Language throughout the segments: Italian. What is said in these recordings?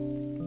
you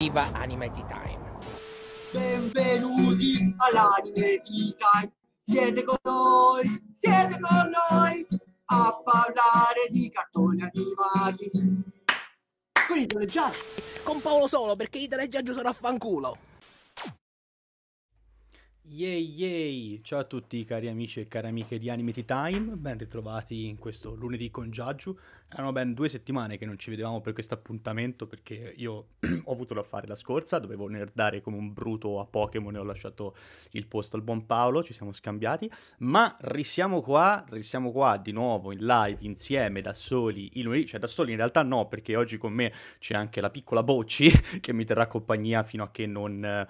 Viva Animated Time! Benvenuti all'Animated Time! Siete con noi, siete con noi a parlare di cartoni animati. Con i teleggiaggi! Con Paolo solo perché i teleggiaggi sono a fanculo! Yay yay! Ciao a tutti cari amici e cari amiche di Animity Time, ben ritrovati in questo lunedì con Giaggio. Erano ben due settimane che non ci vedevamo per questo appuntamento perché io ho avuto da fare la scorsa, dovevo nerdare come un bruto a Pokémon e ho lasciato il posto al buon Paolo, ci siamo scambiati, ma risiamo qua, risiamo qua di nuovo in live insieme da soli, in lunedì, cioè da soli in realtà no perché oggi con me c'è anche la piccola Bocci che mi terrà compagnia fino a che non eh,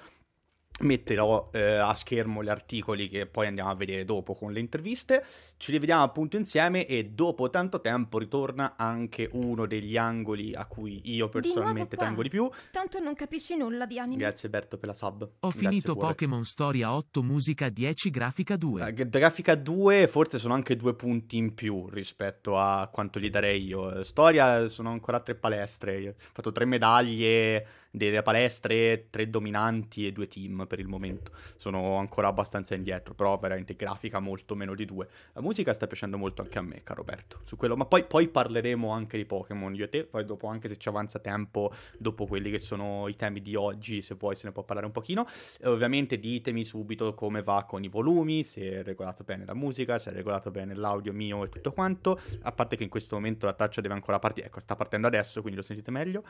metterò eh, a schermo gli articoli che poi andiamo a vedere dopo con le interviste. Ci rivediamo appunto insieme e dopo tanto tempo ritorna anche uno degli angoli a cui io personalmente tengo di più. Tanto non capisci nulla di anime. Grazie Berto per la sub. Ho Grazie finito Pokémon Storia 8 musica 10 grafica 2. La eh, grafica 2 forse sono anche due punti in più rispetto a quanto gli darei io. Storia sono ancora tre palestre, ho fatto tre medaglie delle palestre, tre dominanti e due team per il momento. Sono ancora abbastanza indietro, però veramente grafica molto meno di due. La musica sta piacendo molto anche a me, caro Roberto, su quello. Ma poi, poi parleremo anche di Pokémon, io e te, poi dopo anche se ci avanza tempo, dopo quelli che sono i temi di oggi, se vuoi se ne può parlare un pochino. E eh, ovviamente ditemi subito come va con i volumi, se è regolato bene la musica, se è regolato bene l'audio mio e tutto quanto. A parte che in questo momento la traccia deve ancora partire, ecco, sta partendo adesso, quindi lo sentite meglio.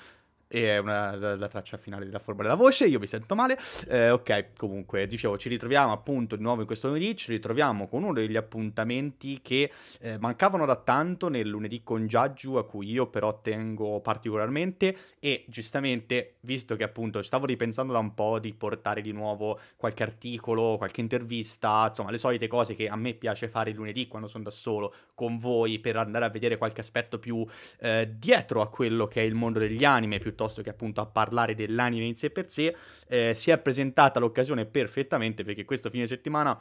E è una, la, la la traccia finale della forma della voce, io mi sento male. Eh, ok, comunque, dicevo, ci ritroviamo appunto di nuovo in questo lunedì, ci ritroviamo con uno degli appuntamenti che eh, mancavano da tanto nel lunedì con Giaggiu, a cui io però tengo particolarmente e giustamente, visto che appunto stavo ripensando da un po' di portare di nuovo qualche articolo, qualche intervista, insomma, le solite cose che a me piace fare il lunedì quando sono da solo con voi per andare a vedere qualche aspetto più eh, dietro a quello che è il mondo degli anime piuttosto che appunto a parlare parlare dell'anime in sé per sé, eh, si è presentata l'occasione perfettamente perché questo fine settimana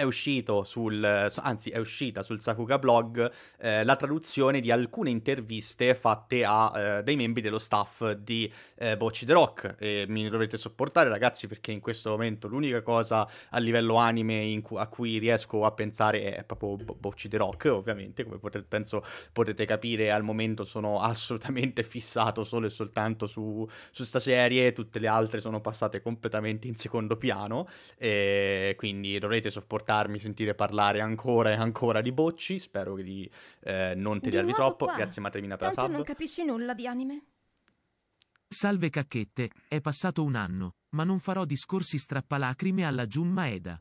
è uscito sul, anzi è uscita sul Sakuga blog eh, la traduzione di alcune interviste fatte a eh, dei membri dello staff di eh, Bocci The Rock. E mi dovrete sopportare ragazzi perché in questo momento l'unica cosa a livello anime cu- a cui riesco a pensare è proprio Bo- Bocci The Rock, ovviamente, come potete, penso potete capire al momento sono assolutamente fissato solo e soltanto su, su sta serie, tutte le altre sono passate completamente in secondo piano, quindi dovrete sopportare aspettarmi sentire parlare ancora e ancora di bocci. Spero di eh, non tediarvi troppo. Qua. Grazie Matrimina, per Tanto la sub. non capisci nulla di anime. Salve cacchette, è passato un anno, ma non farò discorsi strappalacrime alla Jun Maeda.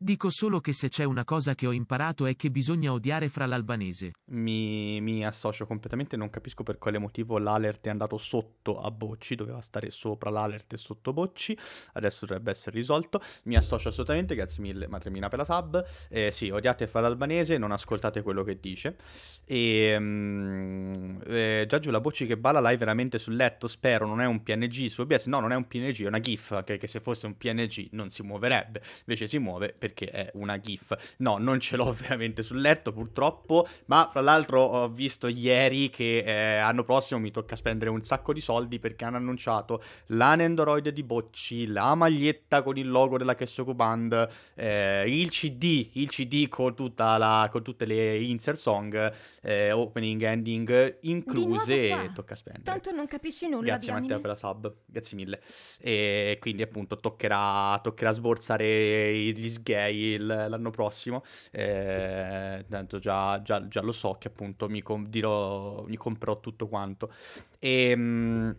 Dico solo che se c'è una cosa che ho imparato è che bisogna odiare fra l'albanese. Mi, mi associo completamente, non capisco per quale motivo l'alert è andato sotto a Bocci, doveva stare sopra l'alert e sotto Bocci, adesso dovrebbe essere risolto. Mi associo assolutamente, grazie mille Matremina per la sub. Eh, sì, odiate fra l'albanese, non ascoltate quello che dice. E, mm, eh, Giorgio la Bocci che balla live veramente sul letto, spero, non è un PNG su OBS, no non è un PNG, è una GIF che, che se fosse un PNG non si muoverebbe, invece si muove per perché è una GIF. No, non ce l'ho veramente sul letto purtroppo, ma fra l'altro ho visto ieri che eh, anno prossimo mi tocca spendere un sacco di soldi perché hanno annunciato la Nendoroid di Bocci, la maglietta con il logo della Kessoku Band, eh, il CD, il CD con, la, con tutte le insert song, eh, opening, ending incluse e tocca spendere. Tanto non capisci nulla. Grazie Mattia anime. per la sub, grazie mille. E quindi appunto toccherà, toccherà sborsare gli sgherri il, l'anno prossimo, eh, tanto già, già, già, lo so che appunto mi, com- dirò, mi comprerò tutto quanto. E... Ehm,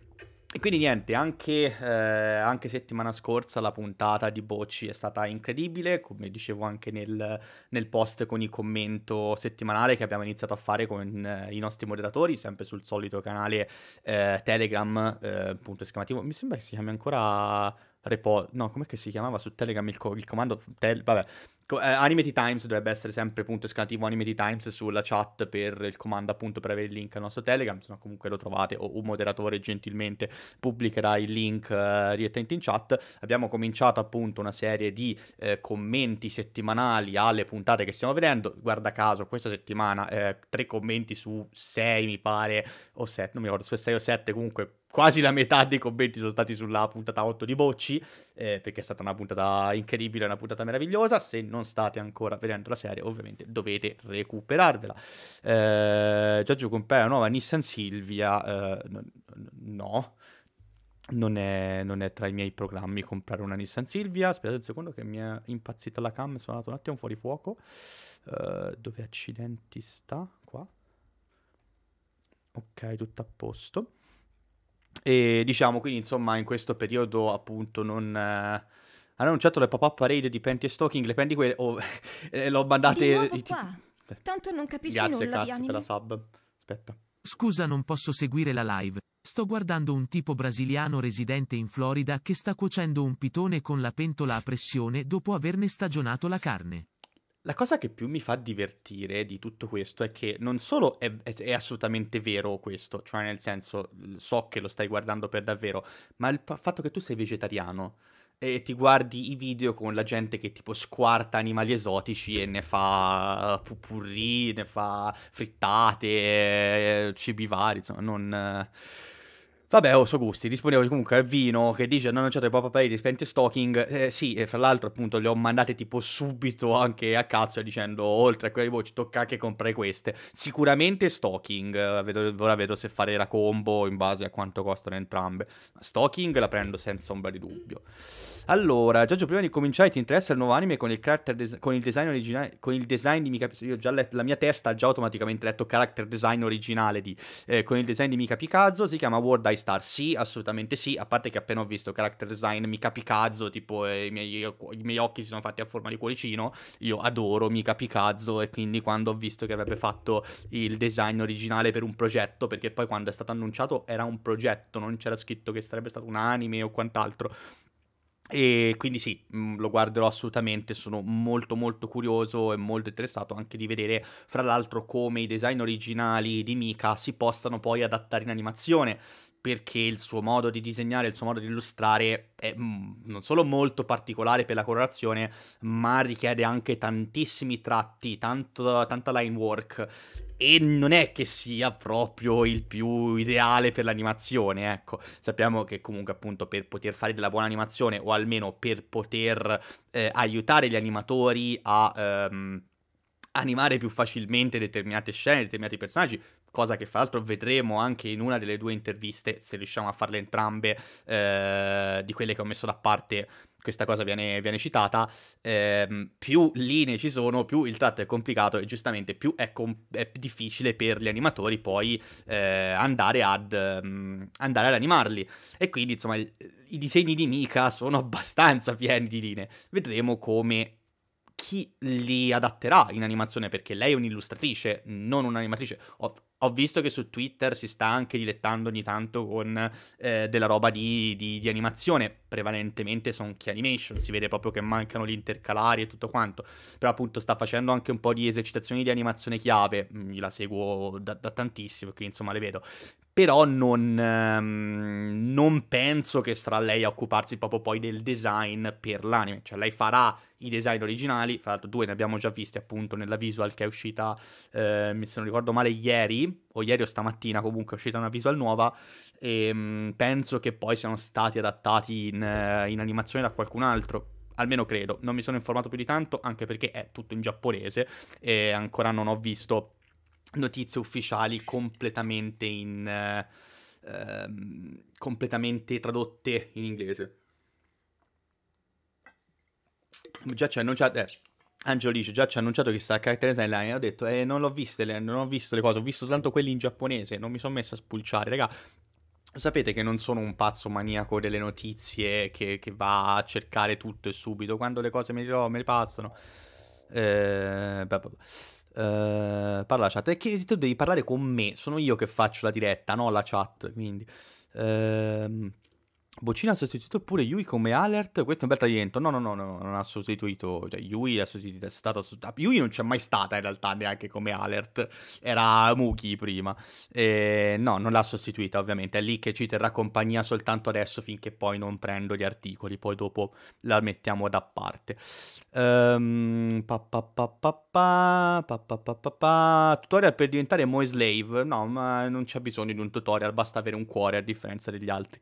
e quindi niente, anche, eh, anche, settimana scorsa la puntata di Bocci è stata incredibile, come dicevo anche nel, nel post con il commento settimanale che abbiamo iniziato a fare con eh, i nostri moderatori, sempre sul solito canale eh, Telegram, eh, appunto esclamativo, mi sembra che si chiami ancora report, no, com'è che si chiamava su Telegram il, co- il comando, tel- vabbè, eh, Animated Times dovrebbe essere sempre punto esclamativo Animated Times sulla chat per il comando appunto per avere il link al nostro Telegram, se no comunque lo trovate o un moderatore gentilmente pubblicherà il link eh, direttamente in chat. Abbiamo cominciato appunto una serie di eh, commenti settimanali alle puntate che stiamo vedendo, guarda caso questa settimana eh, tre commenti su sei mi pare o sette, non mi ricordo, su sei o sette comunque quasi la metà dei commenti sono stati sulla puntata 8 di Bocci eh, perché è stata una puntata incredibile, una puntata meravigliosa, se non non state ancora vedendo la serie, ovviamente dovete recuperarvela. Eh, Giorgio compare la nuova Nissan Silvia, eh, no. Non è, non è, tra i miei programmi comprare una Nissan Silvia. Aspettate un secondo che mi è impazzita la cam, sono andato un attimo fuori fuoco. Uh, dove accidenti sta? Qua. Ok, tutto a posto. E diciamo quindi insomma in questo periodo appunto non... Eh, hanno annunciato le pop-up parade di Panty e Stalking, le prendi quelle, oh, eh, l'ho mandate... Di eh, qua. Tanto non capisci Grazie, nulla Grazie, per la sub. Aspetta. Scusa, non posso seguire la live. Sto guardando un tipo brasiliano residente in Florida che sta cuocendo un pitone con la pentola a pressione dopo averne stagionato la carne. La cosa che più mi fa divertire di tutto questo è che non solo è, è, è, assolutamente vero questo, cioè nel senso so che lo stai guardando per davvero, ma il fatto che tu sei vegetariano e ti guardi i video con la gente che tipo squarta animali esotici e ne fa pupurri, ne fa frittate, eh, cibi vari, insomma, non... Vabbè, ho oh, so gusti, disponevo comunque al vino che dice hanno annunciato i pop di Spent Stalking, eh, sì, e fra l'altro appunto le ho mandate tipo subito anche a cazzo dicendo oltre a quelle di voi ci tocca anche comprare queste, sicuramente Stalking, eh, ora vedo se fare la combo in base a quanto costano entrambe, Stalking la prendo senza ombra di dubbio. Allora, Giorgio, prima di cominciare ti interessa il nuovo anime con il, des- con il design originale, con il design di Mika, io ho già letto, la mia testa ha già automaticamente letto character design originale di, eh, con il design di Mika Picasso, si chiama World Eye Star? Sì, assolutamente sì, a parte che appena ho visto character design mi capicazzo, tipo eh, i, miei, i, miei, occhi si sono fatti a forma di cuoricino, io adoro mi capicazzo e quindi quando ho visto che avrebbe fatto il design originale per un progetto, perché poi quando è stato annunciato era un progetto, non c'era scritto che sarebbe stato un anime o quant'altro, e quindi sì, mm, lo guarderò assolutamente, sono molto molto curioso e molto interessato anche di vedere fra l'altro come i design originali di Mika si possano poi adattare in animazione, perché il suo modo di disegnare, il suo modo di illustrare è mm, non solo molto particolare per la colorazione, ma richiede anche tantissimi tratti, tanto, tanta line work e non è che sia proprio il più ideale per l'animazione, ecco. Sappiamo che comunque appunto per poter fare della buona animazione o almeno per poter eh, aiutare gli animatori a... Ehm, animare più facilmente determinate scene, determinati personaggi, cosa che fra l'altro vedremo anche in una delle due interviste, se riusciamo a farle entrambe, eh, di quelle che ho messo da parte, questa cosa viene, viene citata, eh, più linee ci sono, più il tratto è complicato e giustamente più è, com- è difficile per gli animatori poi eh, andare, ad, um, andare ad animarli. E quindi insomma il, i disegni di Mika sono abbastanza pieni di linee. Vedremo come chi li adatterà in animazione perché lei è un'illustratrice, non un'animatrice. Ov- ho visto che su Twitter si sta anche dilettando ogni tanto con eh, della roba di, di, di animazione, prevalentemente sono key animation, si vede proprio che mancano gli intercalari e tutto quanto, però appunto sta facendo anche un po' di esercitazioni di animazione chiave, mm, io la seguo da, da tantissimo, perché insomma le vedo, però non, um, non, penso che sarà lei a occuparsi proprio poi del design per l'anime, cioè lei farà i design originali, fra l'altro due ne abbiamo già visti appunto nella visual che è uscita, eh, se non ricordo male, ieri, o ieri o stamattina comunque è uscita una visual nuova, e um, penso che poi siano stati adattati in, eh, in animazione da qualcun altro, almeno credo, non mi sono informato più di tanto, anche perché è tutto in giapponese e ancora non ho visto notizie ufficiali completamente in... Eh, ehm, completamente tradotte in inglese. Già ci ha annunciato... Eh, Angelo dice, già ci ha annunciato che sarà Character Design Line, ho detto, eh, non l'ho viste, le, non ho visto le cose, ho visto soltanto quelli in giapponese, non mi sono messo a spulciare, raga, Sapete che non sono un pazzo maniaco delle notizie che, che, va a cercare tutto e subito, quando le cose me le, me le passano. Eh, blah blah eh, parla la chat. È che tu devi parlare con me, sono io che faccio la diretta, no la chat. Quindi. Uh, Boccina ha sostituito pure Yui come alert, questo è un bel tagliento. No, no, no, no, non ha sostituito, cioè Yui è, sostituita, è stata sostituita. Ah, Yui non c'è mai stata in realtà neanche come alert, era Muki prima. E, no, non l'ha sostituita ovviamente, è lì che ci terrà compagnia soltanto adesso finché poi non prendo gli articoli, poi dopo la mettiamo da parte. Tutorial per diventare Moe Slave? No, ma non c'è bisogno di un tutorial, basta avere un cuore a differenza degli altri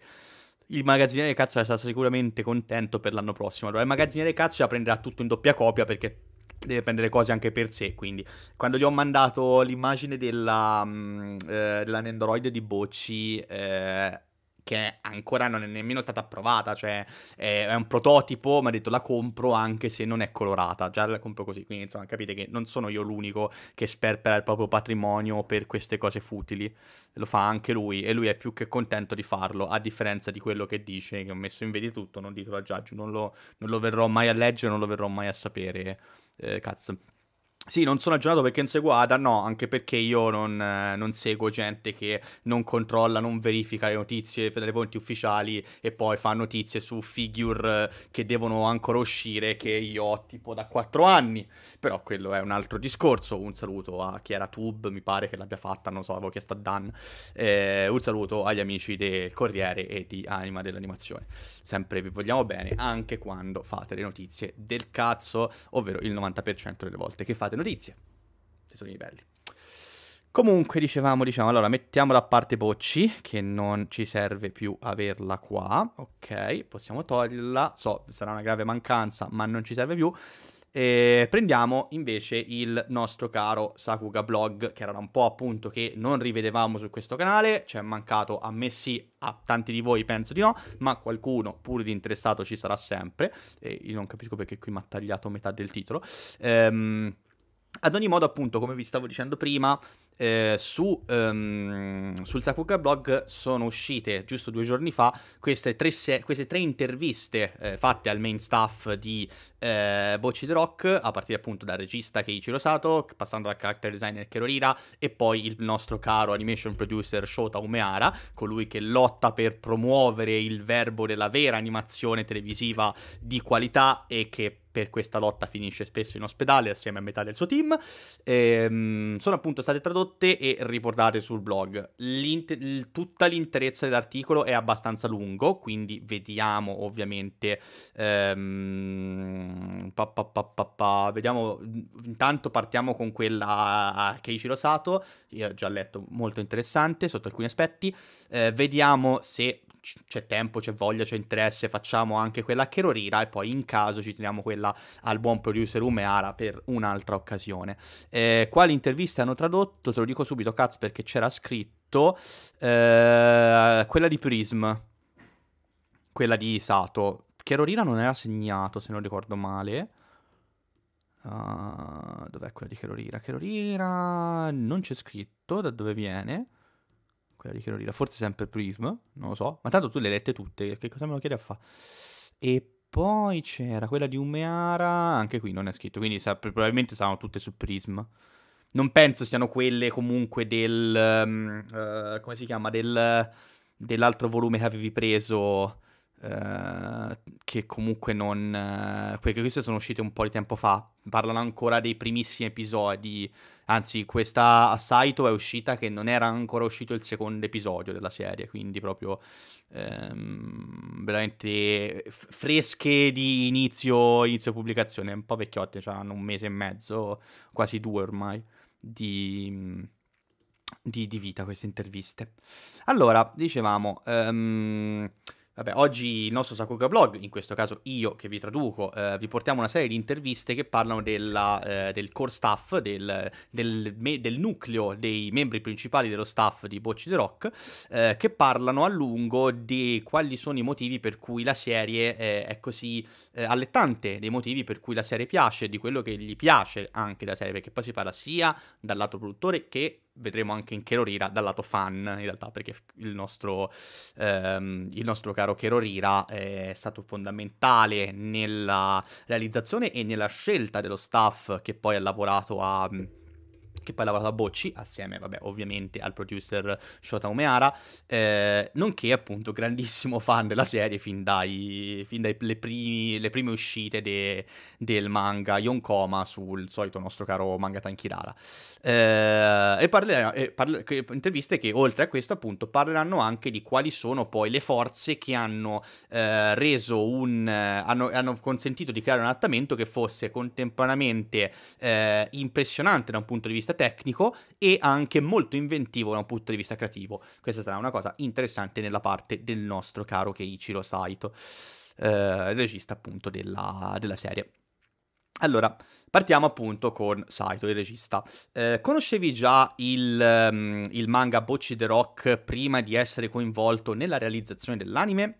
il magazziniere cazzo sarà sicuramente contento per l'anno prossimo. Allora, il magazziniere cazzo la prenderà tutto in doppia copia perché deve prendere cose anche per sé. Quindi, quando gli ho mandato l'immagine della, mm, eh, della Nendoroid di Bocci, eh, che ancora non è nemmeno stata approvata, cioè eh, è, un prototipo, mi ha detto la compro anche se non è colorata, già la compro così, quindi insomma capite che non sono io l'unico che sperpera il proprio patrimonio per queste cose futili, lo fa anche lui e lui è più che contento di farlo, a differenza di quello che dice, che ho messo in vedi tutto, non ditelo a Giaggio, non lo, non lo verrò mai a leggere, non lo verrò mai a sapere, eh, cazzo. Sì, non sono aggiornato perché non seguo ADA, no, anche perché io non, non, seguo gente che non controlla, non verifica le notizie delle fonti ufficiali e poi fa notizie su figure eh, che devono ancora uscire che io ho tipo da 4 anni. Però quello è un altro discorso. Un saluto a chi era Tube, mi pare che l'abbia fatta, non so, avevo chiesto a Dan. Eh, un saluto agli amici del Corriere e di Anima dell'Animazione. Sempre vi vogliamo bene, anche quando fate le notizie del cazzo, ovvero il 90% delle volte che fate notizie. Se sono i belli. Comunque, dicevamo, diciamo, allora mettiamo da parte Bocci, che non ci serve più averla qua, ok? Possiamo toglierla, so, sarà una grave mancanza, ma non ci serve più. E prendiamo invece il nostro caro Sakuga Blog, che era un po' appunto che non rivedevamo su questo canale, ci è mancato a me sì, a tanti di voi penso di no, ma qualcuno pure di interessato ci sarà sempre, e io non capisco perché qui mi ha tagliato metà del titolo. Ehm... Ad ogni modo, appunto, come vi stavo dicendo prima, eh, su, um, sul Sakuga blog sono uscite giusto due giorni fa queste tre, se- queste tre interviste eh, fatte al main staff di eh, Bocci The Rock, a partire appunto dal regista Keiichiro Sato, passando dal character designer Kerorira e poi il nostro caro animation producer Shota Umeara, colui che lotta per promuovere il verbo della vera animazione televisiva di qualità e che per questa lotta finisce spesso in ospedale assieme a metà del suo team. Ehm, sono appunto state tradotte e riportate sul blog. L'int- tutta l'interezza dell'articolo è abbastanza lungo, quindi vediamo ovviamente... Ehm, pa, pa, pa, vediamo, intanto partiamo con quella a Keiichiro Rosato, io ho già letto molto interessante sotto alcuni aspetti. Eh, vediamo se c'è tempo, c'è voglia, c'è interesse, facciamo anche quella a rorira e poi in caso ci teniamo quella al buon producer Umeara per un'altra occasione. Eh, quali interviste hanno tradotto? Te lo dico subito, Katz, perché c'era scritto eh, quella di Prism, quella di Sato, che non era segnato, se non ricordo male. Uh, dov'è quella di Cherorira? Cherorira non c'è scritto da dove viene quella di Carolina, forse sempre Prism, non lo so, ma tanto tu le hai lette tutte, che cosa me lo chiedi a fare? E poi c'era quella di Umeara, anche qui non è scritto, quindi sa- probabilmente saranno tutte su Prism. Non penso siano quelle comunque del... Um, uh, come si chiama? Del, dell'altro volume che avevi preso eh, che comunque non... perché eh, queste sono uscite un po' di tempo fa, parlano ancora dei primissimi episodi, anzi questa a Saito è uscita che non era ancora uscito il secondo episodio della serie, quindi proprio ehm, veramente fresche di inizio, inizio pubblicazione, un po' vecchiotte, cioè hanno un mese e mezzo, quasi due ormai, di... Di, di, vita queste interviste. Allora, dicevamo, um, Vabbè, oggi il nostro Sakuga Blog, in questo caso io che vi traduco, eh, vi portiamo una serie di interviste che parlano della, eh, del core staff, del, del, me, del, nucleo dei membri principali dello staff di Bocci The Rock, eh, che parlano a lungo di quali sono i motivi per cui la serie è così eh, allettante, dei motivi per cui la serie piace, di quello che gli piace anche la serie, perché poi si parla sia dal lato produttore che vedremo anche in Rira dal lato fan, in realtà, perché il nostro, ehm, il nostro caro Cherorira è stato fondamentale nella realizzazione e nella scelta dello staff che poi ha lavorato a che poi ha lavorato a Bocci, assieme, vabbè, ovviamente al producer Shota Umehara, eh, nonché appunto grandissimo fan della serie fin dai, fin dai le, primi, le prime uscite de, del manga Yonkoma sul solito nostro caro manga Tankirara. Eh, e parleremo, eh, parler- interviste che oltre a questo appunto parleranno anche di quali sono poi le forze che hanno eh, reso un... Hanno, hanno, consentito di creare un adattamento che fosse contemporaneamente eh, impressionante da un punto di vista tecnico e anche molto inventivo da un punto di vista creativo. Questa sarà una cosa interessante nella parte del nostro caro Keiichiro Saito, eh, regista appunto della, della serie. Allora, partiamo appunto con Saito, il regista. Eh, conoscevi già il, um, il manga Bocci the Rock prima di essere coinvolto nella realizzazione dell'anime?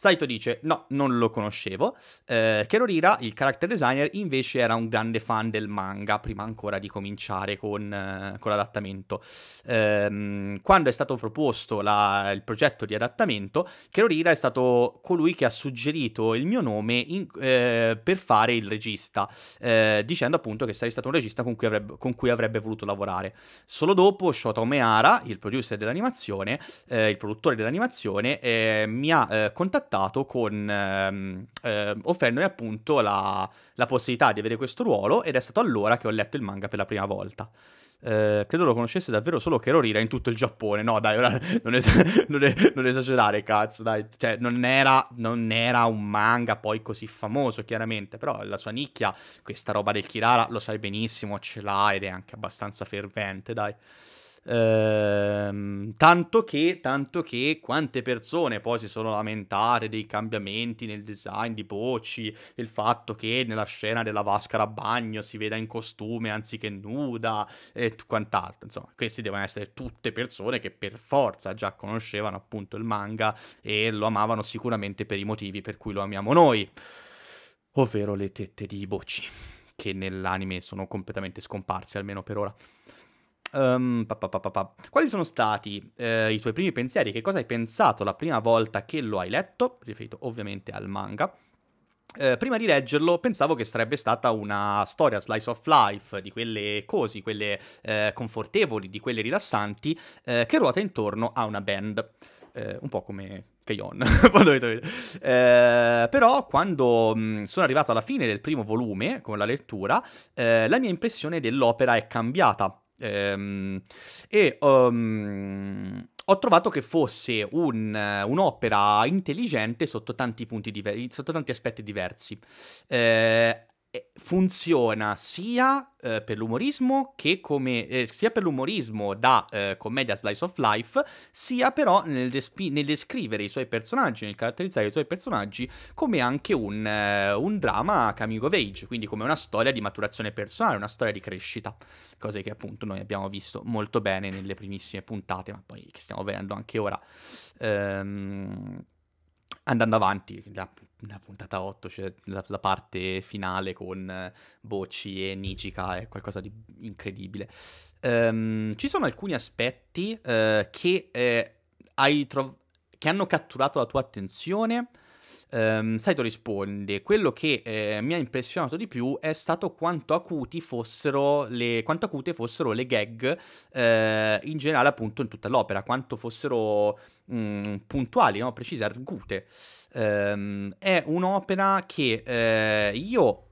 Saito dice no, non lo conoscevo. Eh, Kerorira, il character designer, invece era un grande fan del manga, prima ancora di cominciare con, eh, con l'adattamento. Eh, quando è stato proposto la, il progetto di adattamento, Kerorira è stato colui che ha suggerito il mio nome in, eh, per fare il regista, eh, dicendo appunto che sarei stato un regista con cui avrebbe, con cui avrebbe voluto lavorare. Solo dopo Shota Omehara, il producer dell'animazione, eh, il produttore dell'animazione, mi ha contattato contattato con ehm, eh, offrendomi appunto la, la, possibilità di avere questo ruolo ed è stato allora che ho letto il manga per la prima volta. Eh, credo lo conoscesse davvero solo Kerorira in tutto il Giappone. No, dai, ora non, es- non, es- non esagerare, cazzo, dai. Cioè, non era, non era, un manga poi così famoso, chiaramente, però la sua nicchia, questa roba del Kirara, lo sai benissimo, ce l'ha ed è anche abbastanza fervente, dai. Ehm, tanto, che, tanto che quante persone poi si sono lamentate dei cambiamenti nel design di Bocci, il fatto che nella scena della vasca da bagno si veda in costume anziché nuda e quant'altro. Insomma, queste devono essere tutte persone che per forza già conoscevano appunto il manga e lo amavano sicuramente per i motivi per cui lo amiamo noi, ovvero le tette di Bocci, che nell'anime sono completamente scomparse almeno per ora. Um, pa, pa, pa, Quali sono stati eh, i tuoi primi pensieri? Che cosa hai pensato la prima volta che lo hai letto? Riferito ovviamente al manga. Eh, prima di leggerlo pensavo che sarebbe stata una storia slice of life di quelle cosi, quelle eh, confortevoli, di quelle rilassanti, eh, che ruota intorno a una band. Eh, un po' come Keyon. eh, però quando mh, mm, sono arrivato alla fine del primo volume con la lettura, eh, la mia impressione dell'opera è cambiata Ehm, e um, ho trovato che fosse un, un'opera intelligente sotto tanti, punti diver- sotto tanti aspetti diversi. Eh, eh, funziona sia eh, per l'umorismo che come eh, sia per l'umorismo da eh, commedia slice of life sia però nel, despi- nel, descrivere i suoi personaggi nel caratterizzare i suoi personaggi come anche un, eh, un drama coming of age quindi come una storia di maturazione personale una storia di crescita cose che appunto noi abbiamo visto molto bene nelle primissime puntate ma poi che stiamo vedendo anche ora ehm andando avanti, la, la puntata 8, cioè la, la, parte finale con Bocci eh, e Nijika è qualcosa di incredibile. Um, ci sono alcuni aspetti uh, che, eh, tro- che hanno catturato la tua attenzione ehm, Saito risponde, quello che eh, mi ha impressionato di più è stato quanto, acuti fossero le, quanto acute fossero le gag eh, in generale appunto in tutta l'opera, quanto fossero mh, mm, puntuali, no? precise, argute. Ehm, è un'opera che eh, io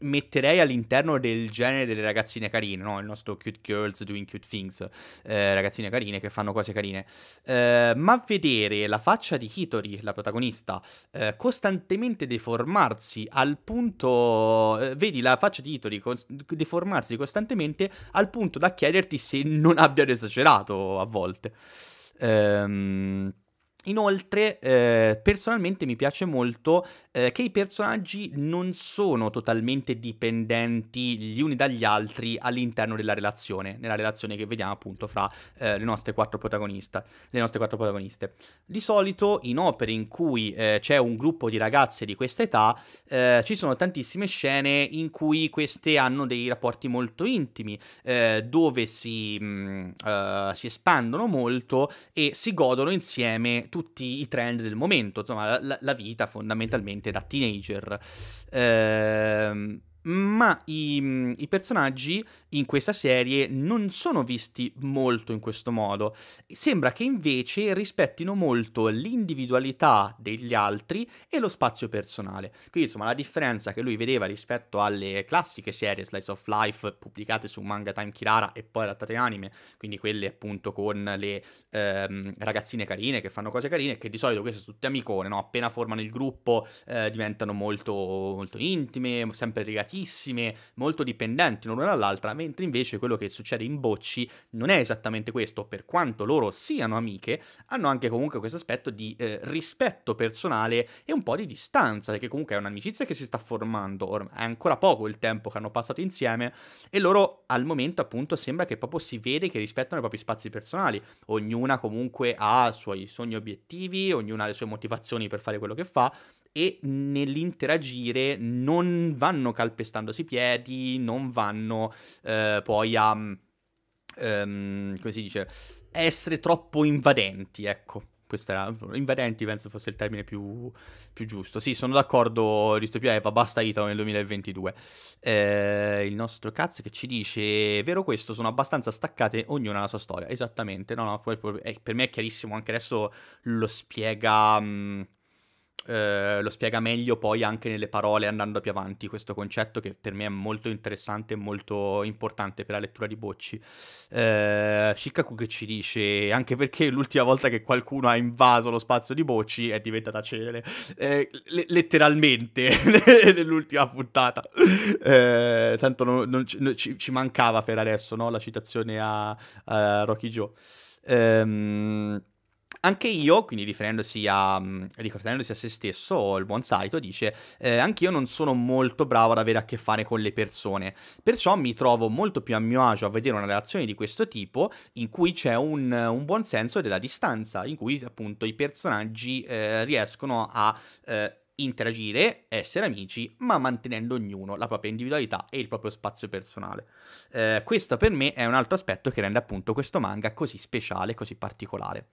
metterei all'interno del genere delle ragazzine carine, no? Il nostro cute girls doing cute things, eh, ragazzine carine che fanno cose carine. Eh, ma vedere la faccia di Hitori, la protagonista, eh, costantemente deformarsi al punto... Eh, vedi la faccia di Hitori cons- deformarsi costantemente al punto da chiederti se non abbiano esagerato a volte. Ehm... Inoltre, eh, personalmente mi piace molto eh, che i personaggi non sono totalmente dipendenti gli uni dagli altri all'interno della relazione, nella relazione che vediamo appunto fra eh, le, nostre quattro le nostre quattro protagoniste. Di solito in opere in cui eh, c'è un gruppo di ragazze di questa età eh, ci sono tantissime scene in cui queste hanno dei rapporti molto intimi, eh, dove si, mh, mm, si espandono molto e si godono insieme tutti i trend del momento, insomma la, la vita fondamentalmente da teenager. Ehm, ma i, mm, i, personaggi in questa serie non sono visti molto in questo modo. Sembra che invece rispettino molto l'individualità degli altri e lo spazio personale. Quindi insomma la differenza che lui vedeva rispetto alle classiche serie Slice of Life pubblicate su Manga Time Kirara e poi adattate in anime, quindi quelle appunto con le ehm, ragazzine carine che fanno cose carine, che di solito queste sono tutte amicone, no? appena formano il gruppo eh, diventano molto, molto intime, sempre ragazze delicatissime, molto dipendenti l'una dall'altra, mentre invece quello che succede in Bocci non è esattamente questo, per quanto loro siano amiche, hanno anche comunque questo aspetto di eh, rispetto personale e un po' di distanza, perché comunque è un'amicizia che si sta formando, ormai è ancora poco il tempo che hanno passato insieme e loro al momento appunto sembra che proprio si vede che rispettano i propri spazi personali, ognuna comunque ha i suoi sogni obiettivi, ognuna ha le sue motivazioni per fare quello che fa e nell'interagire non vanno calpestandosi i piedi, non vanno eh, poi a, um, come si dice, essere troppo invadenti, ecco. Questa era, invadenti penso fosse il termine più, più giusto. Sì, sono d'accordo, Distopia Eva, basta Italo nel 2022. Eh, il nostro cazzo che ci dice, vero questo, sono abbastanza staccate, ognuna la sua storia. Esattamente, no, no, per, eh, per me è chiarissimo, anche adesso lo spiega... Mh, mm, eh, lo spiega meglio poi anche nelle parole andando più avanti questo concetto che per me è molto interessante e molto importante per la lettura di Bocci. Eh, Shikaku che ci dice, anche perché l'ultima volta che qualcuno ha invaso lo spazio di Bocci è diventata cenere, eh, le- letteralmente nell'ultima puntata. Eh, tanto non, non ci, non ci, ci, mancava per adesso no? la citazione a, a Rocky Joe. Ehm... Anche io, quindi riferendosi a, mm, ricordandosi a se stesso, il buon Saito dice eh, io non sono molto bravo ad avere a che fare con le persone, perciò mi trovo molto più a mio agio a vedere una relazione di questo tipo in cui c'è un, un buon senso della distanza, in cui appunto i personaggi eh, riescono a... Eh, interagire, essere amici, ma mantenendo ognuno la propria individualità e il proprio spazio personale. Eh, questo per me è un altro aspetto che rende appunto questo manga così speciale, così particolare.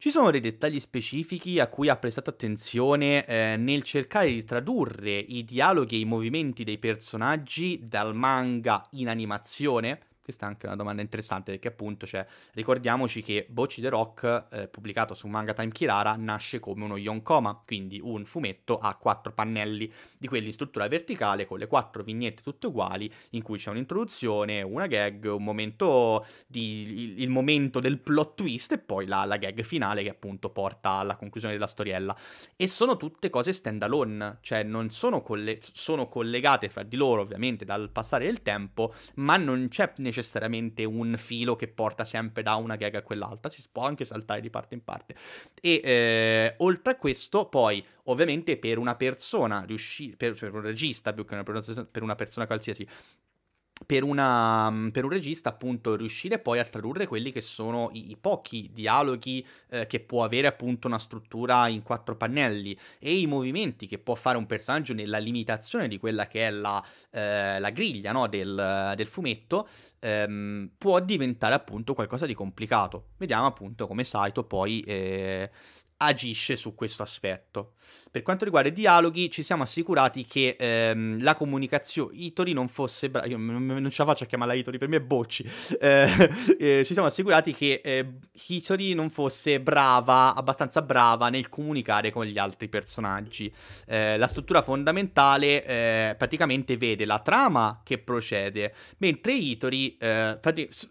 Ci sono dei dettagli specifici a cui ha prestato attenzione eh, nel cercare di tradurre i dialoghi e i movimenti dei personaggi dal manga in animazione? Questa è anche una domanda interessante perché appunto, cioè, ricordiamoci che Bocci the Rock, eh, pubblicato su Manga Time Kirara, nasce come uno Yonkoma, quindi un fumetto a quattro pannelli, di quelli in struttura verticale con le quattro vignette tutte uguali, in cui c'è un'introduzione, una gag, un momento di, il, il momento del plot twist e poi la, la gag finale che appunto porta alla conclusione della storiella. E sono tutte cose stand alone, cioè non sono, colle- sono collegate fra di loro ovviamente dal passare del tempo, ma non c'è necessariamente necessariamente un filo che porta sempre da una gag a quell'altra, si può anche saltare di parte in parte. E eh, oltre a questo, poi, ovviamente, per una persona, riusci- per, cioè, per un regista più che una, per una persona qualsiasi, per, una, mm, per, un regista appunto riuscire poi a tradurre quelli che sono i, i pochi dialoghi eh, che può avere appunto una struttura in quattro pannelli e i movimenti che può fare un personaggio nella limitazione di quella che è la, eh, la griglia no, del, del, fumetto ehm, può diventare appunto qualcosa di complicato. Vediamo appunto come Saito poi eh, agisce su questo aspetto. Per quanto riguarda i dialoghi, ci siamo assicurati che ehm, la comunicazione Itori non fosse bra- io non, non ce la faccio a chiamarla Itori, per me è Bocci. Eh, eh, ci siamo assicurati che eh, Itori non fosse brava, abbastanza brava nel comunicare con gli altri personaggi. Eh, la struttura fondamentale eh, praticamente vede la trama che procede, mentre Itori eh,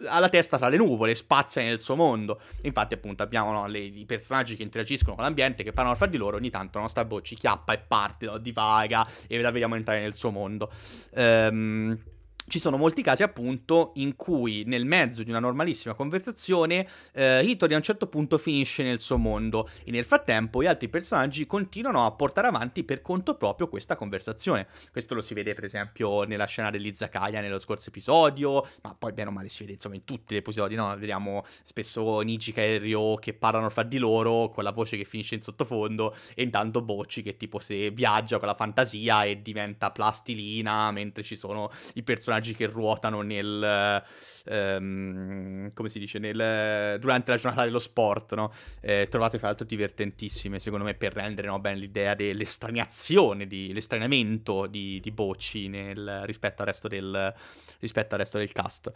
ha la testa tra le nuvole, spazia nel suo mondo. Infatti appunto abbiamo no, le, i personaggi che interagiscono interagiscono con l'ambiente, che parlano fra di loro, ogni tanto la nostra voce chiappa e parte, no? divaga e la vediamo entrare nel suo mondo. Ehm ci sono molti casi appunto in cui nel mezzo di una normalissima conversazione eh, Hitori a un certo punto finisce nel suo mondo e nel frattempo gli altri personaggi continuano a portare avanti per conto proprio questa conversazione. Questo lo si vede per esempio nella scena dell'Izakaya nello scorso episodio, ma poi bene o male si vede insomma in tutti gli episodi, no? Vediamo spesso Nijika e Ryo che parlano fra di loro con la voce che finisce in sottofondo e intanto Bocci che tipo se viaggia con la fantasia e diventa plastilina mentre ci sono i personaggi personaggi che ruotano nel... Um, come si dice? Nel, durante la giornata dello sport, no? Eh, trovate fra l'altro divertentissime, secondo me, per rendere no, ben l'idea dell'estraniazione, di, l'estraniamento di, di Bocci nel, rispetto, al resto del, rispetto, al resto del, cast.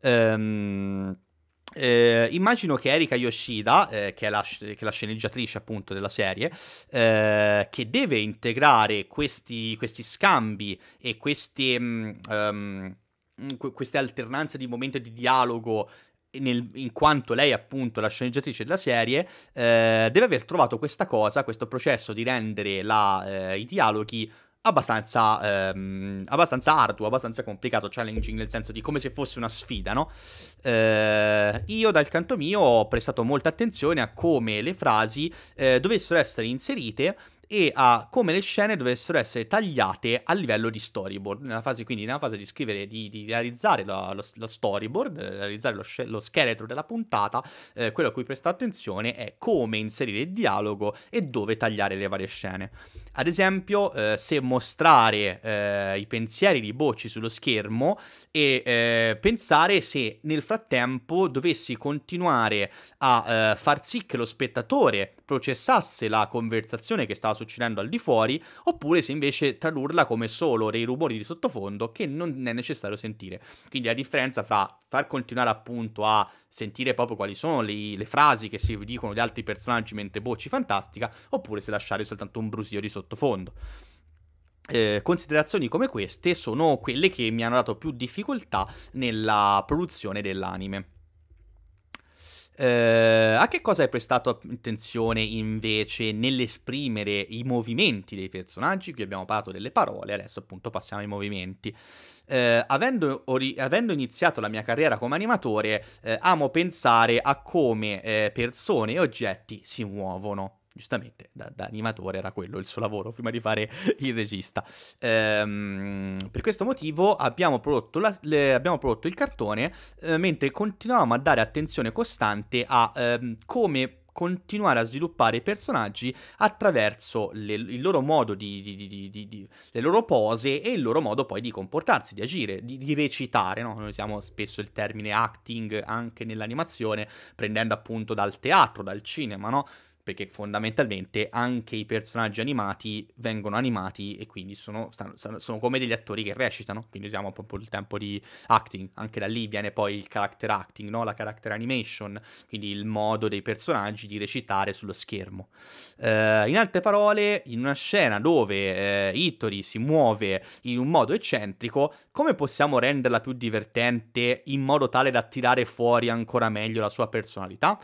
Ehm... Um, eh, immagino che Erika Yoshida, eh, che, è la, che, è la, sceneggiatrice appunto della serie, eh, che deve integrare questi, questi scambi e queste, um, queste, alternanze di momento di dialogo. Nel, in quanto lei, appunto, la sceneggiatrice della serie, eh, deve aver trovato questa cosa, questo processo di rendere la, eh, i dialoghi abbastanza, ehm, abbastanza arduo, abbastanza complicato, challenging nel senso di come se fosse una sfida, no? Eh, io dal canto mio ho prestato molta attenzione a come le frasi eh, dovessero essere inserite e a come le scene dovessero essere tagliate a livello di storyboard, nella fase, quindi nella fase di scrivere, di, di realizzare lo, lo, lo, storyboard, eh, realizzare lo, lo scheletro della puntata, eh, quello a cui presta attenzione è come inserire il dialogo e dove tagliare le varie scene. Ad esempio, eh, se mostrare eh, i pensieri di Bocci sullo schermo e eh, pensare se nel frattempo dovessi continuare a eh, far sì che lo spettatore processasse la conversazione che stava succedendo al di fuori, oppure se invece tradurla come solo dei rumori di sottofondo che non è necessario sentire. Quindi la differenza fra far continuare appunto a sentire proprio quali sono le, le frasi che si dicono gli altri personaggi mentre Bocci fantastica, oppure se lasciare soltanto un brusio di sottofondo sottofondo. Eh, considerazioni come queste sono quelle che mi hanno dato più difficoltà nella produzione dell'anime. Eh, a che cosa hai prestato attenzione invece nell'esprimere i movimenti dei personaggi? Qui abbiamo parlato delle parole, adesso appunto passiamo ai movimenti. Eh, avendo, ori- avendo, iniziato la mia carriera come animatore, eh, amo pensare a come eh, persone e oggetti si muovono giustamente da, da, animatore era quello il suo lavoro prima di fare il regista. Ehm, per questo motivo abbiamo prodotto, la, le, abbiamo prodotto il cartone eh, mentre continuavamo a dare attenzione costante a ehm, come continuare a sviluppare i personaggi attraverso le, il loro modo di, di, di, di, le loro pose e il loro modo poi di comportarsi, di agire, di, recitare. No? Noi usiamo spesso il termine acting anche nell'animazione, prendendo appunto dal teatro, dal cinema, no? perché fondamentalmente anche i personaggi animati vengono animati e quindi sono, stanno, sono come degli attori che recitano, quindi usiamo proprio il tempo di acting, anche da lì viene poi il character acting, no? la character animation, quindi il modo dei personaggi di recitare sullo schermo. Eh, in altre parole, in una scena dove eh, Ittori si muove in un modo eccentrico, come possiamo renderla più divertente in modo tale da tirare fuori ancora meglio la sua personalità?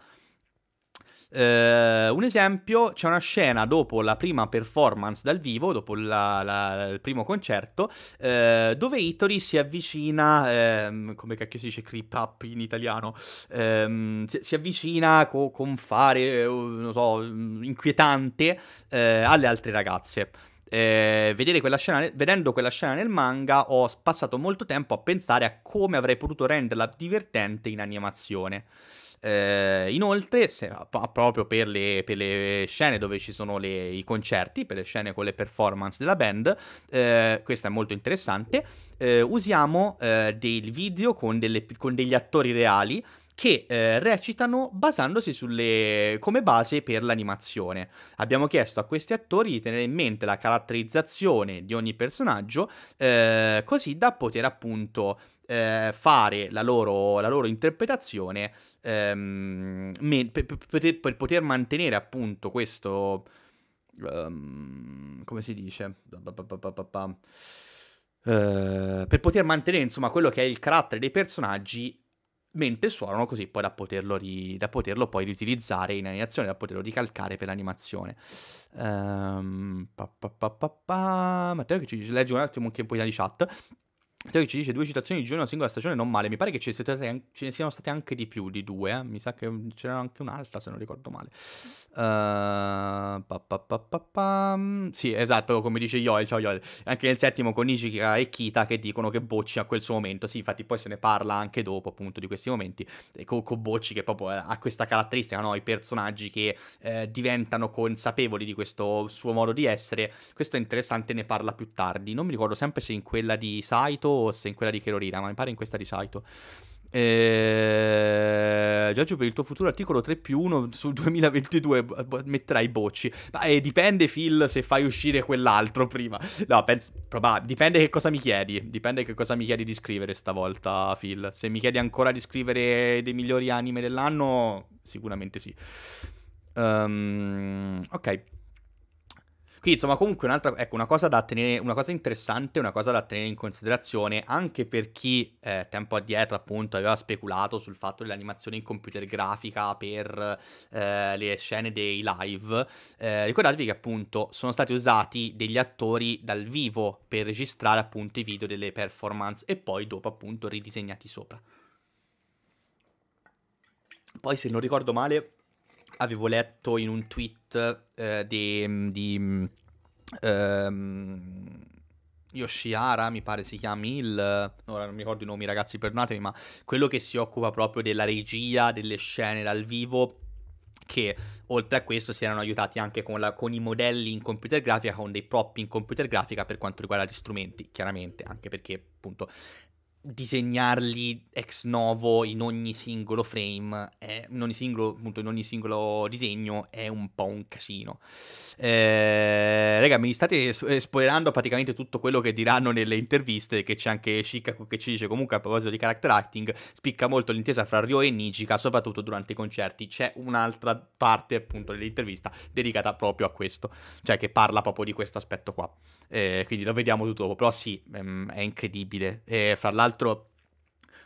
Uh, un esempio, c'è una scena dopo la prima performance dal vivo, dopo la, la, il primo concerto, uh, dove Itori si avvicina, um, come cacchio si dice creep up in italiano, um, si, si, avvicina co- con fare, eh, non so, inquietante uh, alle altre ragazze. Eh, quella scena, vedendo quella scena nel manga ho passato molto tempo a pensare a come avrei potuto renderla divertente in animazione. Eh, inoltre, se, proprio per le, per le, scene dove ci sono le, i concerti, per le scene con le performance della band, eh, questa è molto interessante, eh, usiamo eh, dei video con, delle, con degli attori reali che eh, recitano basandosi sulle... come base per l'animazione. Abbiamo chiesto a questi attori di tenere in mente la caratterizzazione di ogni personaggio, eh, così da poter appunto eh, fare la loro, la loro interpretazione ehm, me, per, per, per, poter mantenere appunto questo... Um, come si dice? Uh, per poter mantenere insomma quello che è il carattere dei personaggi mentre suonano così poi da poterlo, ri- da poterlo poi riutilizzare in animazione, da poterlo ricalcare per l'animazione. Um, pa, pa, pa, Matteo che ci legge un attimo un po' di chat. Teo ci dice due citazioni di Giulia in una singola stagione, non male. Mi pare che ce ne, state, ce ne siano state anche di più di due. Eh? Mi sa che c'era anche un'altra, se non ricordo male. Uh, pa, pa, pa, mm, sì, esatto, come dice Yoel. Ciao Yoel. Anche nel settimo con Nishika e Kita che dicono che Bocci a quel suo momento. Sì, infatti poi se ne parla anche dopo, appunto, di questi momenti. E con, con Bocci che proprio eh, ha questa caratteristica, no? I personaggi che eh, diventano consapevoli di questo suo modo di essere. Questo è interessante, ne parla più tardi. Non mi ricordo sempre se in quella di Saito o se in quella di Kerorina, ma mi pare in questa di Saito. Eh, Giorgio, per il tuo futuro articolo 3 più 1 sul 2022 metterai bocci. Ma eh, dipende, Phil, se fai uscire quell'altro prima. No, penso, dipende che cosa mi chiedi. Dipende che cosa mi chiedi di scrivere stavolta, Phil. Se mi chiedi ancora di scrivere dei migliori anime dell'anno, sicuramente sì. Um, ok. Quindi, insomma, comunque un'altra ecco, una cosa da tenere, una cosa interessante, una cosa da tenere in considerazione anche per chi eh, tempo addietro, appunto, aveva speculato sul fatto dell'animazione in computer grafica per eh, le scene dei live. Eh, ricordatevi che appunto sono stati usati degli attori dal vivo per registrare appunto i video delle performance e poi dopo appunto ridisegnati sopra. Poi se non ricordo male avevo letto in un tweet eh, mm, di, di mm, ehm, Yoshihara, mi pare si chiami il... Ora non mi ricordo i nomi ragazzi, perdonatemi, ma quello che si occupa proprio della regia, delle scene dal vivo che oltre a questo si erano aiutati anche con, la, con, i modelli in computer grafica, con dei prop in computer grafica per quanto riguarda gli strumenti, chiaramente, anche perché appunto disegnarli ex novo in ogni singolo frame, è, in, ogni singolo, appunto, in ogni singolo disegno, è un po' un casino. Eh, raga, mi state eh, spoilerando praticamente tutto quello che diranno nelle interviste, che c'è anche Shikaku che ci dice comunque a proposito di character acting, spicca molto l'intesa fra Ryo e Nijika, soprattutto durante i concerti. C'è un'altra parte appunto dell'intervista dedicata proprio a questo, cioè che parla proprio di questo aspetto qua. Eh, quindi lo vediamo tutto dopo, però sì, ehm, è incredibile. Eh, fra l'altro l'altro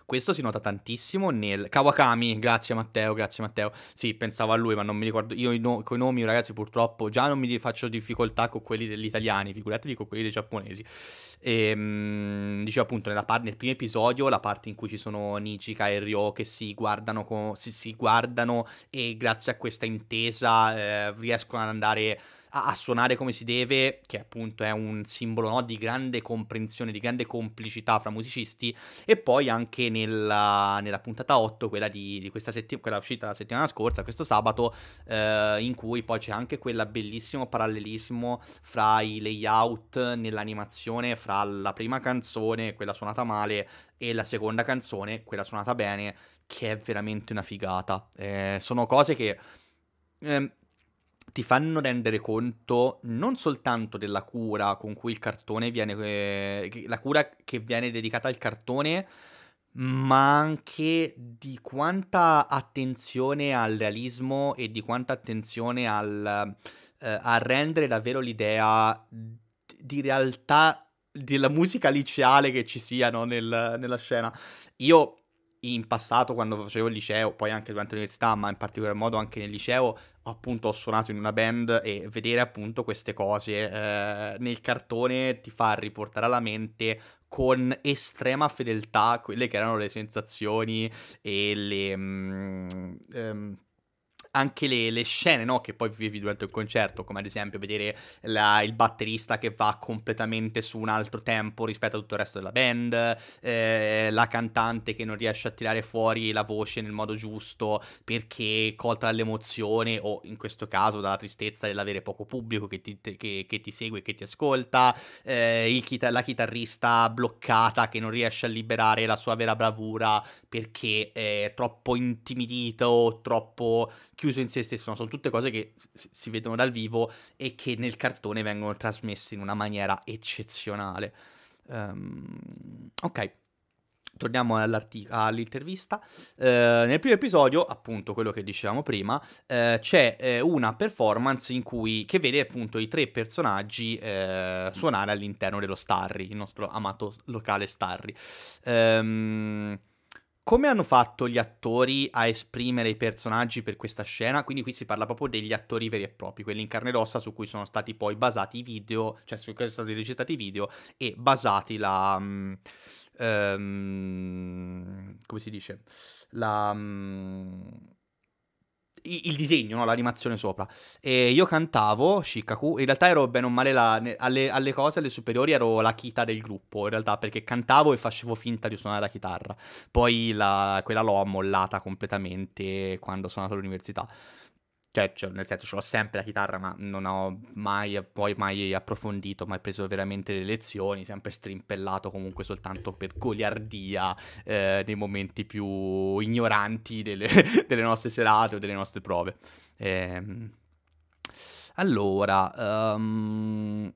questo si nota tantissimo nel Kawakami, grazie Matteo, grazie Matteo. Sì, pensavo a lui, ma non mi ricordo. Io no... con i nomi, ragazzi, purtroppo già non mi faccio difficoltà con quelli degli italiani, figuratevi con quelli dei giapponesi. E, ehm, dicevo appunto nella part... nel primo episodio, la parte in cui ci sono Nichika e Ryo che si guardano, con... si, si guardano e grazie a questa intesa eh, riescono ad andare a, a suonare come si deve, che appunto è un simbolo no, di grande comprensione, di grande complicità fra musicisti, e poi anche nella, nella puntata 8, quella, di, di questa setti- quella uscita la settimana scorsa, questo sabato, eh, in cui poi c'è anche quel bellissimo parallelismo fra i layout nell'animazione, fra la prima canzone, quella suonata male, e la seconda canzone, quella suonata bene, che è veramente una figata. Eh, sono cose che... Eh, ti fanno rendere conto non soltanto della cura con cui il cartone viene, eh, la cura che viene dedicata al cartone, ma anche di quanta attenzione al realismo e di quanta attenzione al, eh, a rendere davvero l'idea di realtà della musica liceale che ci siano nel, nella scena. Io in passato quando facevo il liceo, poi anche durante l'università, ma in particolar modo anche nel liceo, appunto ho suonato in una band e vedere appunto queste cose eh, nel cartone ti fa riportare alla mente con estrema fedeltà quelle che erano le sensazioni e le... Mm, um, anche le, le scene no? che poi vivi durante un concerto, come ad esempio vedere la, il batterista che va completamente su un altro tempo rispetto a tutto il resto della band, eh, la cantante che non riesce a tirare fuori la voce nel modo giusto perché colta dall'emozione o in questo caso dalla tristezza dell'avere poco pubblico che ti, che, che ti segue, che ti ascolta, eh, chita- la chitarrista bloccata che non riesce a liberare la sua vera bravura perché è troppo intimidito, troppo chiuso chiuso in se stesso, no? sono tutte cose che si vedono dal vivo e che nel cartone vengono trasmesse in una maniera eccezionale. Um, ok, torniamo all'intervista. Eh, nel primo episodio, appunto, quello che dicevamo prima, eh, c'è eh, una performance in cui che vede appunto i tre personaggi eh, suonare all'interno dello Starry, il nostro amato locale Starry. Ehm come hanno fatto gli attori a esprimere i personaggi per questa scena? Quindi qui si parla proprio degli attori veri e propri, quelli in carne ed ossa su cui sono stati poi basati i video, cioè su cui sono stati registrati i video e basati la... Um, come si dice? La... Um, il disegno, no? l'animazione sopra. E io cantavo Shikaku, in realtà ero bene o male la, alle, alle, cose, alle superiori ero la chitarra del gruppo, in realtà perché cantavo e facevo finta di suonare la chitarra. Poi la, quella l'ho ammollata completamente quando sono andato all'università cioè, cioè, nel senso ce l'ho sempre la chitarra, ma non ho mai, poi mai approfondito, mai preso veramente le lezioni, sempre strimpellato comunque soltanto per goliardia eh, nei momenti più ignoranti delle, delle, nostre serate o delle nostre prove. Eh, allora, um,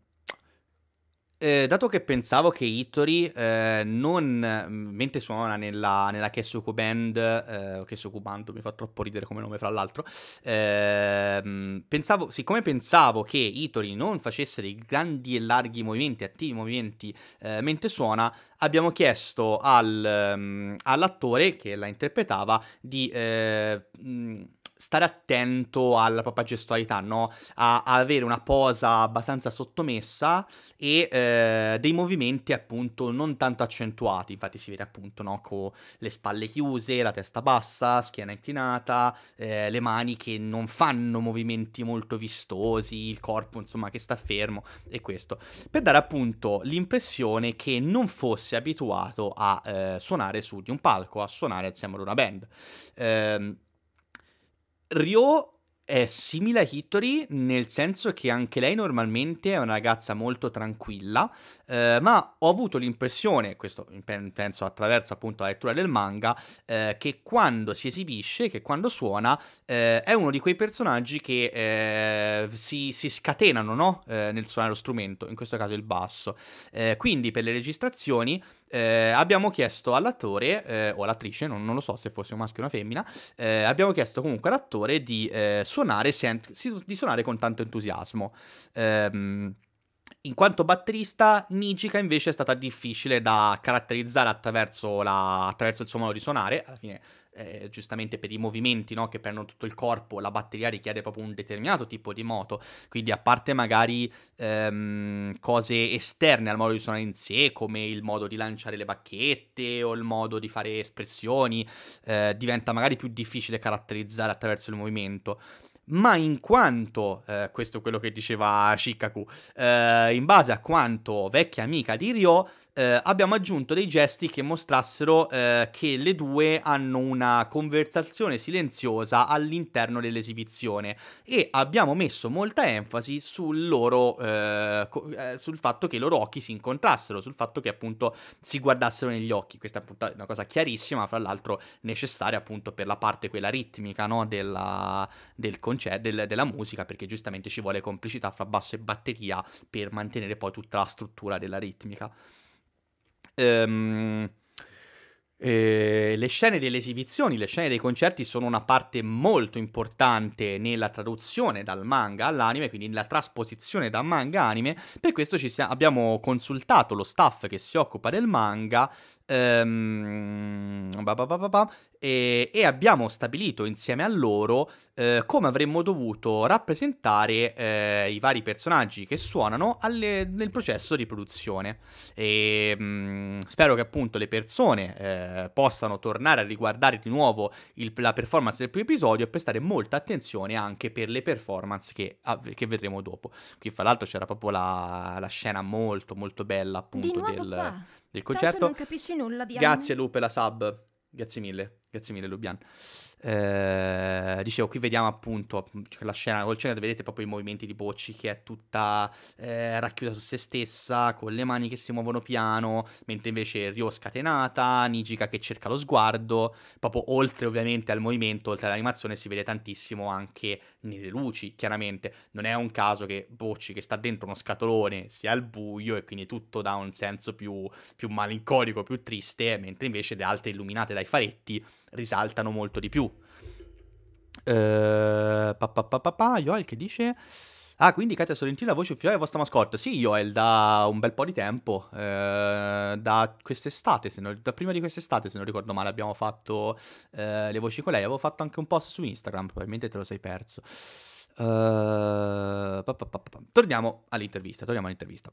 eh, dato che pensavo che Ittori eh, non mm, mentre suona nella, nella Kessuku Band, eh, Kessuku Band mi fa troppo ridere come nome fra l'altro, eh, mm, pensavo, siccome pensavo che Ittori non facesse dei grandi e larghi movimenti, attivi movimenti eh, mentre suona, abbiamo chiesto al, um, all'attore che la interpretava di... Mh, eh, stare attento alla propria gestualità, no? a, a, avere una posa abbastanza sottomessa e eh, dei movimenti appunto non tanto accentuati, infatti si vede appunto no? con le spalle chiuse, la testa bassa, schiena inclinata, eh, le mani che non fanno movimenti molto vistosi, il corpo insomma che sta fermo e questo, per dare appunto l'impressione che non fosse abituato a eh, suonare su di un palco, a suonare insieme ad una band. Eh, Ryo è simile a Hitori nel senso che anche lei normalmente è una ragazza molto tranquilla, eh, ma ho avuto l'impressione, questo penso attraverso appunto la lettura del manga, eh, che quando si esibisce, che quando suona, eh, è uno di quei personaggi che eh, si, si, scatenano no? Eh, nel suonare lo strumento, in questo caso il basso. Eh, quindi per le registrazioni eh, abbiamo chiesto all'attore eh, o all'attrice, non, non, lo so se fosse un maschio o una femmina, eh, abbiamo chiesto comunque all'attore di, eh, suonare, di suonare con tanto entusiasmo. Ehm, in quanto batterista, Nijika invece è stata difficile da caratterizzare attraverso, la, attraverso il suo modo di suonare. Alla fine, eh, giustamente per i movimenti no, che prendono tutto il corpo, la batteria richiede proprio un determinato tipo di moto. Quindi, a parte magari ehm, cose esterne al modo di suonare in sé, come il modo di lanciare le bacchette o il modo di fare espressioni, eh, diventa magari più difficile caratterizzare attraverso il movimento ma in quanto, eh, questo è quello che diceva Shikaku, eh, in base a quanto vecchia amica di Ryo, eh, abbiamo aggiunto dei gesti che mostrassero eh, che le due hanno una conversazione silenziosa all'interno dell'esibizione e abbiamo messo molta enfasi sul loro eh, eh sul fatto che i loro occhi si incontrassero, sul fatto che appunto si guardassero negli occhi. Questa è appunto una cosa chiarissima, fra l'altro necessaria appunto per la parte quella ritmica no? della, del concerto, del, della musica, perché giustamente ci vuole complicità fra basso e batteria per mantenere poi tutta la struttura della ritmica. Um. Eh, le scene delle esibizioni, le scene dei concerti sono una parte molto importante nella traduzione dal manga all'anime, quindi nella trasposizione da manga a anime. Per questo siamo, abbiamo consultato lo staff che si occupa del manga ehm, bah bah bah e, e, abbiamo stabilito insieme a loro eh, come avremmo dovuto rappresentare eh, i vari personaggi che suonano alle, nel processo di produzione. E, mh, mm, spero che appunto le persone eh, eh, possano tornare a riguardare di nuovo il, la performance del primo episodio e prestare molta attenzione anche per le performance che, av- che vedremo dopo. Qui fra l'altro c'era proprio la, la scena molto molto bella appunto del, del concerto. Tanto non capisci nulla di Grazie Lupe la sub, grazie mille, grazie mille Lubian. Eh, dicevo, qui vediamo appunto cioè, la scena col cenere, vedete proprio i movimenti di Bocci che è tutta eh, racchiusa su se stessa, con le mani che si muovono piano, mentre invece Ryo scatenata, Nijika che cerca lo sguardo, proprio oltre ovviamente al movimento, oltre all'animazione si vede tantissimo anche nelle luci, chiaramente non è un caso che Bocci che sta dentro uno scatolone sia al buio e quindi tutto dà un senso più, più malinconico, più triste, mentre invece le altre illuminate dai faretti risaltano molto di più. papà, papà, Yoel che dice... Ah, quindi Katia Sorrentino, la voce ufficiale della vostra mascotte. Sì, Yoel, da un bel po' di tempo, eh, da quest'estate, non, da prima di quest'estate, se non ricordo male, abbiamo fatto eh, le voci con lei. Avevo fatto anche un post su Instagram, probabilmente te lo sei perso. Uh, pa, pa, pa, torniamo all'intervista, torniamo all'intervista.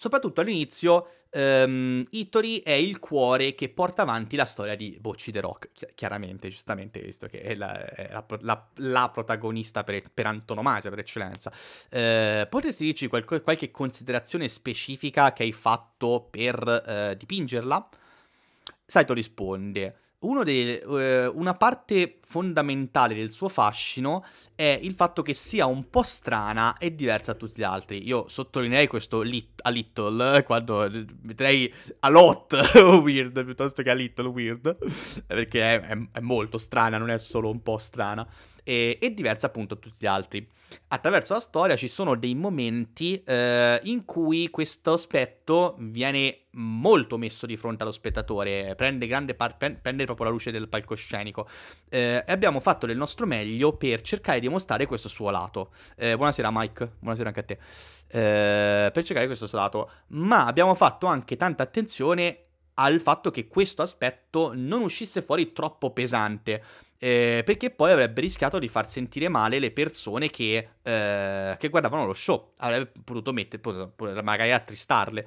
Soprattutto all'inizio, ehm, Itori è il cuore che porta avanti la storia di Bocci The Rock, Chi- chiaramente, giustamente, visto che è la, è la, la, la protagonista per, per, antonomasia, per eccellenza. Eh, potresti dirci qual- qualche considerazione specifica che hai fatto per eh, dipingerla? Saito risponde dei, eh, una parte fondamentale del suo fascino è il fatto che sia un po' strana e diversa da tutti gli altri. Io sottolineerei questo lit- a Little, eh, quando eh, metterei a Lot Weird piuttosto che a Little Weird, eh, perché è, è, è molto strana, non è solo un po' strana e, e diversa appunto da tutti gli altri. Attraverso la storia ci sono dei momenti eh, in cui questo aspetto viene molto messo di fronte allo spettatore, prende, grande par- prende proprio la luce del palcoscenico. Eh, e abbiamo fatto del nostro meglio per cercare di mostrare questo suo lato. Eh, buonasera Mike, buonasera anche a te. Eh, per cercare questo suo lato, ma abbiamo fatto anche tanta attenzione al fatto che questo aspetto non uscisse fuori troppo pesante. Eh, perché poi avrebbe rischiato di far sentire male le persone che, eh, che guardavano lo show, avrebbe potuto mettere, potuto, magari attristarle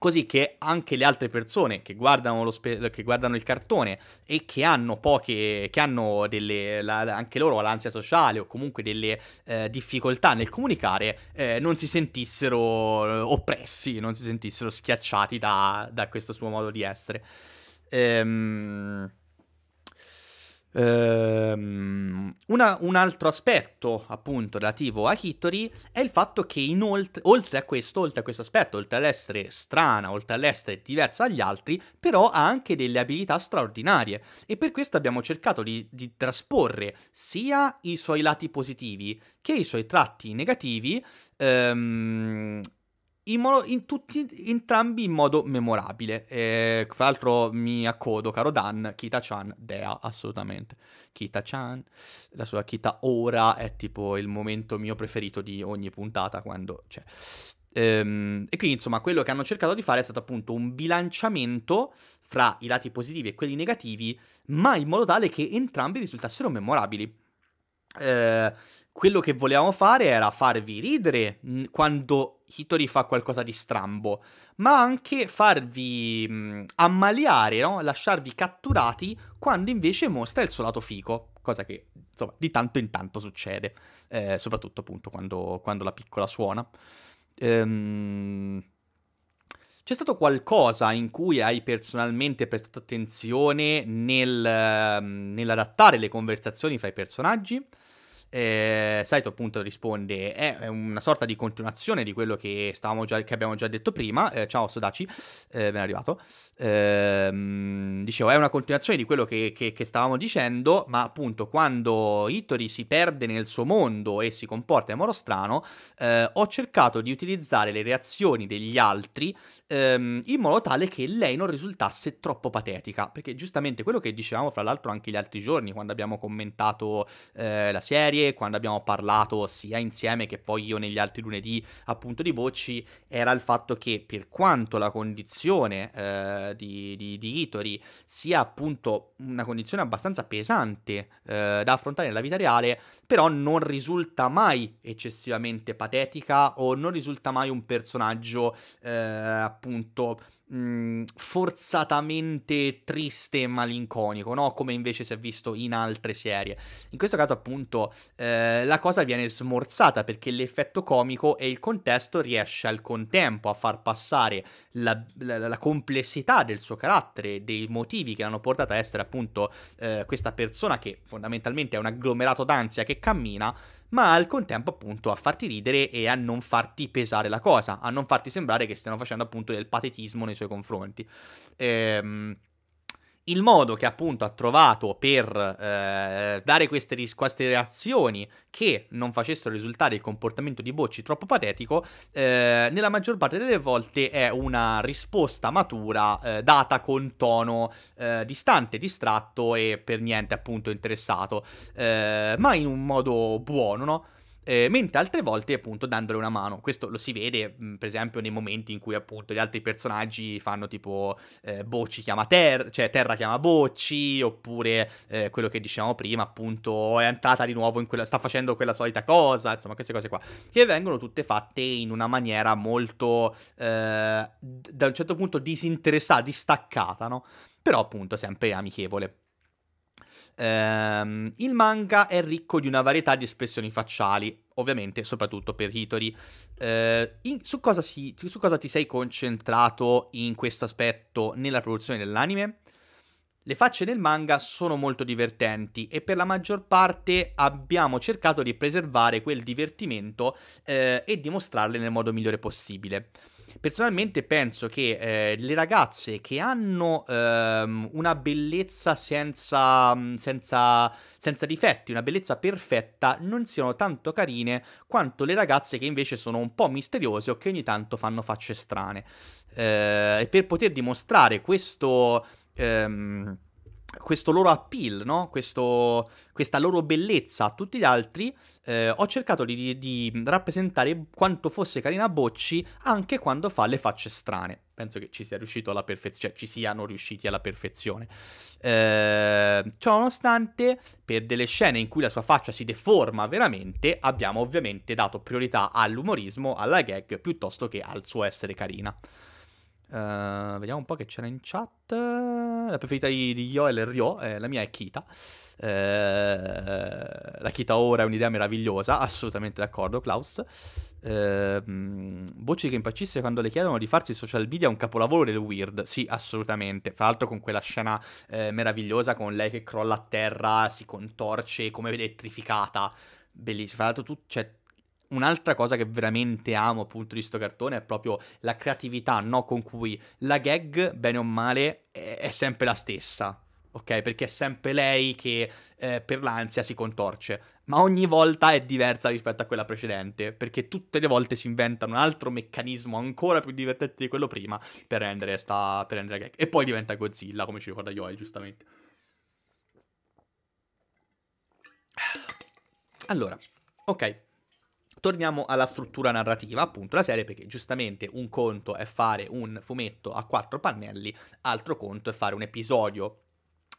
così che anche le altre persone che guardano, spe- che guardano il cartone e che hanno poche, che hanno delle, la, anche loro l'ansia sociale o comunque delle eh, difficoltà nel comunicare, eh, non si sentissero eh, oppressi, non si sentissero schiacciati da, da questo suo modo di essere. Ehm... Ehm, una, un altro aspetto appunto relativo a Hitori è il fatto che inoltre, oltre a questo, oltre a questo aspetto, oltre ad essere strana, oltre ad essere diversa dagli altri, però ha anche delle abilità straordinarie e per questo abbiamo cercato di, di trasporre sia i suoi lati positivi che i suoi tratti negativi um, in, modo, in tutti, entrambi in modo memorabile. E, fra l'altro mi accodo, caro Dan, Kita-chan, Dea, assolutamente. Kita-chan, la sua Kita ora è tipo il momento mio preferito di ogni puntata quando c'è. Ehm, e quindi insomma quello che hanno cercato di fare è stato appunto un bilanciamento fra i lati positivi e quelli negativi, ma in modo tale che entrambi risultassero memorabili. Eh, quello che volevamo fare era farvi ridere mm, quando Hitori fa qualcosa di strambo, ma anche farvi mh, mm, ammaliare, no? lasciarvi catturati quando invece mostra il suo lato fico, cosa che insomma di tanto in tanto succede, eh, soprattutto appunto quando, quando, la piccola suona. Ehm c'è stato qualcosa in cui hai personalmente prestato attenzione nel, ehm, nell'adattare le conversazioni fra i personaggi? eh, Saito appunto risponde eh, è una sorta di continuazione di quello che, già, che abbiamo già detto prima eh, ciao Sodaci eh, ben arrivato eh, dicevo è una continuazione di quello che, che, che, stavamo dicendo ma appunto quando Hitori si perde nel suo mondo e si comporta in modo strano eh, ho cercato di utilizzare le reazioni degli altri ehm, in modo tale che lei non risultasse troppo patetica perché giustamente quello che dicevamo fra l'altro anche gli altri giorni quando abbiamo commentato eh, la serie serie, quando abbiamo parlato sia insieme che poi io negli altri lunedì appunto di voci, era il fatto che per quanto la condizione eh, di, di, di, Itori sia appunto una condizione abbastanza pesante eh, da affrontare nella vita reale, però non risulta mai eccessivamente patetica o non risulta mai un personaggio eh, appunto forzatamente triste e malinconico, no? come invece si è visto in altre serie. In questo caso, appunto, eh, la cosa viene smorzata perché l'effetto comico e il contesto riesce al contempo a far passare la, la, la complessità del suo carattere, dei motivi che l'hanno portata a essere appunto eh, questa persona che fondamentalmente è un agglomerato d'ansia che cammina, ma al contempo appunto a farti ridere e a non farti pesare la cosa, a non farti sembrare che stiano facendo appunto del patetismo nei suoi confronti. Ehm, il modo che appunto ha trovato per eh, dare queste, ris- queste, reazioni che non facessero risultare il comportamento di Bocci troppo patetico, eh, nella maggior parte delle volte è una risposta matura eh, data con tono eh, distante, distratto e per niente appunto interessato, eh, ma in un modo buono, no? eh, mentre altre volte appunto dandole una mano. Questo lo si vede mm, per esempio nei momenti in cui appunto gli altri personaggi fanno tipo eh, Bocci chiama Terra, cioè Terra chiama Bocci, oppure eh, quello che dicevamo prima appunto è entrata di nuovo in quella, sta facendo quella solita cosa, insomma queste cose qua, che vengono tutte fatte in una maniera molto eh, da un certo punto disinteressata, distaccata, no? Però appunto sempre amichevole. Ehm, il manga è ricco di una varietà di espressioni facciali, ovviamente soprattutto per Hitori. Eh, su, cosa su cosa ti sei concentrato in questo aspetto nella produzione dell'anime? Le facce nel manga sono molto divertenti e per la maggior parte abbiamo cercato di preservare quel divertimento eh, e dimostrarle nel modo migliore possibile personalmente penso che eh, le ragazze che hanno ehm, una bellezza senza, mm, senza, senza, difetti, una bellezza perfetta, non siano tanto carine quanto le ragazze che invece sono un po' misteriose o che ogni tanto fanno facce strane. Eh, e per poter dimostrare questo... Ehm, questo loro appeal, no? questo, questa loro bellezza a tutti gli altri, eh, ho cercato di, di, rappresentare quanto fosse carina Bocci anche quando fa le facce strane. Penso che ci sia riuscito alla perfezione, cioè ci siano riusciti alla perfezione. Eh, ciò per delle scene in cui la sua faccia si deforma veramente, abbiamo ovviamente dato priorità all'umorismo, alla gag, piuttosto che al suo essere carina. Uh, vediamo un po' che c'era in chat. La preferita di, di Yoel è Ryo, eh, la mia è Kita. Uh, eh, la Kita ora è un'idea meravigliosa, assolutamente d'accordo, Klaus. Uh, eh, Bocci mm, che impaccisce quando le chiedono di farsi social media un capolavoro del weird. Sì, assolutamente. Fra l'altro con quella scena eh, meravigliosa con lei che crolla a terra, si contorce come elettrificata. Bellissimo. Fra l'altro tu, cioè, un'altra cosa che veramente amo appunto di sto cartone è proprio la creatività no? con cui la gag, bene o male, è, è sempre la stessa. Ok, perché è sempre lei che eh, per l'ansia si contorce, ma ogni volta è diversa rispetto a quella precedente, perché tutte le volte si inventano un altro meccanismo ancora più divertente di quello prima per rendere, sta, per rendere la gag. E poi diventa Godzilla, come ci ricorda Yoel, giustamente. Allora, ok, Torniamo alla struttura narrativa, appunto, la serie, perché giustamente un conto è fare un fumetto a quattro pannelli, altro conto è fare un episodio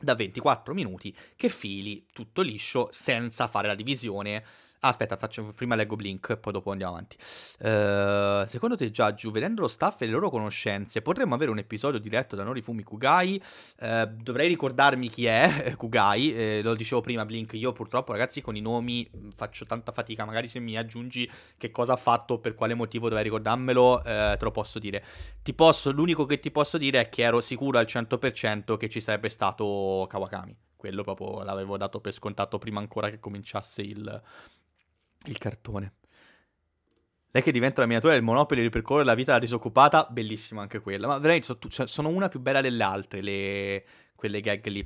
da 24 minuti che fili tutto liscio senza fare la divisione Ah, aspetta, faccio, prima leggo Blink, poi dopo andiamo avanti. Uh, secondo te, Giaggiu, vedendo lo staff e le loro conoscenze, potremmo avere un episodio diretto da Nori Fumi Kugai? Uh, dovrei ricordarmi chi è Kugai, eh, lo dicevo prima Blink, io purtroppo ragazzi con i nomi faccio tanta fatica, magari se mi aggiungi che cosa ha fatto, per quale motivo dovrei ricordarmelo, eh, te lo posso dire. Ti posso, l'unico che ti posso dire è che ero sicuro al 100% che ci sarebbe stato Kawakami quello proprio l'avevo dato per scontato prima ancora che cominciasse il, il cartone. Lei che diventa la miniatura del Monopoli e ripercorre la vita della disoccupata, bellissima anche quella. Ma veramente cioè, sono una più bella delle altre, le, quelle gag lì.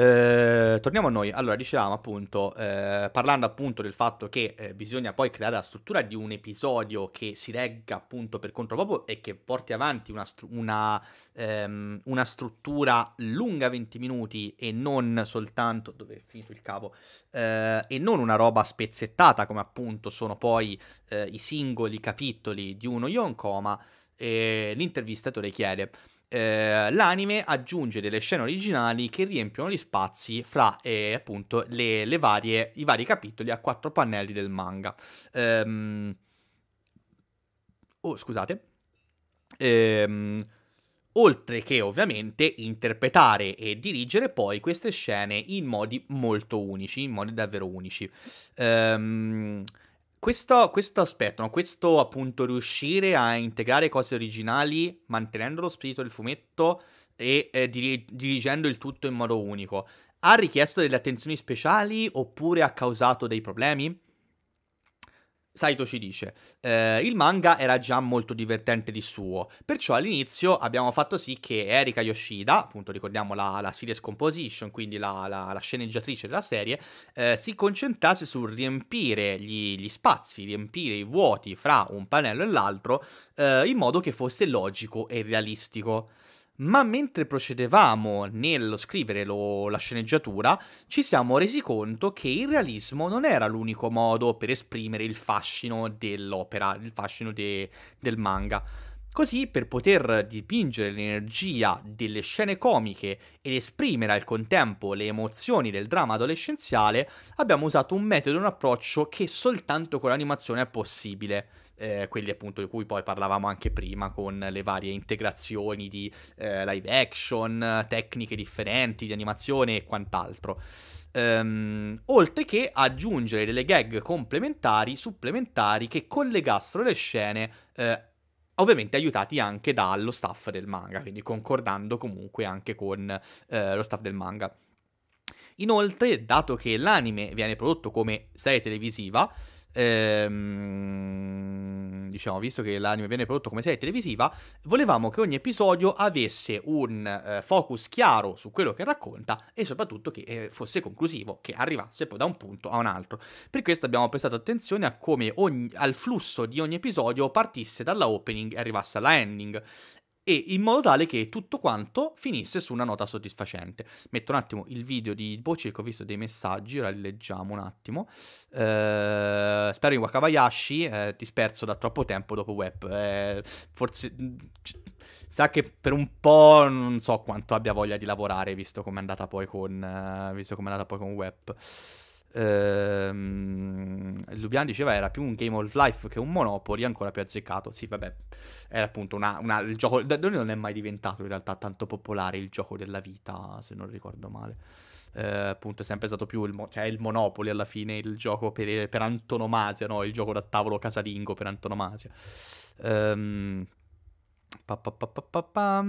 Eh, torniamo a noi. Allora, dicevamo appunto, eh, parlando appunto del fatto che eh, bisogna poi creare la struttura di un episodio che si regga appunto per contro proprio e che porti avanti una, stru- una, ehm, una, struttura lunga 20 minuti e non soltanto. dove è finito il cavo? Eh, e non una roba spezzettata come appunto sono poi eh, i singoli capitoli di uno Yonkoma. E l'intervistatore chiede eh, l'anime aggiunge delle scene originali che riempiono gli spazi fra eh, appunto le, le varie, i vari capitoli a quattro pannelli del manga. Ehm... Oh, scusate. Ehm oltre che ovviamente interpretare e dirigere poi queste scene in modi molto unici, in modi davvero unici. Ehm, questo, questo aspetto, no? questo appunto riuscire a integrare cose originali mantenendo lo spirito del fumetto e eh, dir- dirigendo il tutto in modo unico, ha richiesto delle attenzioni speciali oppure ha causato dei problemi? Saito ci dice, eh, il manga era già molto divertente di suo, perciò all'inizio abbiamo fatto sì che Erika Yoshida, appunto ricordiamo la, la series composition, quindi la, la, la sceneggiatrice della serie, eh, si concentrasse sul riempire gli, gli, spazi, riempire i vuoti fra un pannello e l'altro, eh, in modo che fosse logico e realistico ma mentre procedevamo nello scrivere lo, la sceneggiatura ci siamo resi conto che il realismo non era l'unico modo per esprimere il fascino dell'opera, il fascino de, del manga. Così, per poter dipingere l'energia delle scene comiche ed esprimere al contempo le emozioni del dramma adolescenziale, abbiamo usato un metodo e un approccio che soltanto con l'animazione è possibile eh, quelli appunto di cui poi parlavamo anche prima con le varie integrazioni di eh, live action, tecniche differenti di animazione e quant'altro. Um, oltre che aggiungere delle gag complementari, supplementari che collegassero le scene eh, ovviamente aiutati anche dallo staff del manga, quindi concordando comunque anche con eh, lo staff del manga. Inoltre, dato che l'anime viene prodotto come serie televisiva, ehm, diciamo, visto che l'anime viene prodotto come serie televisiva, volevamo che ogni episodio avesse un eh, focus chiaro su quello che racconta e soprattutto che eh, fosse conclusivo, che arrivasse poi da un punto a un altro. Per questo abbiamo prestato attenzione a come ogni, al flusso di ogni episodio partisse dalla opening e arrivasse alla ending e in modo tale che tutto quanto finisse su una nota soddisfacente. Metto un attimo il video di Bocci che ho visto dei messaggi, ora li leggiamo un attimo. Eh, spero in Wakabayashi, eh, disperso da troppo tempo dopo web. Eh, forse... Sa che per un po' non so quanto abbia voglia di lavorare, visto come è andata poi con, uh, visto com'è andata poi con web. Ehm, Lubian diceva era più un Game of Life che un Monopoly, ancora più azzeccato. Sì, vabbè, era appunto una, una, il gioco. Da noi non è mai diventato in realtà tanto popolare il gioco della vita, se non ricordo male. Eh, appunto è sempre stato più il, mo- cioè il Monopoli alla fine, il gioco per, per antonomasia, no? il gioco da tavolo casalingo per antonomasia. Ehm, pa, pa, pa,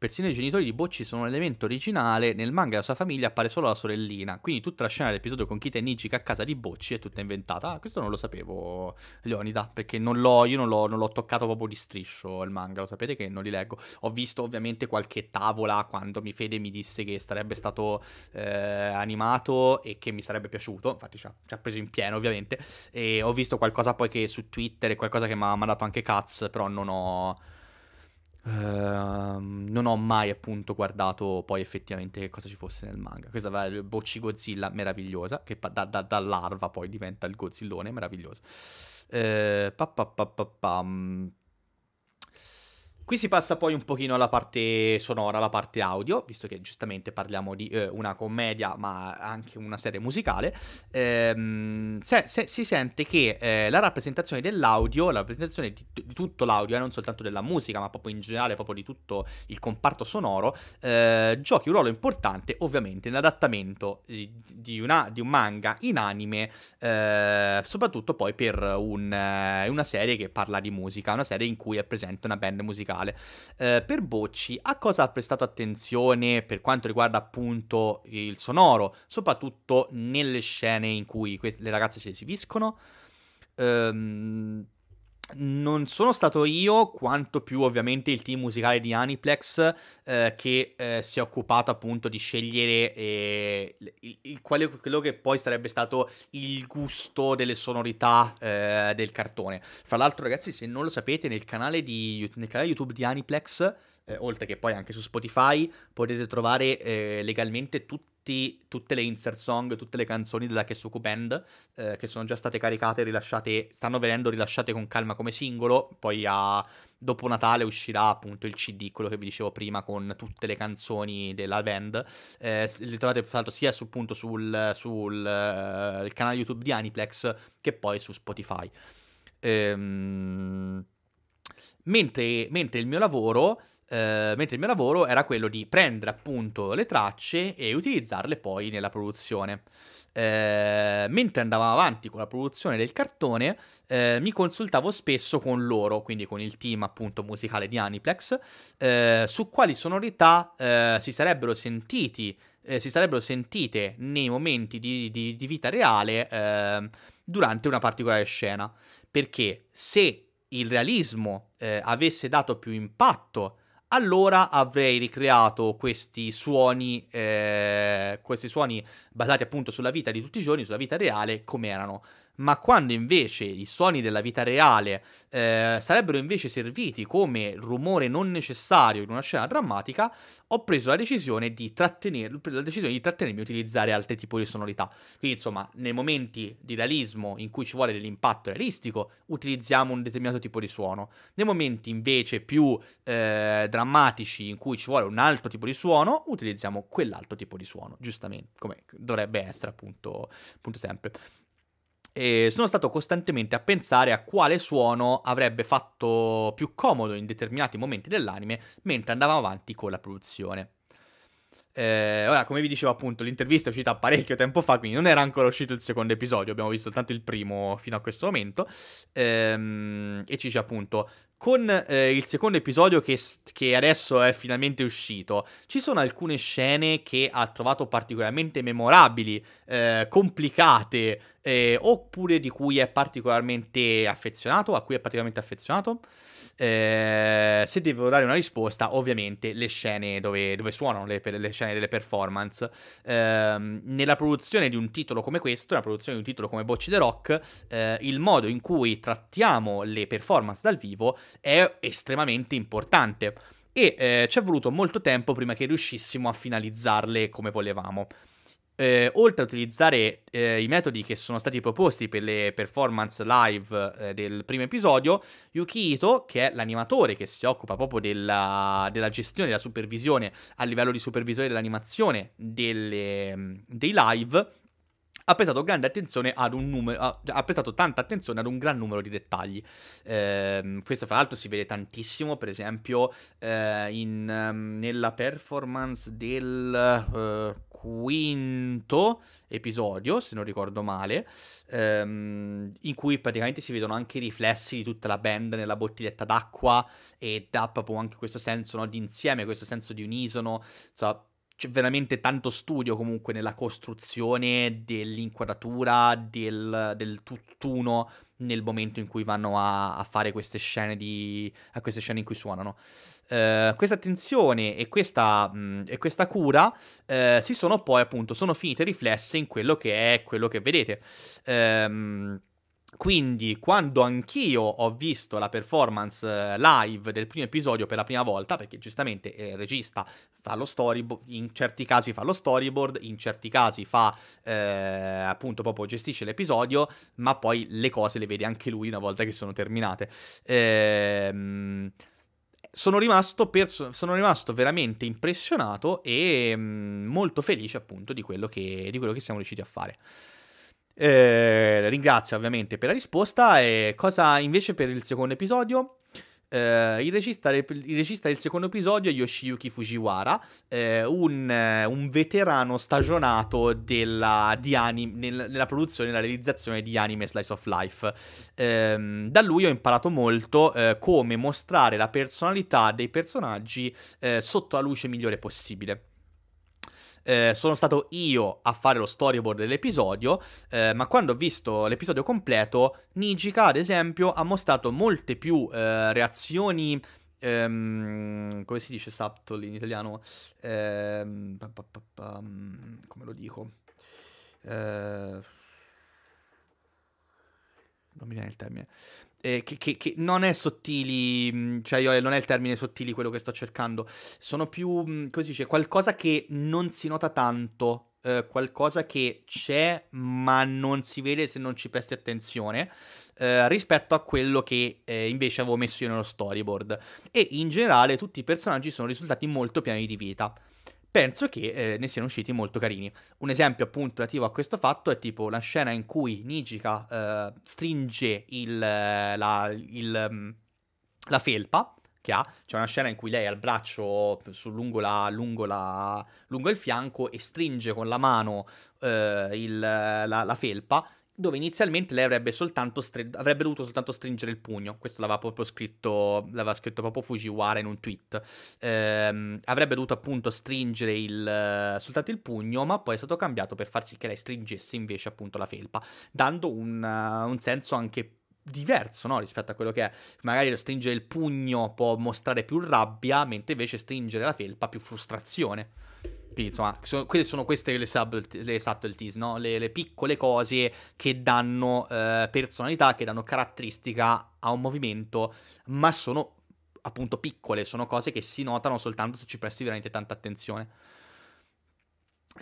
Persino i genitori di Bocci sono un elemento originale, nel manga della sua famiglia appare solo la sorellina, quindi tutta la scena dell'episodio con Kita e Nijika a casa di Bocci è tutta inventata. Ah, questo non lo sapevo, Leonida, perché non l'ho, io non l'ho, non l'ho toccato proprio di striscio il manga, lo sapete che non li leggo. Ho visto ovviamente qualche tavola quando mi Fede mi disse che sarebbe stato eh, animato e che mi sarebbe piaciuto, infatti ci ha, ci ha, preso in pieno ovviamente, e ho visto qualcosa poi che su Twitter e qualcosa che mi ha mandato anche Katz, però non ho... Ehm, non ho mai appunto guardato poi effettivamente che cosa ci fosse nel manga. Questa aveva Bocci Godzilla meravigliosa, che da, da, da larva poi diventa il Godzillone meraviglioso. Eh, pa, pa, pa, Qui si passa poi un pochino alla parte sonora, alla parte audio, visto che giustamente parliamo di eh, una commedia ma anche una serie musicale, ehm, se, se, si sente che eh, la rappresentazione dell'audio, la rappresentazione di, di tutto l'audio, eh, non soltanto della musica ma proprio in generale, proprio di tutto il comparto sonoro, eh, giochi un ruolo importante ovviamente nell'adattamento di, eh, di, una, di un manga in anime, eh, soprattutto poi per un, una serie che parla di musica, una serie in cui è presente una band musicale generale. Eh, per Bocci, a cosa ha prestato attenzione per quanto riguarda appunto il sonoro, soprattutto nelle scene in cui que- le ragazze si esibiscono? Ehm non sono stato io, quanto più ovviamente il team musicale di Aniplex eh, che eh, si è occupato appunto di scegliere eh, il, il, quello che poi sarebbe stato il gusto delle sonorità eh, del cartone. Fra l'altro ragazzi se non lo sapete nel canale, di, nel canale YouTube di Aniplex eh, oltre che poi anche su Spotify, potete trovare eh, legalmente tutti, tutte le insert song, tutte le canzoni della Kesuku Band eh, che sono già state caricate rilasciate, stanno venendo rilasciate con calma come singolo, poi a, dopo Natale uscirà appunto il CD, quello che vi dicevo prima con tutte le canzoni della band, eh, le trovate tra l'altro sia sul, punto, sul, sul eh, canale YouTube di Aniplex che poi su Spotify. Ehm... Mentre, mentre, il mio lavoro eh, mentre il mio lavoro era quello di prendere appunto le tracce e utilizzarle poi nella produzione. Eh, mentre andavamo avanti con la produzione del cartone, eh, mi consultavo spesso con loro, quindi con il team appunto musicale di Aniplex, eh, su quali sonorità eh, si sarebbero sentiti, eh, si sarebbero sentite nei momenti di, di, di vita reale ehm, durante una particolare scena. Perché se il realismo avesse dato più impatto allora avrei ricreato questi suoni, eh, questi suoni basati appunto sulla vita di tutti i giorni, sulla vita reale, come erano ma quando invece i suoni della vita reale eh, sarebbero invece serviti come rumore non necessario in una scena drammatica, ho preso la decisione di, trattenere, la decisione di trattenermi e utilizzare altri tipi di sonorità. Quindi, insomma, nei momenti di realismo in cui ci vuole dell'impatto realistico, utilizziamo un determinato tipo di suono. Nei momenti invece più eh, drammatici in cui ci vuole un altro tipo di suono, utilizziamo quell'altro tipo di suono, giustamente, come dovrebbe essere appunto, appunto sempre. E sono stato costantemente a pensare a quale suono avrebbe fatto più comodo in determinati momenti dell'anime mentre andavo avanti con la produzione. Eh, ora, come vi dicevo appunto, l'intervista è uscita parecchio tempo fa, quindi non era ancora uscito il secondo episodio, abbiamo visto soltanto il primo fino a questo momento. Ehm, e ci dice appunto, con eh, il secondo episodio che, che, adesso è finalmente uscito, ci sono alcune scene che ha trovato particolarmente memorabili, eh, complicate, eh, oppure di cui è particolarmente affezionato, a cui è particolarmente affezionato? Eh, se devo dare una risposta, ovviamente le scene dove, dove suonano, le, le, scene delle performance. Eh, nella produzione di un titolo come questo, nella produzione di un titolo come Bocci The Rock, eh, il modo in cui trattiamo le performance dal vivo è estremamente importante. E eh, ci è voluto molto tempo prima che riuscissimo a finalizzarle come volevamo eh, oltre a utilizzare eh, i metodi che sono stati proposti per le performance live eh, del primo episodio, Yukito, che è l'animatore che si occupa proprio della, della gestione, della supervisione a livello di supervisore dell'animazione delle, dei live, ha prestato grande attenzione ad un numero, ha, cioè, ha prestato tanta attenzione ad un gran numero di dettagli. Eh, questo fra l'altro si vede tantissimo, per esempio, eh, in, ehm, nella performance del eh, quinto episodio, se non ricordo male, ehm, in cui praticamente si vedono anche i riflessi di tutta la band nella bottiglietta d'acqua e dà proprio anche questo senso no, di insieme, questo senso di unisono, insomma, cioè, c'è veramente tanto studio comunque nella costruzione dell'inquadratura, del, del tutt'uno nel momento in cui vanno a, a fare queste scene, di, a queste scene in cui suonano. Uh, questa attenzione e questa, mh, mm, e questa cura uh, si sono poi appunto sono finite riflesse in quello che è quello che vedete. Um, quindi, quando anch'io ho visto la performance eh, live del primo episodio per la prima volta, perché giustamente eh, il regista fa lo storyboard, in certi casi fa lo storyboard, in certi casi fa eh, appunto proprio gestisce l'episodio, ma poi le cose le vede anche lui una volta che sono terminate. Ehm. Sono rimasto, perso- sono rimasto, veramente impressionato e mh, mm, molto felice appunto di quello, che, di quello che siamo riusciti a fare. Eh, ringrazio ovviamente per la risposta. E cosa invece per il secondo episodio? Eh, il, regista, il, regista, del secondo episodio è Yoshiyuki Fujiwara, eh, un, un, veterano stagionato della, anime, nel, nella produzione e nella realizzazione di anime Slice of Life. Eh, da lui ho imparato molto eh, come mostrare la personalità dei personaggi eh, sotto la luce migliore possibile. Eh, sono stato io a fare lo storyboard dell'episodio, eh, ma quando ho visto l'episodio completo, Nijika, ad esempio, ha mostrato molte più eh, reazioni. Ehm, come si dice subtle in italiano? Ehm, pa, pa, pa, mm, come lo dico? Eh non mi viene il termine, eh, che, che, che, non è sottili, mm, cioè io, eh, non è il termine sottili quello che sto cercando, sono più, mm, come si dice, qualcosa che non si nota tanto, eh, qualcosa che c'è ma non si vede se non ci presti attenzione eh, rispetto a quello che eh, invece avevo messo io nello storyboard e in generale tutti i personaggi sono risultati molto pieni di vita penso che eh, ne siano usciti molto carini. Un esempio appunto relativo a questo fatto è tipo la scena in cui Nijika eh, stringe il, eh, la, il, mm, la, felpa che ha, c'è una scena in cui lei ha il braccio su, lungo, la, lungo, la, lungo il fianco e stringe con la mano eh, il, la felpa dove inizialmente lei avrebbe, str- avrebbe, dovuto soltanto stringere il pugno, questo l'aveva proprio scritto, l'aveva scritto proprio Fujiwara in un tweet, ehm, avrebbe dovuto appunto stringere il, soltanto il pugno, ma poi è stato cambiato per far sì che lei stringesse invece appunto la felpa, dando un, uh, un senso anche diverso no? rispetto a quello che è. Magari stringere il pugno può mostrare più rabbia, mentre invece stringere la felpa più frustrazione. Quindi, insomma, sono, quelle sono queste le, sub, le subtleties, no? le, le, piccole cose che danno eh, personalità, che danno caratteristica a un movimento, ma sono appunto piccole, sono cose che si notano soltanto se ci presti veramente tanta attenzione.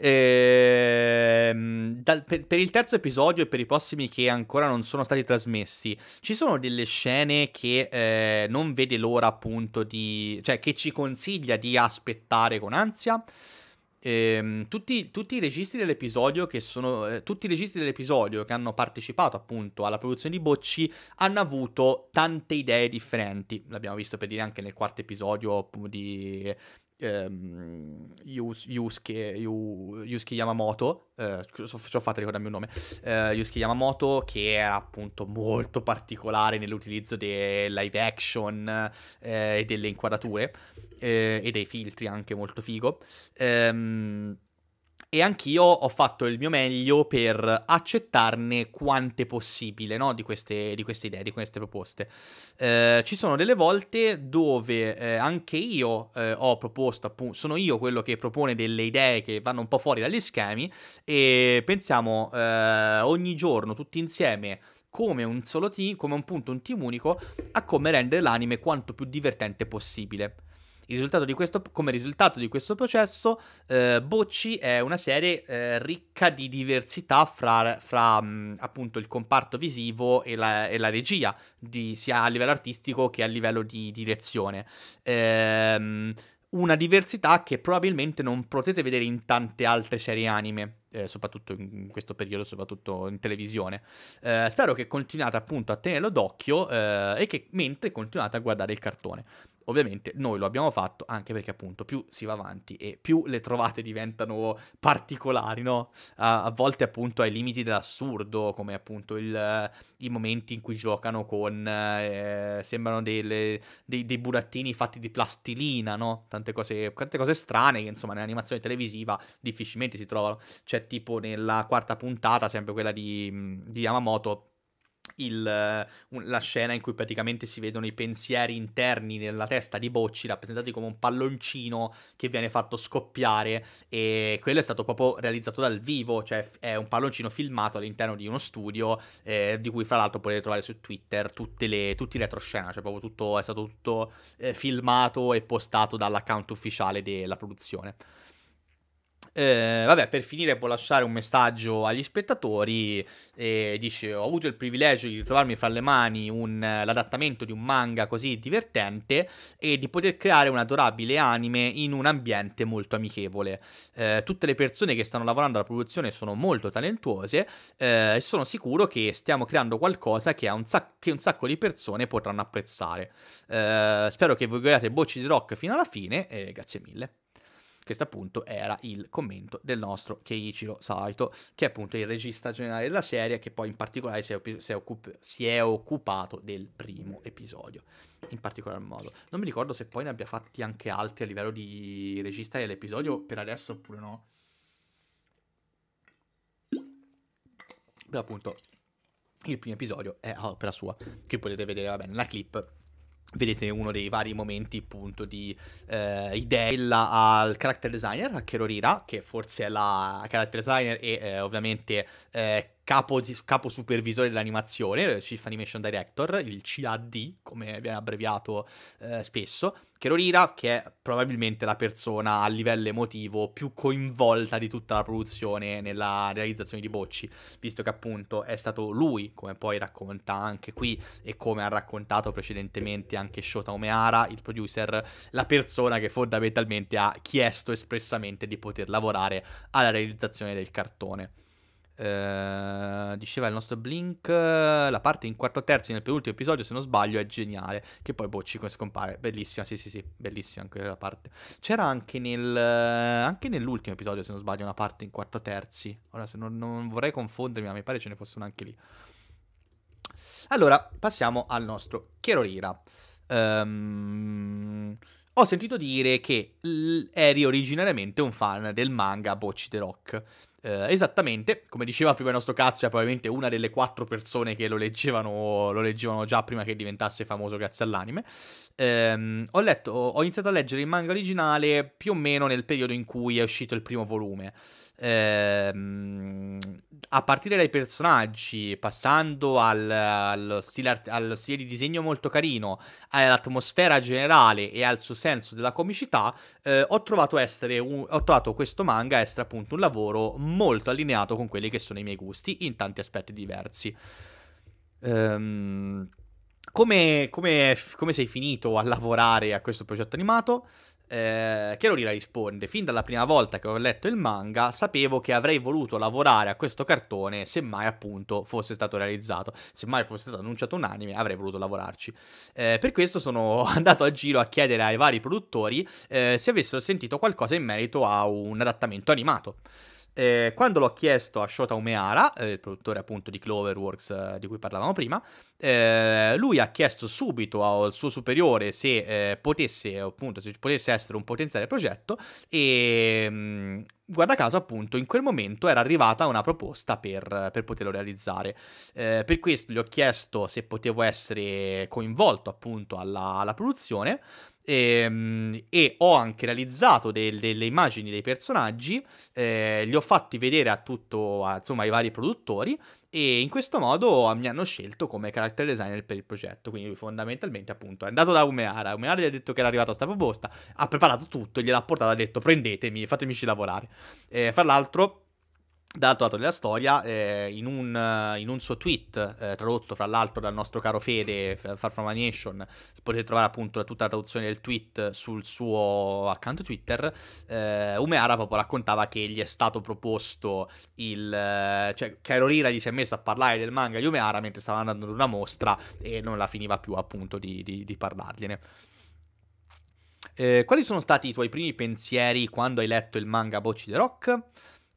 Ehm, dal, per, per, il terzo episodio e per i prossimi che ancora non sono stati trasmessi, ci sono delle scene che eh, non vede l'ora appunto di... cioè che ci consiglia di aspettare con ansia ehm, tutti, tutti, i registi dell'episodio che sono, eh, tutti i registi dell'episodio che hanno partecipato appunto alla produzione di Bocci hanno avuto tante idee differenti. L'abbiamo visto per dire anche nel quarto episodio di, ehm, Yus- Yusuke, Yu- Yusuke Yamamoto, eh, so, so fate ricordarmi un nome, eh, Yusuke Yamamoto che è appunto molto particolare nell'utilizzo dei live action eh, e delle inquadrature eh, e dei filtri anche molto figo. Ehm, e anch'io ho fatto il mio meglio per accettarne quante possibile no? di, queste, di, queste, idee, di queste proposte. Eh, ci sono delle volte dove eh, anche io eh, ho proposto, appunto, sono io quello che propone delle idee che vanno un po' fuori dagli schemi e pensiamo eh, ogni giorno tutti insieme come un solo team, come un punto, un team unico, a come rendere l'anime quanto più divertente possibile risultato questo, come risultato di questo processo, eh, Bocci è una serie eh, ricca di diversità fra, fra mh, mm, appunto il comparto visivo e la, e la regia, di, sia a livello artistico che a livello di direzione. Ehm, una diversità che probabilmente non potete vedere in tante altre serie anime. Eh, soprattutto in questo periodo, soprattutto in televisione. Eh, spero che continuate appunto a tenerlo d'occhio eh, e che mentre continuate a guardare il cartone. Ovviamente noi lo abbiamo fatto anche perché appunto più si va avanti e più le trovate diventano particolari, no? A, a volte appunto ai limiti dell'assurdo, come appunto il, i momenti in cui giocano con... Eh, sembrano delle, dei, dei, burattini fatti di plastilina, no? Tante cose, tante cose strane che insomma nell'animazione televisiva difficilmente si trovano. C'è tipo nella quarta puntata, sempre quella di, mm, di Yamamoto, il, eh, la scena in cui praticamente si vedono i pensieri interni nella testa di Bocci rappresentati come un palloncino che viene fatto scoppiare e quello è stato proprio realizzato dal vivo, cioè è un palloncino filmato all'interno di uno studio eh, di cui fra l'altro potete trovare su Twitter tutte le, tutti i retroscena, cioè proprio tutto è stato tutto eh, filmato e postato dall'account ufficiale della produzione eh, vabbè, per finire può lasciare un messaggio agli spettatori e dice ho avuto il privilegio di trovarmi fra le mani un, l'adattamento di un manga così divertente e di poter creare un adorabile anime in un ambiente molto amichevole. Eh, tutte le persone che stanno lavorando alla produzione sono molto talentuose eh, e sono sicuro che stiamo creando qualcosa che, un, sac- che un sacco di persone potranno apprezzare. Eh, spero che voi guardiate Bocci di Rock fino alla fine e grazie mille questo appunto era il commento del nostro Keiichiro Saito, che è appunto il regista generale della serie, che poi in particolare si è, si è, occup- si è occupato del primo episodio, in particolar modo. Non mi ricordo se poi ne abbia fatti anche altri a livello di regista dell'episodio, per adesso oppure no. Però appunto il primo episodio è opera sua, che potete vedere, va bene, la clip Vedete uno dei vari momenti appunto di eh, idea al character designer, a Kerorira, che forse è la character designer e eh, ovviamente eh, capo, capo supervisore dell'animazione, eh, Chief Animation Director, il CAD, come viene abbreviato eh, spesso, Kerorira, che è probabilmente la persona a livello emotivo più coinvolta di tutta la produzione nella realizzazione di Bocci, visto che appunto è stato lui, come poi racconta anche qui e come ha raccontato precedentemente anche Shota Omehara, il producer, la persona che fondamentalmente ha chiesto espressamente di poter lavorare alla realizzazione del cartone. Eh, diceva il nostro Blink, eh, la parte in quarto terzi nel penultimo episodio, se non sbaglio, è geniale, che poi Bocci come scompare, bellissima, sì sì sì, bellissima anche quella parte. C'era anche, nel, eh, anche nell'ultimo episodio, se non sbaglio, una parte in quarto terzi, ora se non, non vorrei confondermi, ma mi pare ce ne fosse una anche lì. Allora, passiamo al nostro Chierorira. Um, ehm, ho sentito dire che l- eri originariamente un fan del manga Bocci the Rock. Eh, esattamente, come diceva prima il nostro cazzo, cioè probabilmente una delle quattro persone che lo leggevano, lo leggevano già prima che diventasse famoso grazie all'anime. Eh, ho, letto, ho iniziato a leggere il manga originale più o meno nel periodo in cui è uscito il primo volume ehm, a partire dai personaggi, passando al, allo, stile art- allo, stile di disegno molto carino, all'atmosfera generale e al suo senso della comicità, eh, ho, trovato un, ho trovato questo manga essere appunto un lavoro molto allineato con quelli che sono i miei gusti in tanti aspetti diversi. Ehm, come, come, come sei finito a lavorare a questo progetto animato? eh, Kerolina risponde, fin dalla prima volta che ho letto il manga sapevo che avrei voluto lavorare a questo cartone se mai appunto fosse stato realizzato, se mai fosse stato annunciato un anime avrei voluto lavorarci. Eh, per questo sono andato a giro a chiedere ai vari produttori eh, se avessero sentito qualcosa in merito a un adattamento animato eh, quando l'ho chiesto a Shota Umeara, eh, il produttore appunto di Cloverworks eh, di cui parlavamo prima, eh, lui ha chiesto subito al suo superiore se eh, potesse appunto se potesse essere un potenziale progetto e mh, mm, guarda caso appunto in quel momento era arrivata una proposta per, per poterlo realizzare. Eh, per questo gli ho chiesto se potevo essere coinvolto appunto alla, alla produzione e, ehm, e, ho anche realizzato del, delle immagini dei personaggi, eh, li ho fatti vedere a tutto, a, insomma, ai vari produttori e in questo modo mi hanno scelto come character designer per il progetto. Quindi fondamentalmente appunto è andato da Umeara, Umeara gli ha detto che era arrivata questa proposta, ha preparato tutto, gliel'ha portata, ha detto prendetemi, fatemici lavorare. Eh, fra l'altro D'altro lato della storia, eh, in, un, eh, in, un, suo tweet, eh, tradotto fra l'altro dal nostro caro Fede, Far From a Nation, potete trovare appunto tutta la traduzione del tweet sul suo account Twitter, eh, Umeara proprio raccontava che gli è stato proposto il... Eh, cioè Cairo Rira gli si è messo a parlare del manga di Umeara mentre stava andando ad una mostra e non la finiva più appunto di, di, di parlargliene. Eh, quali sono stati i tuoi primi pensieri quando hai letto il manga Bocci the Rock?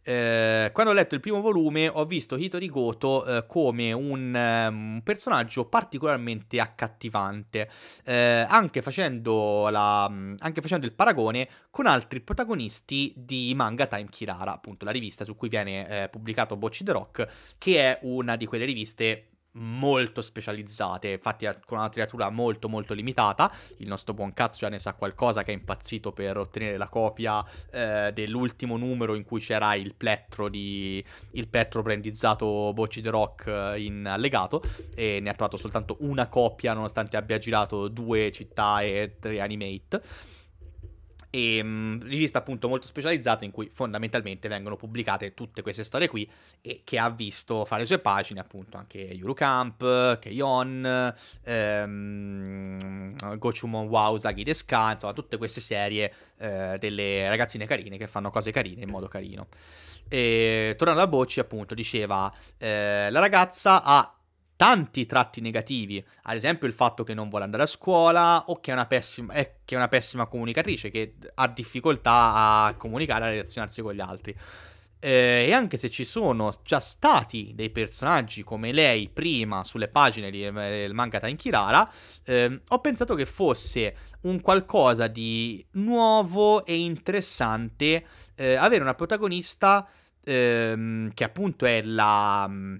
Eh, quando ho letto il primo volume ho visto Hitori Goto eh, come un, eh, un, personaggio particolarmente accattivante, eh, anche facendo, la, mm, anche, facendo il paragone con altri protagonisti di Manga Time Kirara, appunto la rivista su cui viene eh, pubblicato Bocci The Rock, che è una di quelle riviste molto specializzate, infatti con una creatura molto molto limitata, il nostro buon cazzo già ne sa qualcosa che è impazzito per ottenere la copia eh, dell'ultimo numero in cui c'era il plettro di il plettro brandizzato Bocci the Rock eh, in allegato e ne ha trovato soltanto una copia nonostante abbia girato due città e tre animate e, ehm, mh, rivista appunto molto specializzata in cui fondamentalmente vengono pubblicate tutte queste storie qui e che ha visto fare le sue pagine appunto anche Eurocamp, Keion, ehm, Gochumon Wow, Zaghi Deska, insomma tutte queste serie eh, delle ragazzine carine che fanno cose carine in modo carino. E, tornando a Bocci appunto diceva eh, la ragazza ha tanti tratti negativi, ad esempio il fatto che non vuole andare a scuola o che è una pessima, è, eh, è una pessima comunicatrice, che ha difficoltà a comunicare, a relazionarsi con gli altri. Eh, e anche se ci sono già stati dei personaggi come lei prima sulle pagine eh, del manga Tankirara, eh, ho pensato che fosse un qualcosa di nuovo e interessante eh, avere una protagonista ehm, che appunto è la mm,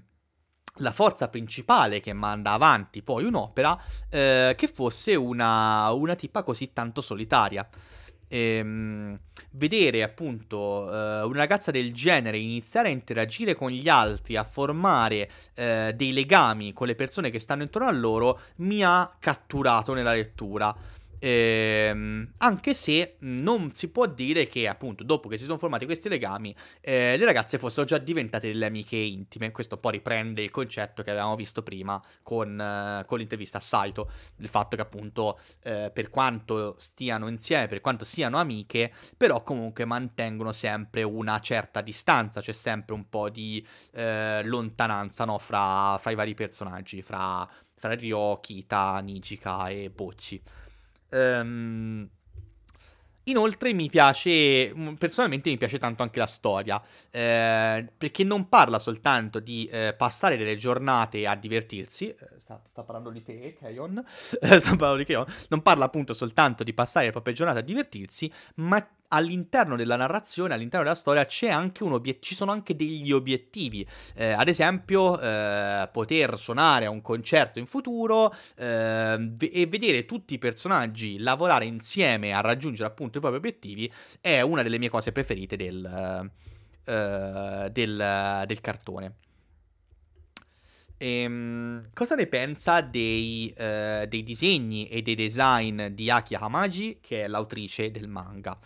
la forza principale che manda avanti poi un'opera eh, che fosse una, una tipa così tanto solitaria. Ehm, vedere appunto eh, una ragazza del genere iniziare a interagire con gli altri, a formare eh, dei legami con le persone che stanno intorno a loro, mi ha catturato nella lettura. Ehm, anche se non si può dire che, appunto, dopo che si sono formati questi legami, eh, le ragazze fossero già diventate delle amiche intime. Questo un po' riprende il concetto che avevamo visto prima con, eh, con l'intervista a Saito. Il fatto che, appunto, eh, per quanto stiano insieme, per quanto siano amiche, però comunque mantengono sempre una certa distanza, c'è sempre un po' di eh, lontananza no, fra, fra, i vari personaggi, fra, fra Ryo, Kita, Nijika e Bocci. Um, Inoltre mi piace, mm, personalmente mi piace tanto anche la storia, eh, perché non parla soltanto di eh, passare delle giornate a divertirsi, eh, sta, sta, parlando di te, Keon, sta parlando di Keon, non parla appunto soltanto di passare le proprie giornate a divertirsi, ma all'interno della narrazione, all'interno della storia, obiet- ci sono anche degli obiettivi. Eh, ad esempio, eh, poter suonare a un concerto in futuro eh, e vedere tutti i personaggi lavorare insieme a raggiungere appunto i propri obiettivi è una delle mie cose preferite del, eh, del, del cartone. Ehm, cosa ne pensa dei, eh, dei disegni e dei design di Aki Hamaji, che è l'autrice del manga?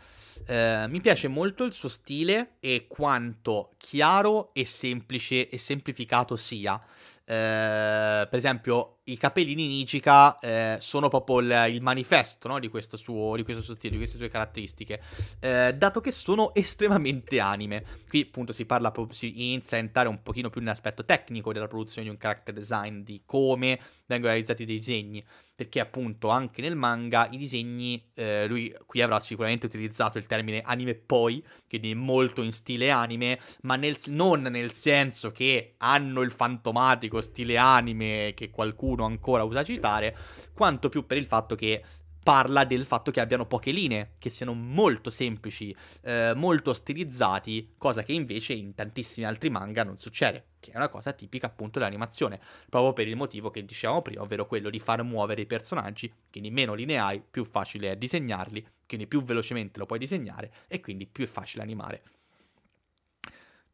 Eh, mi piace molto il suo stile e quanto chiaro e semplice e semplificato sia. Eh, per esempio, i capellini Nijika eh, sono proprio il, il manifesto no? di, questo suo, di, questo suo, stile, di queste sue caratteristiche, eh, dato che sono estremamente anime. Qui appunto si parla, si inizia a entrare un pochino più nell'aspetto tecnico della produzione di un character design, di come vengono realizzati i disegni, perché appunto anche nel manga i disegni, eh, lui qui avrà sicuramente utilizzato il termine anime poi, che quindi molto in stile anime, ma nel, non nel senso che hanno il fantomatico stile anime che qualcuno qualcuno ancora usa citare, quanto più per il fatto che parla del fatto che abbiano poche linee, che siano molto semplici, eh, molto stilizzati, cosa che invece in tantissimi altri manga non succede, che è una cosa tipica appunto dell'animazione, proprio per il motivo che dicevamo prima, ovvero quello di far muovere i personaggi, quindi meno linee hai, più facile è disegnarli, quindi più velocemente lo puoi disegnare e quindi più è facile animare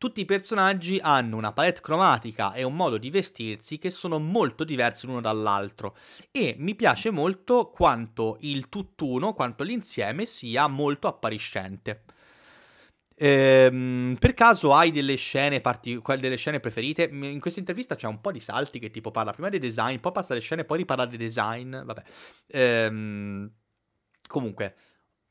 tutti i personaggi hanno una palette cromatica e un modo di vestirsi che sono molto diversi l'uno dall'altro e mi piace molto quanto il tutt'uno, quanto l'insieme sia molto appariscente. Ehm, per caso hai delle scene, partic- delle scene preferite? In questa intervista c'è un po' di salti che tipo parla prima dei design, poi passa alle scene, poi riparla dei design, vabbè. Ehm, comunque,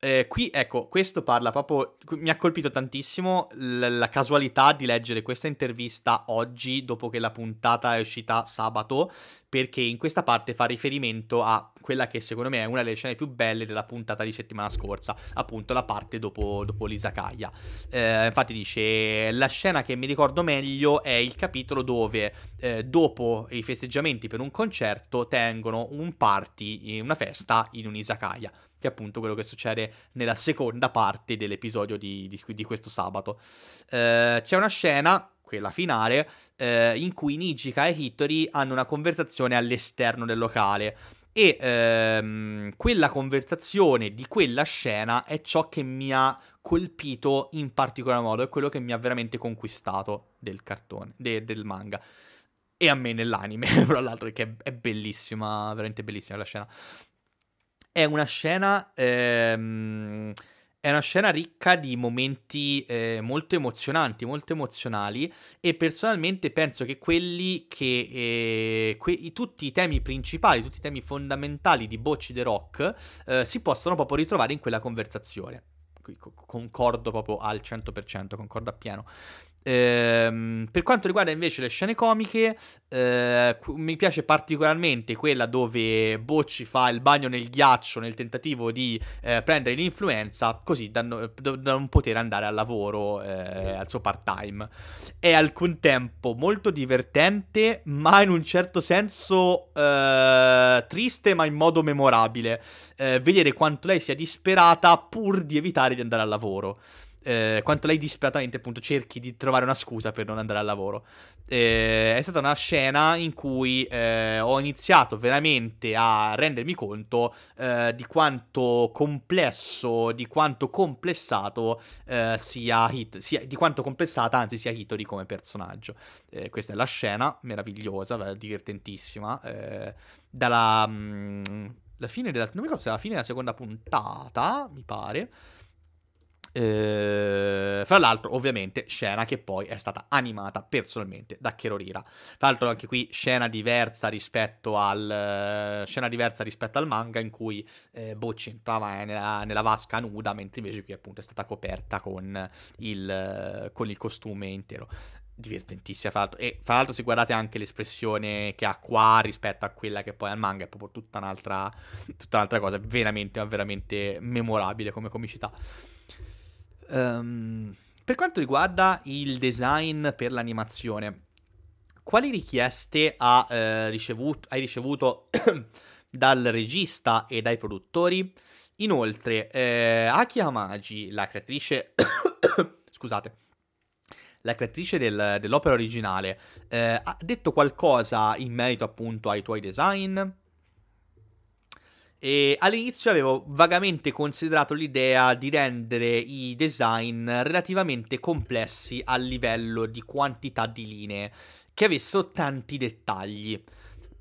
eh, qui ecco, questo parla proprio. Mi ha colpito tantissimo l- la casualità di leggere questa intervista oggi, dopo che la puntata è uscita sabato, perché in questa parte fa riferimento a quella che secondo me è una delle scene più belle della puntata di settimana scorsa, appunto la parte dopo, dopo l'Izakaya. Eh, infatti dice: La scena che mi ricordo meglio è il capitolo dove, eh, dopo i festeggiamenti per un concerto, tengono un party, eh, una festa in un'Isakaia che è appunto quello che succede nella seconda parte dell'episodio di, di, di questo sabato. Eh, c'è una scena quella finale, eh, in cui Nijika e Hittori hanno una conversazione all'esterno del locale. E ehm, quella conversazione di quella scena è ciò che mi ha colpito in particolar modo, è quello che mi ha veramente conquistato del cartone, de- del manga. E a me nell'anime, tra l'altro, che è, è bellissima, veramente bellissima la scena. È una scena... Ehm, è una scena ricca di momenti eh, molto emozionanti, molto emozionali e personalmente penso che quelli che eh, que- tutti i temi principali, tutti i temi fondamentali di Bocci The Rock eh, si possano proprio ritrovare in quella conversazione. Concordo proprio al 100%, concordo appieno. pieno. Ehm, per quanto riguarda invece le scene comiche, eh, mi piace particolarmente quella dove Bocci fa il bagno nel ghiaccio nel tentativo di eh, prendere l'influenza, così da, no- da, non poter andare al lavoro, eh, al suo part time. È al contempo molto divertente, ma in un certo senso eh, triste, ma in modo memorabile. Eh, vedere quanto lei sia disperata pur di evitare di andare al lavoro eh, quanto lei disperatamente appunto cerchi di trovare una scusa per non andare al lavoro. Eh, è stata una scena in cui eh, ho iniziato veramente a rendermi conto eh, di quanto complesso, di quanto complessato eh, sia Hit, sia, di quanto complessata anzi sia Hitori come personaggio. Eh, questa è la scena meravigliosa, divertentissima, dalla mh, mm, fine della, non mi ricordo se è la fine della seconda puntata, mi pare. Eh, fra l'altro, ovviamente, scena che poi è stata animata personalmente da Cherorira. Tra l'altro, anche qui scena diversa rispetto al, uh, scena diversa rispetto al manga, in cui eh, Bocci entrava eh, nella, nella, vasca nuda, mentre invece qui, appunto, è stata coperta con il, uh, con il costume intero. Divertentissima, fra l'altro. E fra l'altro, se guardate anche l'espressione che ha qua rispetto a quella che poi al manga, è proprio tutta un'altra, tutta un'altra cosa. È veramente, veramente memorabile come comicità. Um, per quanto riguarda il design per l'animazione, quali richieste ha, eh, ricevuto, hai ricevuto dal regista e dai produttori? Inoltre, eh, Aki Amagi, la creatrice, scusate, la creatrice del, dell'opera originale, eh, ha detto qualcosa in merito appunto ai tuoi design? E all'inizio avevo vagamente considerato l'idea di rendere i design relativamente complessi a livello di quantità di linee, che avessero tanti dettagli.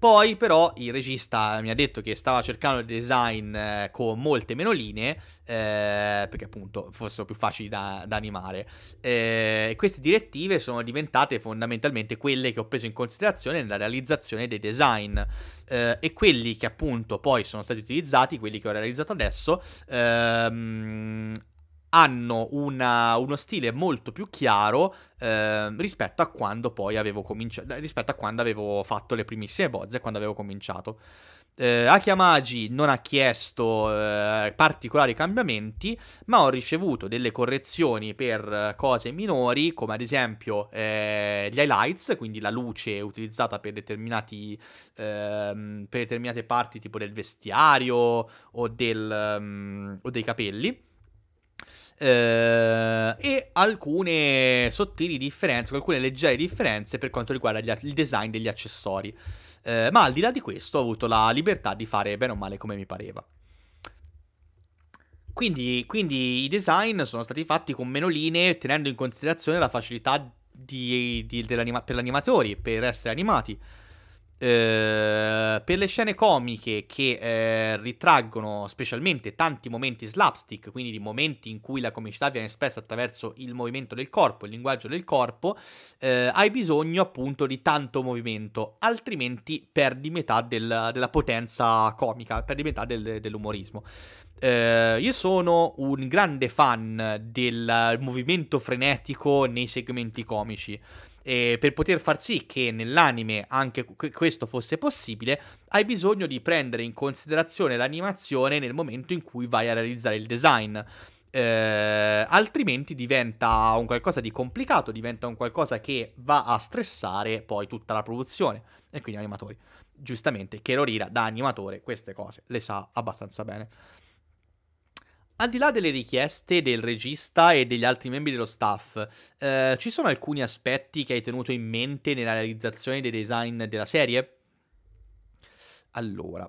Poi però il regista mi ha detto che stava cercando dei design eh, con molte meno linee, eh, perché appunto fossero più facili da, da animare. Eh, queste direttive sono diventate fondamentalmente quelle che ho preso in considerazione nella realizzazione dei design eh, e quelli che appunto poi sono stati utilizzati, quelli che ho realizzato adesso, ehm, hanno una, uno stile molto più chiaro eh, rispetto a quando poi avevo cominciato, eh, rispetto a quando avevo fatto le primissime bozze, e quando avevo cominciato. Eh, Akiamagi non ha chiesto eh, particolari cambiamenti, ma ho ricevuto delle correzioni per eh, cose minori, come ad esempio eh, gli highlights, quindi la luce utilizzata per, determinati, ehm, per determinate parti tipo del vestiario o, del, um, o dei capelli eh, e alcune sottili differenze, alcune leggere differenze per quanto riguarda gli, il design degli accessori. Eh, ma al di là di questo ho avuto la libertà di fare bene o male come mi pareva. Quindi, quindi i design sono stati fatti con meno linee, tenendo in considerazione la facilità di, di, per gli animatori, per essere animati. Eh, per le scene comiche che eh, ritraggono specialmente tanti momenti slapstick, quindi di momenti in cui la comicità viene espressa attraverso il movimento del corpo, il linguaggio del corpo, eh, hai bisogno appunto di tanto movimento, altrimenti perdi metà del, della potenza comica, perdi metà del, dell'umorismo. Uh, io sono un grande fan del movimento frenetico nei segmenti comici eh, per poter far sì che nell'anime anche questo fosse possibile, hai bisogno di prendere in considerazione l'animazione nel momento in cui vai a realizzare il design. Eh, altrimenti diventa un qualcosa di complicato, diventa un qualcosa che va a stressare poi tutta la produzione e quindi animatori. Giustamente, Kerorira da animatore queste cose le sa abbastanza bene. Al di là delle richieste del regista e degli altri membri dello staff, eh, ci sono alcuni aspetti che hai tenuto in mente nella realizzazione dei design della serie? Allora,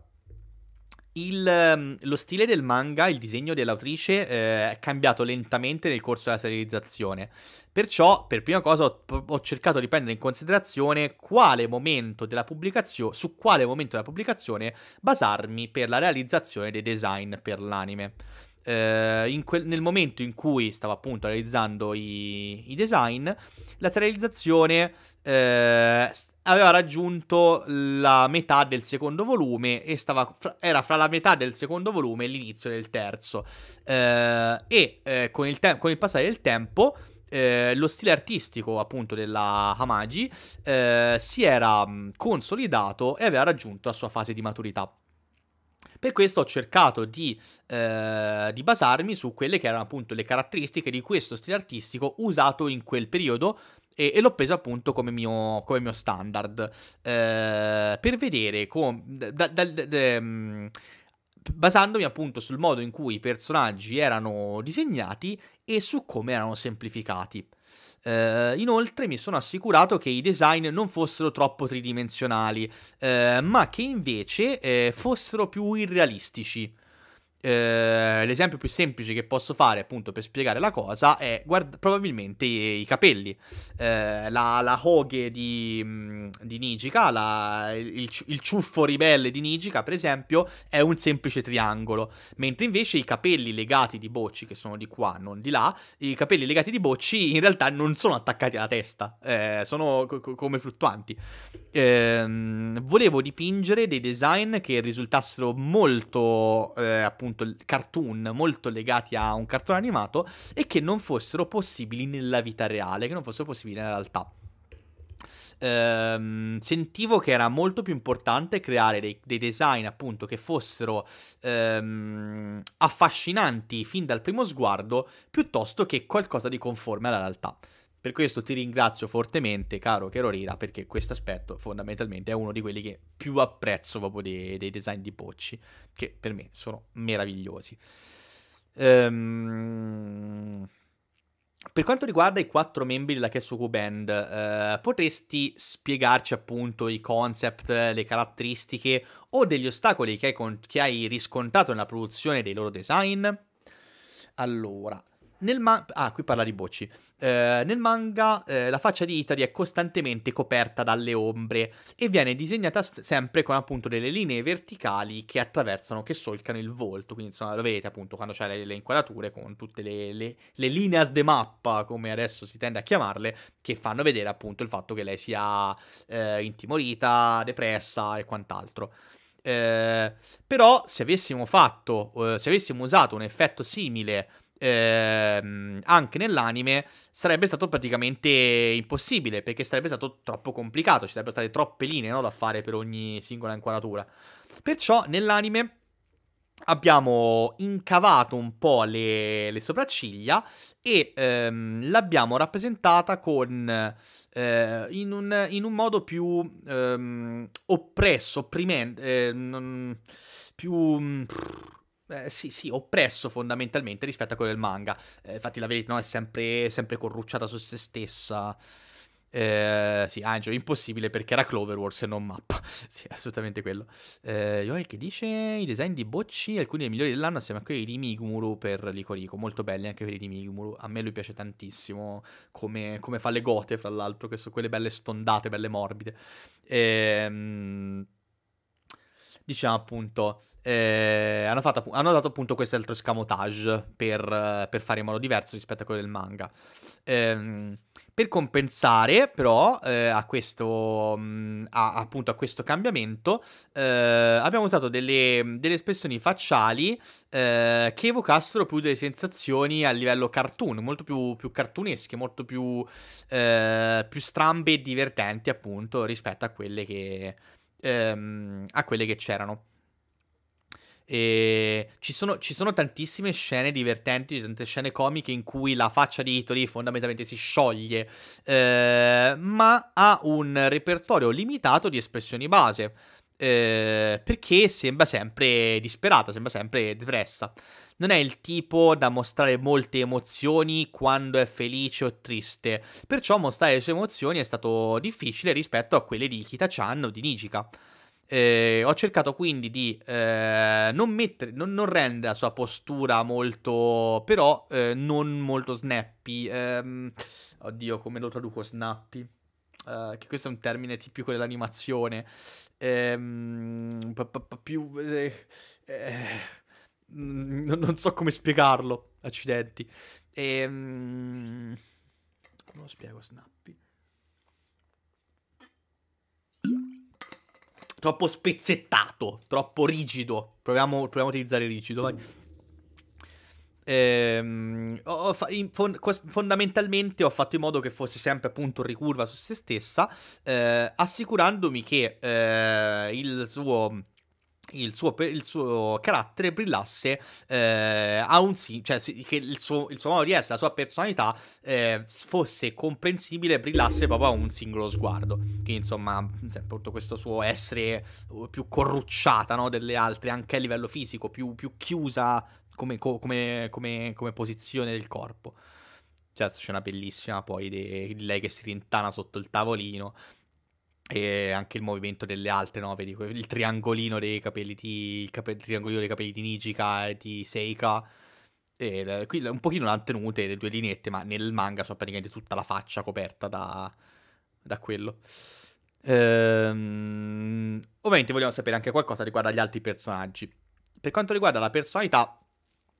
il, ehm, lo stile del manga, il disegno dell'autrice eh, è cambiato lentamente nel corso della serializzazione. Perciò, per prima cosa, ho, ho cercato di prendere in considerazione quale su quale momento della pubblicazione basarmi per la realizzazione dei design per l'anime eh, que- nel momento in cui stava appunto realizzando i, i design, la serializzazione eh, aveva raggiunto la metà del secondo volume e fra- era fra la metà del secondo volume e l'inizio del terzo. Eh, e eh, con il, te- con, il passare del tempo. Eh, lo stile artistico appunto della Hamagi eh, si era consolidato e aveva raggiunto la sua fase di maturità. Per questo ho cercato di, eh, di, basarmi su quelle che erano appunto le caratteristiche di questo stile artistico usato in quel periodo e, e l'ho preso appunto come mio, come mio standard eh, per vedere com- da, da, da, mh, mm, basandomi appunto sul modo in cui i personaggi erano disegnati e su come erano semplificati. Eh, inoltre mi sono assicurato che i design non fossero troppo tridimensionali, eh, ma che invece eh, fossero più irrealistici. Eh, l'esempio più semplice che posso fare appunto per spiegare la cosa è guard- probabilmente i, i capelli. Eh, la, la Hoge di, di Nijika, la, il, il, ciuffo ribelle di Nijika per esempio, è un semplice triangolo, mentre invece i capelli legati di Bocci, che sono di qua, non di là, i capelli legati di Bocci in realtà non sono attaccati alla testa, eh, sono co- come fluttuanti. Ehm, volevo dipingere dei design che risultassero molto eh, appunto appunto cartoon molto legati a un cartone animato e che non fossero possibili nella vita reale, che non fossero possibili nella realtà. Ehm, sentivo che era molto più importante creare dei, dei design appunto che fossero ehm, affascinanti fin dal primo sguardo piuttosto che qualcosa di conforme alla realtà. Per questo ti ringrazio fortemente, caro Cherorira, perché questo aspetto fondamentalmente è uno di quelli che più apprezzo proprio dei, dei design di Pocci, che per me sono meravigliosi. Ehm... Per quanto riguarda i quattro membri della Ketsuku Band, eh, potresti spiegarci appunto i concept, le caratteristiche o degli ostacoli che hai, con- che hai riscontrato nella produzione dei loro design? Allora, nel manga... Ah, qui parla di Bocci. Eh, nel manga eh, la faccia di Itari è costantemente coperta dalle ombre e viene disegnata sempre con appunto delle linee verticali che attraversano, che solcano il volto. Quindi insomma lo vedete appunto quando c'è le, le inquadrature con tutte le, le, le lineas de mappa, come adesso si tende a chiamarle, che fanno vedere appunto il fatto che lei sia eh, intimorita, depressa e quant'altro. Eh, però se avessimo fatto, eh, se avessimo usato un effetto simile ehm, anche nell'anime sarebbe stato praticamente impossibile perché sarebbe stato troppo complicato, ci sarebbero state troppe linee no, da fare per ogni singola inquadratura. Perciò nell'anime abbiamo incavato un po' le, le sopracciglia e ehm, l'abbiamo rappresentata con, eh, in, un, in, un, modo più ehm, oppresso, opprimente, eh, più... Pff, mm, eh, sì, sì, oppresso fondamentalmente rispetto a quello del manga. Eh, infatti la verità no, è sempre, sempre corrucciata su se stessa. Eh, sì, Angelo, ah, cioè, impossibile perché era Cloverworks e non mappa. sì, assolutamente quello. Eh, Yoel che dice i design di Bocci, alcuni dei migliori dell'anno, assieme a quelli di Migmuru per Licorico. Molto belli anche quelli di Migmuru. A me lui piace tantissimo come, come fa le gote, fra l'altro, che sono quelle belle stondate, belle morbide. Ehm diciamo appunto, eh, hanno, fatto, hanno, dato appunto questo altro scamotage per, per, fare in modo diverso rispetto a quello del manga. Eh, per compensare però eh, a, questo, mm, a, appunto, a questo cambiamento eh, abbiamo usato delle, delle espressioni facciali eh, che evocassero più delle sensazioni a livello cartoon, molto più, più cartunesche, molto più, eh, più strambe e divertenti appunto rispetto a quelle che ehm, a quelle che c'erano. E ci sono, ci sono, tantissime scene divertenti, tante scene comiche in cui la faccia di Italy fondamentalmente si scioglie, eh, ma ha un repertorio limitato di espressioni base. Eh, perché sembra sempre disperata, sembra sempre depressa non è il tipo da mostrare molte emozioni quando è felice o triste, perciò mostrare le sue emozioni è stato difficile rispetto a quelle di Kita-chan o di Nijika. Eh, ho cercato quindi di eh, non, mettere, non, non, rendere la sua postura molto, però eh, non molto snappy. Ehm, oddio, come lo traduco snappy? Uh, che questo è un termine tipico dell'animazione, ehm, p- p- più eh, eh, mh, mm, non so come spiegarlo, accidenti. E, ehm, mh, come lo spiego Snappy? Troppo spezzettato, troppo rigido. Proviamo, proviamo a utilizzare rigido, vai. Ehm, ho fa- fon- fondamentalmente ho fatto in modo che fosse sempre appunto ricurva su se stessa, eh, assicurandomi che eh, il suo il suo, il suo, carattere brillasse eh, a un cioè, sì, cioè che il suo, il suo modo di essere, la sua personalità eh, fosse comprensibile, brillasse proprio a un singolo sguardo. Quindi insomma, tutto questo suo essere uh, più corrucciata no, delle altre, anche a livello fisico, più, più chiusa come, come, come, come, posizione del corpo. Cioè, c'è una bellissima poi di lei che si rintana sotto il tavolino e anche il movimento delle altre, no? Vedi il triangolino dei capelli di, il, cape, il triangolino dei capelli di Nijika e di Seika. E, qui un pochino l'hanno tenute le due lineette, ma nel manga sono praticamente tutta la faccia coperta da, da quello. Ehm, ovviamente vogliamo sapere anche qualcosa riguardo agli altri personaggi. Per quanto riguarda la personalità,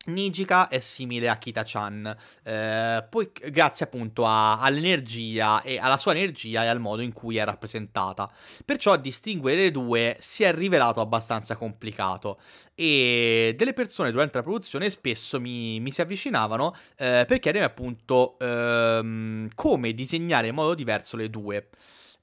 Nijika è simile a Kita-chan, eh, poi grazie appunto a, all'energia e alla sua energia e al modo in cui è rappresentata. Perciò distinguere le due si è rivelato abbastanza complicato e delle persone durante la produzione spesso mi, mi si avvicinavano eh, per chiedermi appunto ehm, come disegnare in modo diverso le due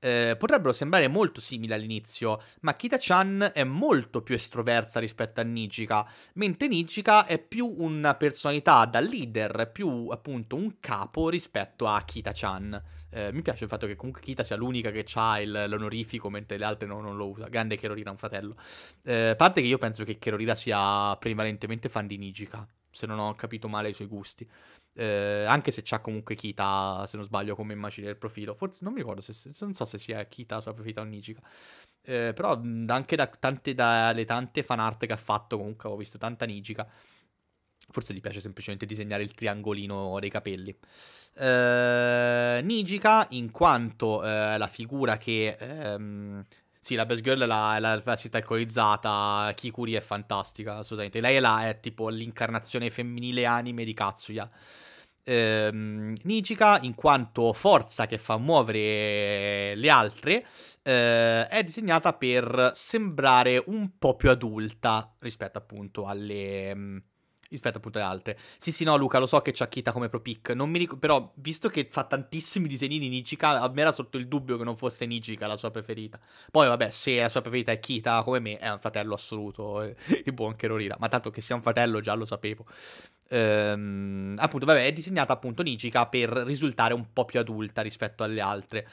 eh, potrebbero sembrare molto simili all'inizio, ma Kita-chan è molto più estroversa rispetto a Nijika, mentre Nijika è più una personalità da leader, più appunto un capo rispetto a Kita-chan. Eh, mi piace il fatto che comunque Kita sia l'unica che ha l'onorifico, mentre le altre no, non lo usa. Grande Kerorina, un fratello. Eh, a parte che io penso che Kerorina sia prevalentemente fan di Nijika se non ho capito male i suoi gusti. Eh, anche se c'ha comunque Kita, se non sbaglio, come immagine del profilo. Forse non mi ricordo se, non so se sia Kita sulla profilo o Nijika. Eh, però anche da tante, dalle tante fan art che ha fatto, comunque ho visto tanta Nijika. Forse gli piace semplicemente disegnare il triangolino dei capelli. Eh, Nijika, in quanto eh, la figura che ehm, sì, la best girl è la, la, la città alcolizzata. Kikuri è fantastica, assolutamente. Lei è, la, è tipo l'incarnazione femminile anime di Katsuya. Ehm, Nijika, in quanto forza che fa muovere le altre, eh, è disegnata per sembrare un po' più adulta rispetto appunto alle mm, rispetto appunto alle altre. Sì, sì, no, Luca, lo so che c'ha Kita come pro pick, non mi ricordo, però visto che fa tantissimi disegnini Nijika, a me era sotto il dubbio che non fosse Nijika la sua preferita. Poi vabbè, se la sua preferita è Kita come me, è un fratello assoluto, eh, il buon Kerorira, ma tanto che sia un fratello già lo sapevo. Ehm, appunto, vabbè, è disegnata appunto Nijika per risultare un po' più adulta rispetto alle altre.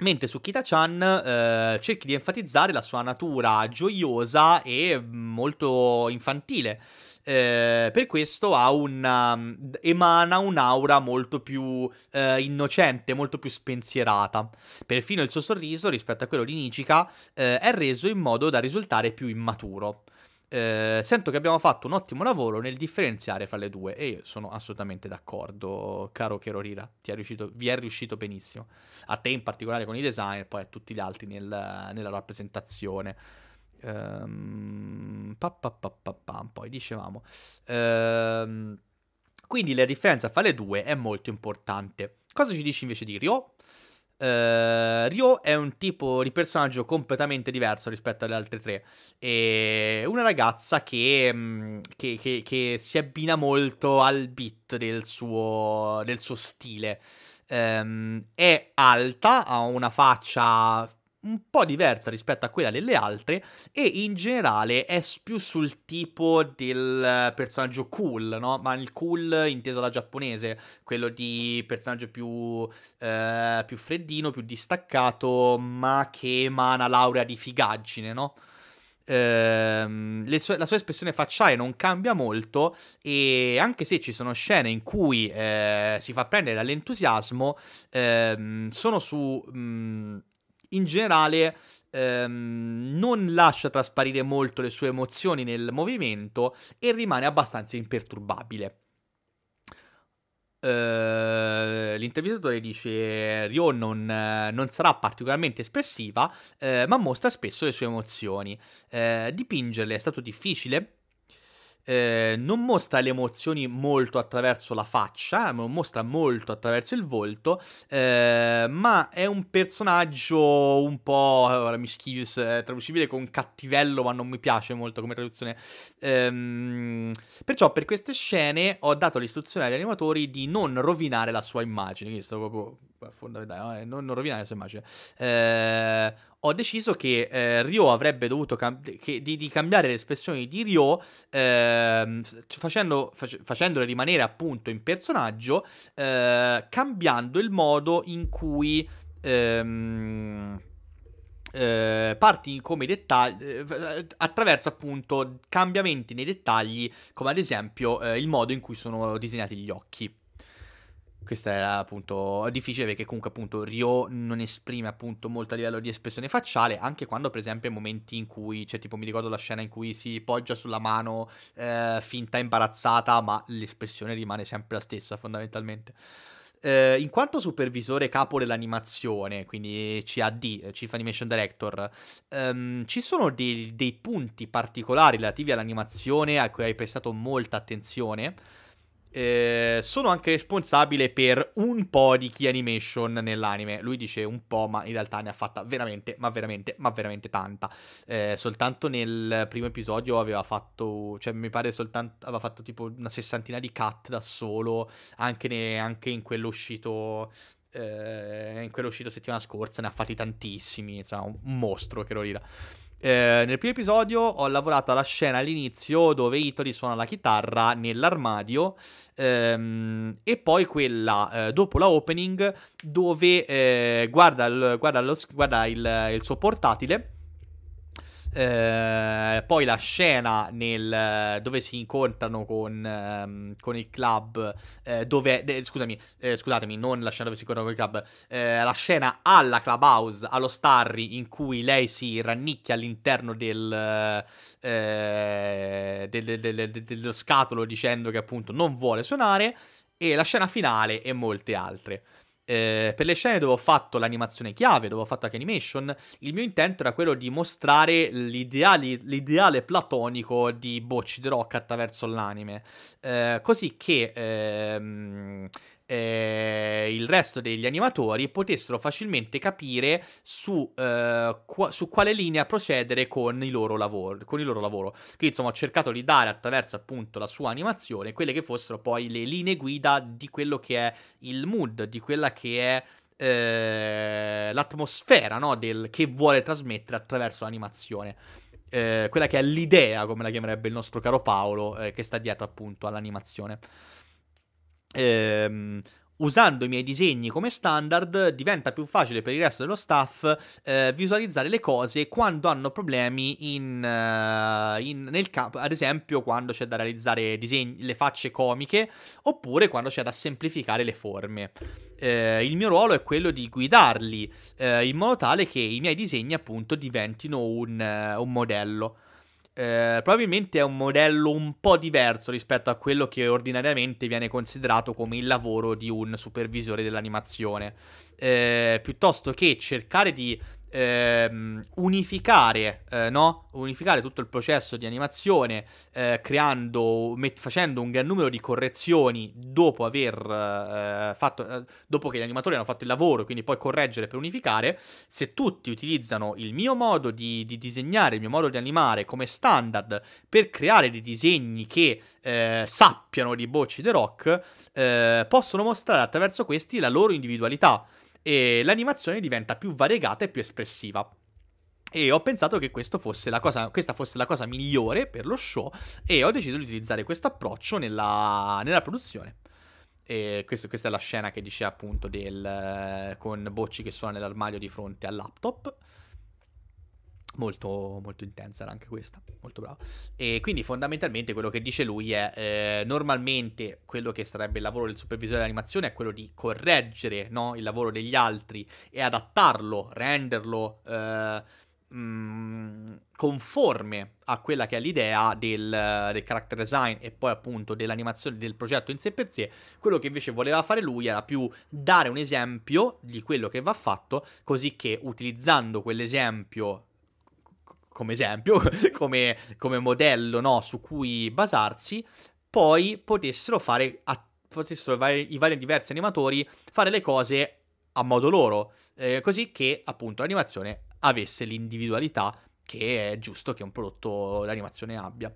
Mentre su Kita-chan eh, cerchi di enfatizzare la sua natura gioiosa e molto infantile. Eh, per questo ha una, um, emana un'aura molto più eh, innocente, molto più spensierata. Perfino il suo sorriso, rispetto a quello di Nichika, eh, è reso in modo da risultare più immaturo. Eh, sento che abbiamo fatto un ottimo lavoro nel differenziare fra le due e io sono assolutamente d'accordo, caro Kerorira, ti è riuscito, vi è riuscito benissimo. A te in particolare con i design, poi a tutti gli altri nel, nella rappresentazione. Um, pa, pa, pa, poi dicevamo. Um, quindi la differenza fra le due è molto importante. Cosa ci dici invece di Ryo? Uh, Ryo è un tipo di personaggio completamente diverso rispetto alle altre tre. È una ragazza che, mm, che, che, che si abbina molto al beat del suo, del suo stile. Um, è alta, ha una faccia un po' diversa rispetto a quella delle altre e in generale è più sul tipo del personaggio cool, no? Ma il cool inteso alla giapponese, quello di personaggio più, eh, più freddino, più distaccato, ma che emana l'aurea di figaggine, no? Ehm, sue, la sua espressione facciale non cambia molto e anche se ci sono scene in cui eh, si fa prendere dall'entusiasmo, eh, sono su... Mh, mm, in generale ehm, non lascia trasparire molto le sue emozioni nel movimento e rimane abbastanza imperturbabile. Uh, l'intervistatore dice Rion non, non sarà particolarmente espressiva, uh, ma mostra spesso le sue emozioni. Uh, dipingerle è stato difficile eh, non mostra le emozioni molto attraverso la faccia, non mostra molto attraverso il volto, eh, ma è un personaggio un po' allora, mischievous, eh, traducibile con cattivello, ma non mi piace molto come traduzione. Ehm, perciò per queste scene ho dato l'istruzione agli animatori di non rovinare la sua immagine, quindi sto proprio fondamentale, no? non rovinare la sua immagine. Eh, ho deciso che eh, Rio avrebbe dovuto cam- che, di, di, cambiare le espressioni di Ryo eh, facendo, fac- facendole rimanere appunto in personaggio, eh, cambiando il modo in cui... Ehm, eh, parti come dettagli eh, attraverso appunto cambiamenti nei dettagli come ad esempio eh, il modo in cui sono disegnati gli occhi questa era appunto difficile perché comunque appunto Rio non esprime appunto molto a livello di espressione facciale, anche quando per esempio momenti in cui, cioè tipo mi ricordo la scena in cui si poggia sulla mano eh, finta imbarazzata, ma l'espressione rimane sempre la stessa fondamentalmente. Eh, in quanto supervisore capo dell'animazione, quindi CAD, Chief Animation Director, ehm, ci sono dei, dei punti particolari relativi all'animazione a cui hai prestato molta attenzione? Eh, sono anche responsabile per un po' di key animation nell'anime. Lui dice un po', ma in realtà ne ha fatta veramente, ma veramente, ma veramente tanta. Eh, soltanto nel primo episodio aveva fatto, cioè mi pare soltanto aveva fatto tipo una sessantina di cut da solo, anche, ne, anche in quello uscito. Eh, in quello uscito settimana scorsa ne ha fatti tantissimi. Insomma, un, mostro che lo rida. Eh, nel primo episodio ho lavorato alla scena all'inizio dove Itori suona la chitarra nell'armadio ehm, e poi quella eh, dopo la opening dove eh, guarda, il, guarda, lo, guarda il, il suo portatile eh, poi la scena nel, eh, dove si incontrano con, ehm, con il club, eh, dove, eh, scusami, scusatemi, non la scena dove si incontrano con il club, eh, la scena alla clubhouse, allo Starry, in cui lei si rannicchia all'interno del, del, del, dello scatolo dicendo che appunto non vuole suonare, e la scena finale e molte altre eh, per le scene dove ho fatto l'animazione chiave, dove ho fatto anche animation, il mio intento era quello di mostrare l'ideale, l'ideale platonico di Bocci the Rock attraverso l'anime. Eh, così che ehm, eh, il resto degli animatori potessero facilmente capire su, eh, qua, su quale linea procedere con il, loro lavoro, con il loro lavoro. Quindi insomma ho cercato di dare attraverso appunto la sua animazione quelle che fossero poi le linee guida di quello che è il mood, di quella che è eh, l'atmosfera no? Del, che vuole trasmettere attraverso l'animazione. Eh, quella che è l'idea, come la chiamerebbe il nostro caro Paolo, eh, che sta dietro appunto all'animazione ehm, usando i miei disegni come standard diventa più facile per il resto dello staff eh, visualizzare le cose quando hanno problemi in, uh, in, nel campo, ad esempio quando c'è da realizzare disegni, le facce comiche oppure quando c'è da semplificare le forme. Eh, il mio ruolo è quello di guidarli eh, in modo tale che i miei disegni appunto diventino un, eh, un modello. Eh, probabilmente è un modello un po' diverso rispetto a quello che ordinariamente viene considerato come il lavoro di un supervisore dell'animazione. Eh, piuttosto che cercare di ehm, unificare, eh, no? unificare, tutto il processo di animazione eh, creando, met- facendo un gran numero di correzioni dopo aver eh, fatto, eh, dopo che gli animatori hanno fatto il lavoro, quindi poi correggere per unificare, se tutti utilizzano il mio modo di, di disegnare, il mio modo di animare come standard per creare dei disegni che eh, sappiano di bocci The Rock, eh, possono mostrare attraverso questi la loro individualità e l'animazione diventa più variegata e più espressiva. E ho pensato che fosse cosa, questa fosse la cosa migliore per lo show e ho deciso di utilizzare questo approccio nella, nella produzione. Questo, questa è la scena che dice appunto del, eh, con Bocci che suona nell'armadio di fronte al laptop. Molto, molto intensa era anche questa, molto brava. E quindi fondamentalmente quello che dice lui è eh, normalmente quello che sarebbe il lavoro del supervisore dell'animazione è quello di correggere no, il lavoro degli altri e adattarlo, renderlo eh, mh, mm, conforme a quella che è l'idea del, del character design e poi appunto dell'animazione del progetto in sé per sé. Quello che invece voleva fare lui era più dare un esempio di quello che va fatto, così che utilizzando quell'esempio come esempio, come, come modello no, su cui basarsi, poi potessero fare, a, potessero vari, i vari diversi animatori fare le cose a modo loro, eh, così che appunto l'animazione avesse l'individualità che è giusto che un prodotto d'animazione abbia.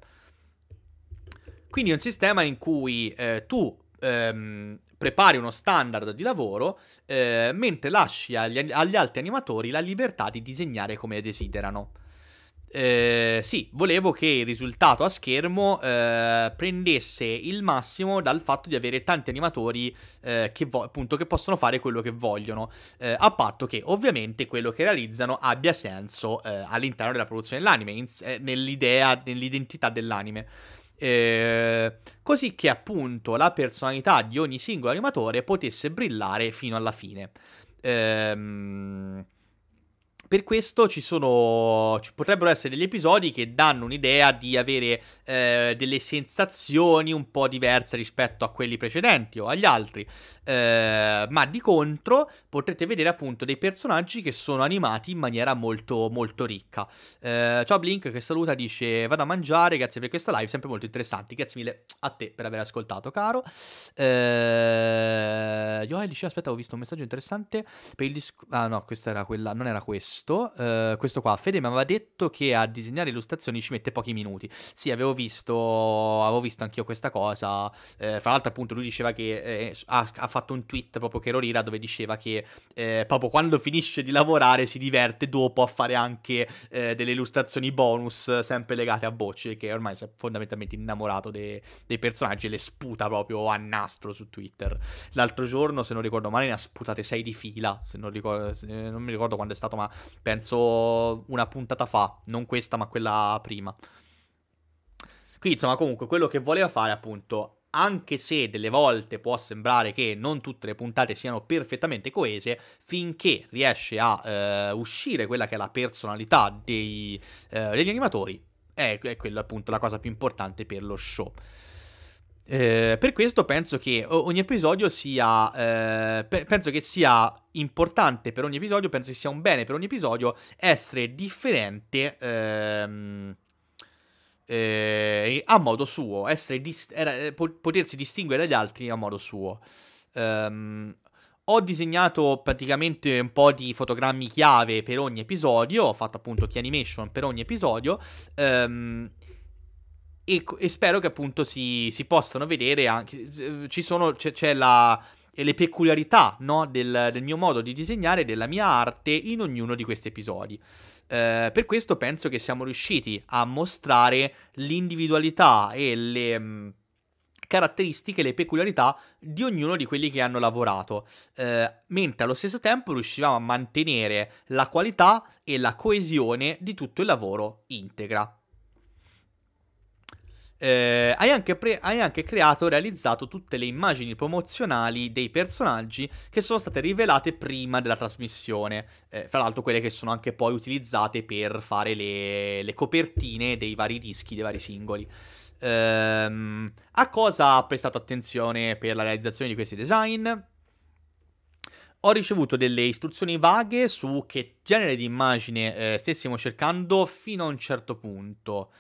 Quindi è un sistema in cui eh, tu ehm, prepari uno standard di lavoro, eh, mentre lasci agli, agli altri animatori la libertà di disegnare come desiderano. Eh, sì, volevo che il risultato a schermo eh, prendesse il massimo dal fatto di avere tanti animatori eh, che, vo- appunto, che, possono fare quello che vogliono, eh, a patto che ovviamente quello che realizzano abbia senso eh, all'interno della produzione dell'anime, in- eh, nell'idea, nell'identità dell'anime. Eh, così che appunto la personalità di ogni singolo animatore potesse brillare fino alla fine. Ehm per questo ci sono, ci potrebbero essere degli episodi che danno un'idea di avere eh, delle sensazioni un po' diverse rispetto a quelli precedenti o agli altri, eh, ma di contro potrete vedere appunto dei personaggi che sono animati in maniera molto molto ricca. Eh, ciao Blink che saluta, dice vado a mangiare, grazie per questa live, sempre molto interessante grazie mille a te per aver ascoltato caro. Eh, Yoel dice aspetta ho visto un messaggio interessante per il discorso... Ah no, questa era quella, non era questo questo, eh, questo qua, Fede mi aveva detto che a disegnare illustrazioni ci mette pochi minuti. Sì, avevo visto, avevo visto anch'io questa cosa. Eh, fra l'altro, appunto, lui diceva che eh, ha, ha, fatto un tweet proprio che ero lira dove diceva che eh, proprio quando finisce di lavorare si diverte dopo a fare anche eh, delle illustrazioni bonus, sempre legate a Bocce, che ormai si è fondamentalmente innamorato de- dei personaggi e le sputa proprio a nastro su Twitter. L'altro giorno, se non ricordo male, ne ha sputate 6 di fila. Se non, ricordo, se eh, non mi ricordo quando è stato, ma penso una puntata fa, non questa ma quella prima. Quindi insomma comunque quello che voleva fare appunto anche se delle volte può sembrare che non tutte le puntate siano perfettamente coese, finché riesce a eh, uscire quella che è la personalità dei, eh, degli animatori, è, è quella appunto la cosa più importante per lo show. Eh, per questo penso che ogni episodio sia. Eh, pe- penso che sia importante per ogni episodio. Penso che sia un bene per ogni episodio essere differente. Ehm, eh, a modo suo, dis- era, eh, potersi distinguere dagli altri a modo suo. Um, ho disegnato praticamente un po' di fotogrammi chiave per ogni episodio, ho fatto appunto key animation per ogni episodio. Um, e, e spero che appunto si, si possano vedere anche. Eh, ci sono, c'è, c'è la e eh, le peculiarità no, del, del, mio modo di disegnare, della mia arte in ognuno di questi episodi. Eh, per questo penso che siamo riusciti a mostrare l'individualità e le mh, mm, caratteristiche, le peculiarità di ognuno di quelli che hanno lavorato, eh, mentre allo stesso tempo riuscivamo a mantenere la qualità e la coesione di tutto il lavoro integra eh, hai, anche pre- hai anche creato e realizzato tutte le immagini promozionali dei personaggi che sono state rivelate prima della trasmissione, eh, fra l'altro quelle che sono anche poi utilizzate per fare le, le copertine dei vari dischi, dei vari singoli. Ehm, a cosa ha prestato attenzione per la realizzazione di questi design? ho ricevuto delle istruzioni vaghe su che genere di immagine eh, stessimo cercando fino a un certo punto.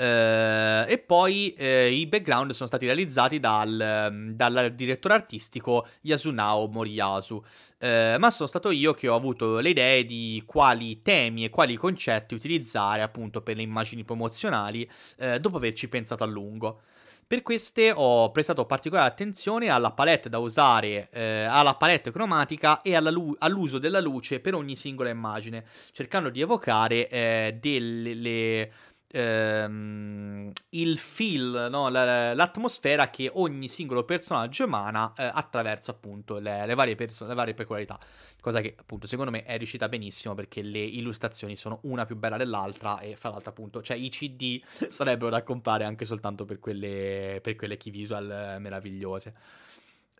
Eh, e poi eh, i background sono stati realizzati dal, dal direttore artistico Yasunao Moriyasu, eh, ma sono stato io che ho avuto le idee di quali temi e quali concetti utilizzare appunto per le immagini promozionali eh, dopo averci pensato a lungo. Per queste ho prestato particolare attenzione alla palette da usare, eh, alla palette cromatica e lu- all'uso della luce per ogni singola immagine, cercando di evocare eh, delle ehm, il feel, no? l'atmosfera che ogni singolo personaggio emana eh, attraverso appunto le, le, varie perso- le varie peculiarità. Cosa che appunto secondo me è riuscita benissimo perché le illustrazioni sono una più bella dell'altra e fra l'altro appunto cioè i CD sarebbero da comprare anche soltanto per quelle, per quelle key visual eh, meravigliose.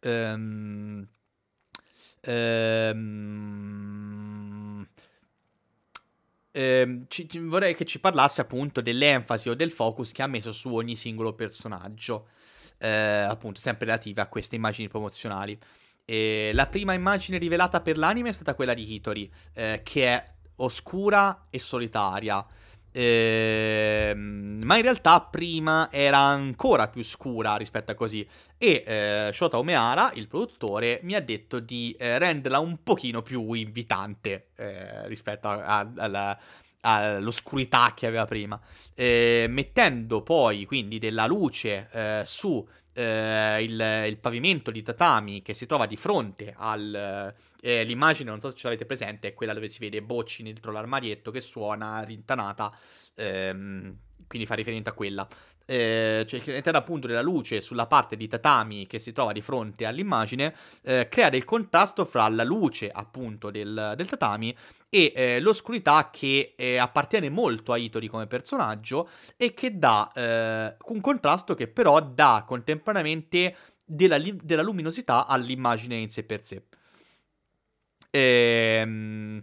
Ehm... Um, ehm, ci, vorrei che ci parlasse appunto dell'enfasi o del focus che ha messo su ogni singolo personaggio, eh, appunto sempre relative a queste immagini promozionali. Eh, la prima immagine rivelata per l'anime è stata quella di Hitori, eh, che è oscura e solitaria. Eh, ma in realtà prima era ancora più scura rispetto a così e eh, Shota Omehara, il produttore, mi ha detto di eh, renderla un pochino più invitante eh, rispetto a, a, alla, all'oscurità che aveva prima, ehm, mettendo poi quindi della luce eh, su eh, il, il, pavimento di tatami che si trova di fronte al eh, l'immagine, non so se ce l'avete presente, è quella dove si vede Bocci dentro l'armadietto che suona rintanata, ehm, quindi fa riferimento a quella. Eh, cioè, l'interno appunto della luce sulla parte di tatami che si trova di fronte all'immagine eh, crea del contrasto fra la luce appunto del, del tatami e eh, l'oscurità che eh, appartiene molto a Itori come personaggio e che dà eh, un contrasto che però dà contemporaneamente della, della luminosità all'immagine in sé per sé. Ehm...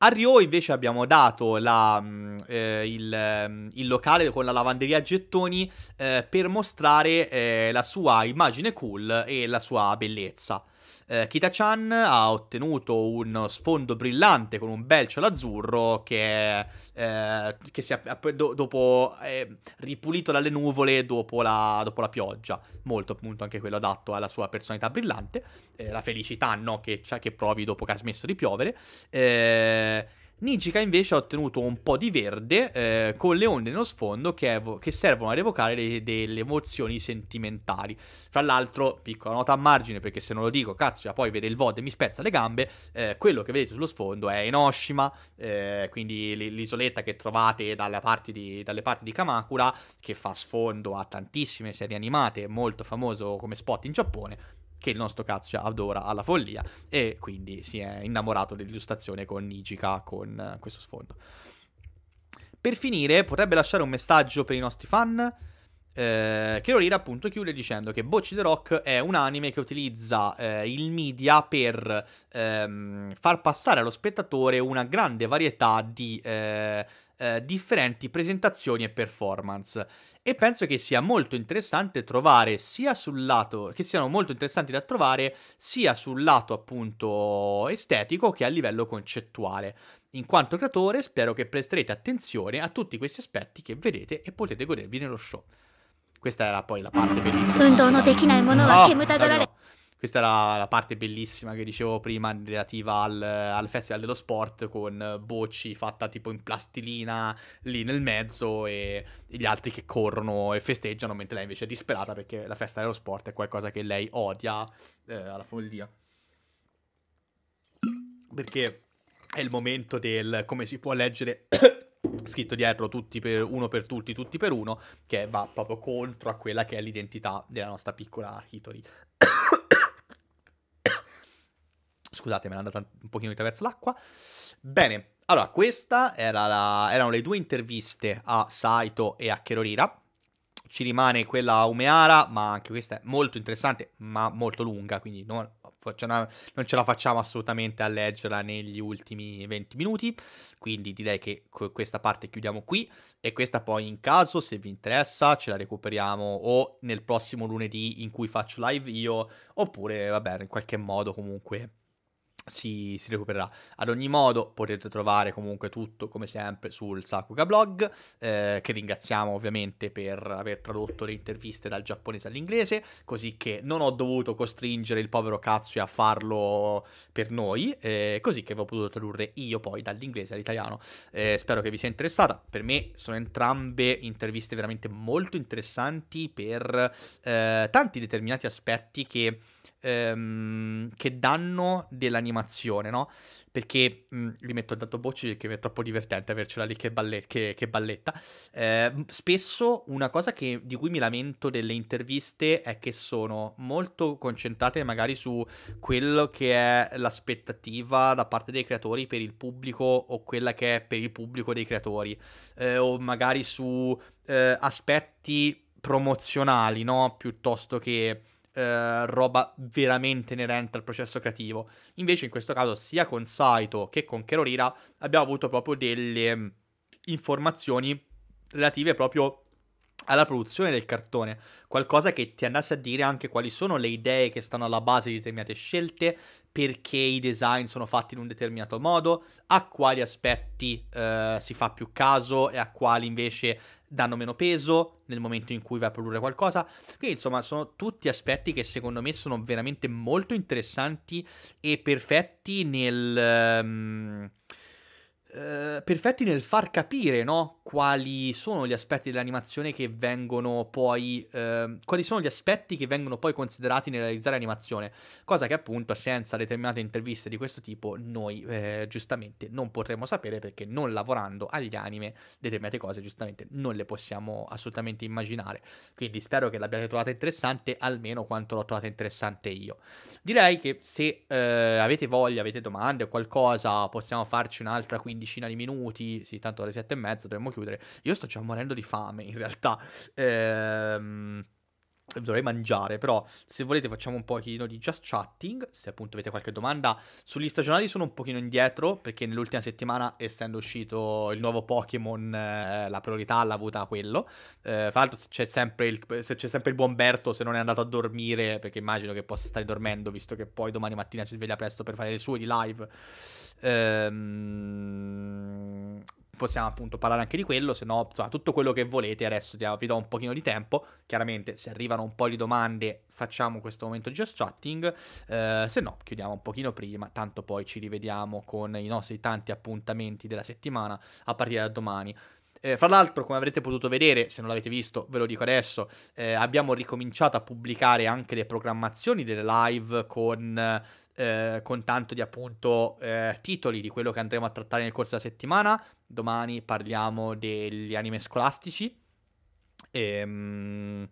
A Rio invece abbiamo dato la, mm, eh, il, mm, il, locale con la lavanderia a gettoni eh, per mostrare eh, la sua immagine cool e la sua bellezza eh, Kita-chan ha ottenuto uno sfondo brillante con un bel cielo azzurro che, eh, che si è do, dopo, eh, ripulito dalle nuvole dopo la, dopo la, pioggia. Molto appunto anche quello adatto alla sua personalità brillante, eh, la felicità no, che, che, provi dopo che ha smesso di piovere. Eh, Nijika invece ha ottenuto un po' di verde eh, con le onde nello sfondo che, evo- che servono ad evocare le- delle emozioni sentimentali. Fra l'altro, piccola nota a margine perché se non lo dico, cazzo, cioè, poi vede il VOD e mi spezza le gambe, eh, quello che vedete sullo sfondo è Enoshima, eh, quindi l- l'isoletta che trovate parti di- dalle parti di Kamakura, che fa sfondo a tantissime serie animate, molto famoso come spot in Giappone che il nostro Katsuya adora alla follia e quindi si è innamorato dell'illustrazione con Nijika con uh, questo sfondo. Per finire, potrebbe lasciare un messaggio per i nostri fan. Eh, Kerolira appunto chiude dicendo che Bocci the Rock è un anime che utilizza eh, il media per ehm, far passare allo spettatore una grande varietà di eh, eh, differenti presentazioni e performance. E penso che sia molto interessante trovare sia sul lato, che siano molto interessanti da trovare, sia sul lato appunto estetico che a livello concettuale. In quanto creatore spero che presterete attenzione a tutti questi aspetti che vedete e potete godervi nello show. Questa era poi la parte bellissima. Questa era la, parte bellissima che dicevo prima relativa al, al, Festival dello Sport con Bocci fatta tipo in plastilina lì nel mezzo e, e gli altri che corrono e festeggiano mentre lei invece è disperata perché la festa dello sport è qualcosa che lei odia eh, alla follia. Perché è il momento del come si può leggere scritto dietro tutti per uno per tutti, tutti per uno, che va proprio contro a quella che è l'identità della nostra piccola Hitori. Scusate, me l'è andata un pochino attraverso l'acqua. Bene, allora, queste era erano le due interviste a Saito e a Kerorira. Ci rimane quella a Umeara, ma anche questa è molto interessante, ma molto lunga, quindi non, cioè, non ce la facciamo assolutamente a leggerla negli ultimi 20 minuti. Quindi direi che questa parte chiudiamo qui. E questa poi, in caso, se vi interessa, ce la recuperiamo o nel prossimo lunedì in cui faccio live io, oppure, vabbè, in qualche modo comunque si, si, recupererà. Ad ogni modo potete trovare comunque tutto come sempre sul Sakuga blog, eh, che ringraziamo ovviamente per aver tradotto le interviste dal giapponese all'inglese, così che non ho dovuto costringere il povero Katsuya a farlo per noi, eh, così che avevo potuto tradurre io poi dall'inglese all'italiano. Eh, spero che vi sia interessata, per me sono entrambe interviste veramente molto interessanti per eh, tanti determinati aspetti che ehm, che danno dell'animazione, no? Perché mh, mm, li metto intanto bocci perché è troppo divertente avercela lì che, balle- che, che balletta. Eh, spesso una cosa che, di cui mi lamento delle interviste è che sono molto concentrate magari su quello che è l'aspettativa da parte dei creatori per il pubblico o quella che è per il pubblico dei creatori, eh, o magari su eh, aspetti promozionali, no? Piuttosto che eh, roba veramente inerente al processo creativo. Invece in questo caso sia con Saito che con Kerorira abbiamo avuto proprio delle mm, informazioni relative proprio alla produzione del cartone, qualcosa che ti andasse a dire anche quali sono le idee che stanno alla base di determinate scelte, perché i design sono fatti in un determinato modo, a quali aspetti eh, si fa più caso e a quali invece danno meno peso nel momento in cui vai a produrre qualcosa. Quindi insomma sono tutti aspetti che secondo me sono veramente molto interessanti e perfetti nel... Um, eh, perfetti nel far capire no? quali sono gli aspetti dell'animazione che vengono poi eh, quali sono gli aspetti che vengono poi considerati nel realizzare animazione cosa che appunto senza determinate interviste di questo tipo noi eh, giustamente non potremmo sapere perché non lavorando agli anime determinate cose giustamente non le possiamo assolutamente immaginare quindi spero che l'abbiate trovata interessante almeno quanto l'ho trovata interessante io direi che se eh, avete voglia avete domande o qualcosa possiamo farci un'altra quindi quindicina di minuti, sì, tanto alle sette e mezza dovremmo chiudere. Io sto già morendo di fame in realtà. Ehm dovrei mangiare, però se volete facciamo un pochino di just chatting, se appunto avete qualche domanda. Sugli stagionali sono un pochino indietro, perché nell'ultima settimana, essendo uscito il nuovo Pokémon, eh, la priorità l'ha avuta quello. Eh, fra l'altro se c'è, sempre il, se c'è sempre il buon Berto, se non è andato a dormire, perché immagino che possa stare dormendo, visto che poi domani mattina si sveglia presto per fare le sue di live. Ehm possiamo appunto parlare anche di quello, se no, insomma, tutto quello che volete, adesso vi do un pochino di tempo, chiaramente se arrivano un po' di domande facciamo questo momento just chatting, eh, se no chiudiamo un pochino prima, tanto poi ci rivediamo con i nostri tanti appuntamenti della settimana a partire da domani. Eh, fra l'altro, come avrete potuto vedere, se non l'avete visto, ve lo dico adesso, eh, abbiamo ricominciato a pubblicare anche le programmazioni delle live con eh, con tanto di appunto eh, titoli di quello che andremo a trattare nel corso della settimana. Domani parliamo degli anime scolastici. Ehm.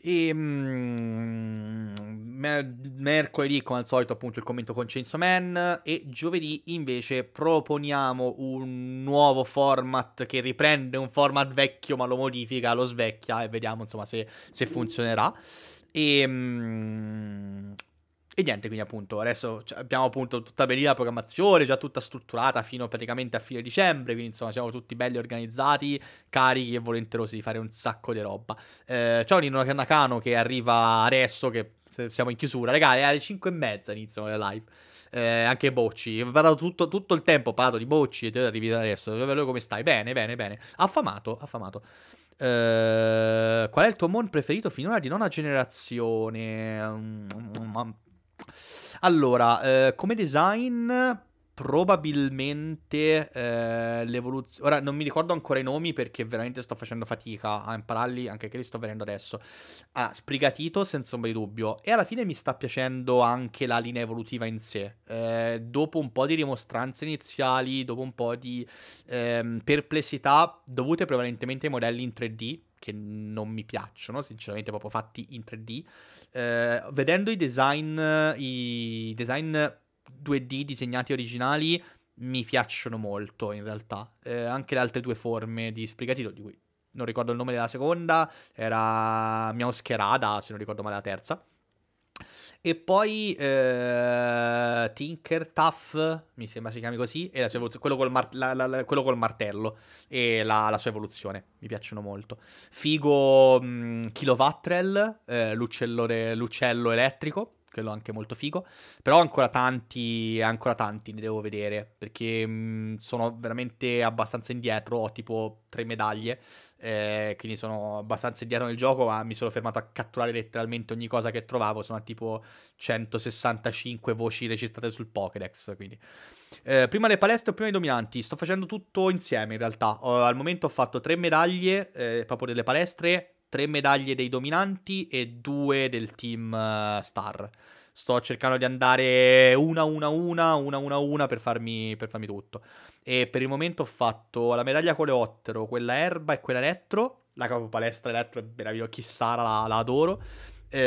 E ehm, mer- mercoledì, come al solito, appunto il commento con Chainsaw Man. E giovedì invece proponiamo un nuovo format che riprende un format vecchio, ma lo modifica, lo svecchia e vediamo insomma se, se funzionerà. E, ehm, e niente, quindi appunto adesso cioè, abbiamo appunto tutta per la programmazione, già tutta strutturata fino praticamente a fine dicembre, quindi insomma siamo tutti belli organizzati, carichi e volenterosi di fare un sacco di roba. Eh, ciao Nino Nakano che arriva adesso, che siamo in chiusura, ragazzi, alle 5 e mezza iniziano le live. Eh, anche Bocci. Ho parlato tutto, tutto, il tempo, ho parlato di Bocci e te arrivi adesso. Lui come stai? Bene, bene, bene. Affamato, affamato. Eh, qual è il tuo mon preferito finora di nona generazione? Mm, mm, mm, allora, eh, come design probabilmente eh, l'evoluzione... Ora non mi ricordo ancora i nomi perché veramente sto facendo fatica a impararli, anche che li sto vedendo adesso. Ah, sprigatito, senza ombra di dubbio. E alla fine mi sta piacendo anche la linea evolutiva in sé. Eh, dopo un po' di rimostranze iniziali, dopo un po' di ehm, perplessità dovute prevalentemente ai modelli in 3D, che non mi piacciono, sinceramente, proprio fatti in 3D. Eh, vedendo i design, i design 2D disegnati originali, mi piacciono molto in realtà. Eh, anche le altre due forme di sbrigatito, di cui non ricordo il nome della seconda, era Miauscherada, se non ricordo male la terza. E poi eh, Tinker Tough, mi sembra si chiami così, e quello col, mar- la, la, la, quello col, martello e la, sua evoluzione, mi piacciono molto. Figo mh, mm, Kilowattrel, eh, l'uccello elettrico, quello anche molto figo. Però ancora tanti, ancora tanti ne devo vedere, perché mh, mm, sono veramente abbastanza indietro, ho tipo tre medaglie, eh, quindi sono abbastanza indietro nel gioco, ma mi sono fermato a catturare letteralmente ogni cosa che trovavo, sono a tipo 165 voci registrate sul Pokédex, quindi... Eh, prima le palestre o prima i dominanti? Sto facendo tutto insieme in realtà. Ho, al momento ho fatto tre medaglie eh, proprio delle palestre tre medaglie dei dominanti e due del team eh, star. Sto cercando di andare una, una, una, una, una, una per farmi, per farmi tutto. E per il momento ho fatto la medaglia coleottero, quella erba e quella elettro. La capo palestra elettro è meravigliosa, chissà, la, la adoro. Eh,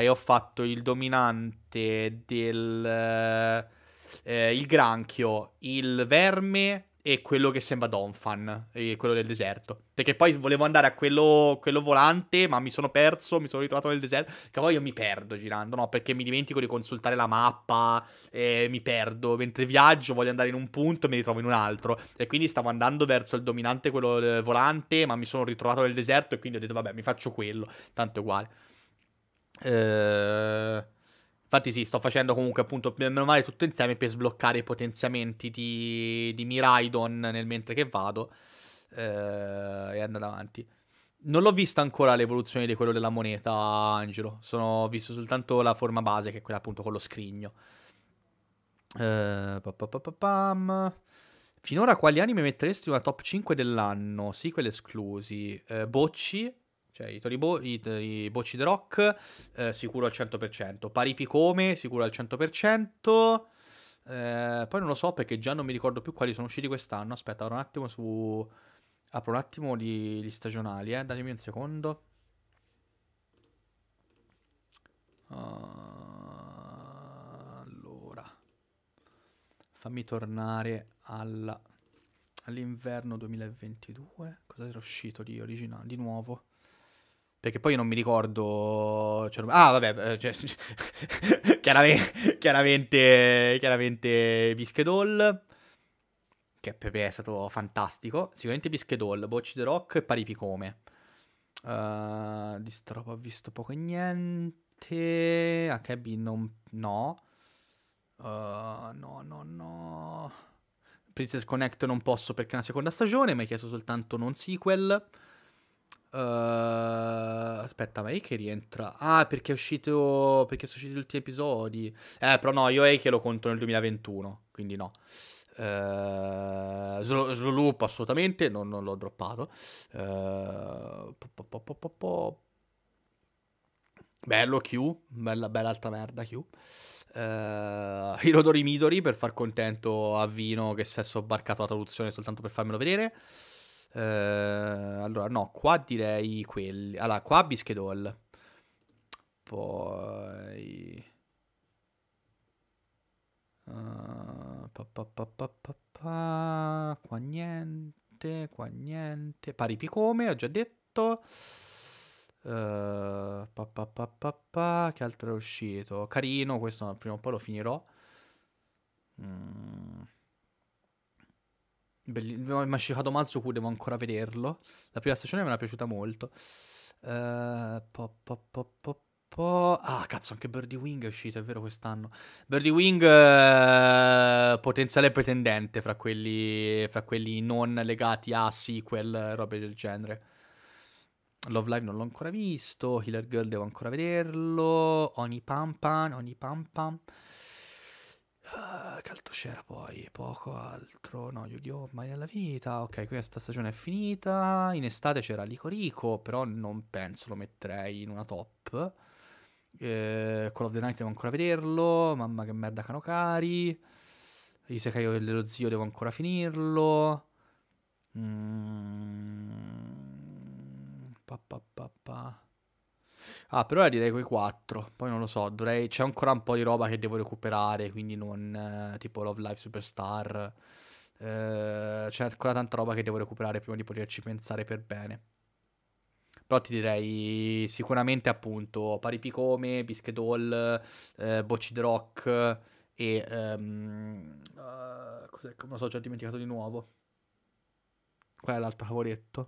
e ho fatto il dominante del... Eh, eh il granchio, il verme e quello che sembra Donphan, e quello del deserto. Perché poi volevo andare a quello, quello, volante, ma mi sono perso, mi sono ritrovato nel deserto. Che poi io mi perdo girando, no? Perché mi dimentico di consultare la mappa, eh, mi perdo. Mentre viaggio voglio andare in un punto e mi ritrovo in un altro. E quindi stavo andando verso il dominante, quello eh, volante, ma mi sono ritrovato nel deserto e quindi ho detto, vabbè, mi faccio quello. Tanto è uguale. Ehm... Infatti sì, sto facendo comunque appunto meno male tutto insieme per sbloccare i potenziamenti di, di Miraidon nel mentre che vado eh, e andare avanti. Non l'ho vista ancora l'evoluzione di quello della moneta, Angelo. Sono visto soltanto la forma base, che è quella appunto con lo scrigno. Eh, Finora quali anime metteresti in una top 5 dell'anno? Sequel esclusi. Eh, Bocci, cioè, i, toribo- i, i bocci The Rock, eh, sicuro al 100%. Paripi come, sicuro al 100%. Eh, poi non lo so perché già non mi ricordo più quali sono usciti quest'anno. Aspetta, apro un attimo su... Apro un attimo gli, gli stagionali, eh. Datemi un secondo. allora. Fammi tornare alla... all'inverno 2022. Cosa era uscito di originale, di nuovo? Perché poi io non mi ricordo. Cioè, ah, vabbè, eh, cioè, chiaramente, chiaramente, chiaramente Bischedol, che per me è stato fantastico. Sicuramente Bischedol, Bocci The Rock e Pari Picome. Uh, di sta roba ho visto poco e niente. HB non. No. Uh, no, no, no. Princess Connect non posso perché è una seconda stagione. Mi hai chiesto soltanto non sequel. Uh, aspetta, ma che rientra. Ah, perché è uscito. Perché sono usciti gli ultimi episodi. Eh, però no, io che lo conto nel 2021. Quindi no. Uh, ehm, sviluppo assolutamente. Non, non l'ho droppato. Uh, po, po, po, Bello Q. Bella, bella altra merda Q. Uh, Hirodori Midori per far contento a Vino che si è sobbarcato la traduzione soltanto per farmelo vedere. Eh, allora, no, qua direi quelli. Allora, qua Bischedol. Poi... Uh, pa, pa, pa, pa, qua niente, qua niente. Pari picome, ho già detto. Uh, che altro è uscito? Carino, questo prima o poi lo finirò. Mm. Bellissimo, ma Shikado Mazuku devo ancora vederlo. La prima stagione mi era piaciuta molto. Uh, po, po, po, po, Ah, cazzo, anche Birdie Wing è uscito, è vero, quest'anno. Birdie Wing, uh, potenziale pretendente fra quelli, fra quelli non legati a sequel, robe del genere. Love Live non l'ho ancora visto. Killer Girl devo ancora vederlo. Ogni pam pam, ogni pam pam. Uh, ah, Caltoscera poi, poco altro, no, Yu-Gi-Oh! mai nella vita, ok, questa stagione è finita, in estate c'era Licorico, però non penso lo metterei in una top, eh, Call of the Night devo ancora vederlo, mamma che merda Canocari, Isekai dello zio devo ancora finirlo, mm. pa, pa, pa, pa. Ah, per ora direi quei 4. Poi non lo so, dovrei... c'è ancora un po' di roba che devo recuperare, quindi non eh, tipo Love Life Superstar. Eh, c'è ancora tanta roba che devo recuperare prima di poterci pensare per bene. Però ti direi sicuramente appunto Pari Picome, Biscuit Hall, eh, Bocci The Rock e... Ehm, uh, cos'è? Non lo so, ho già dimenticato di nuovo. Qual è l'altro favoretto?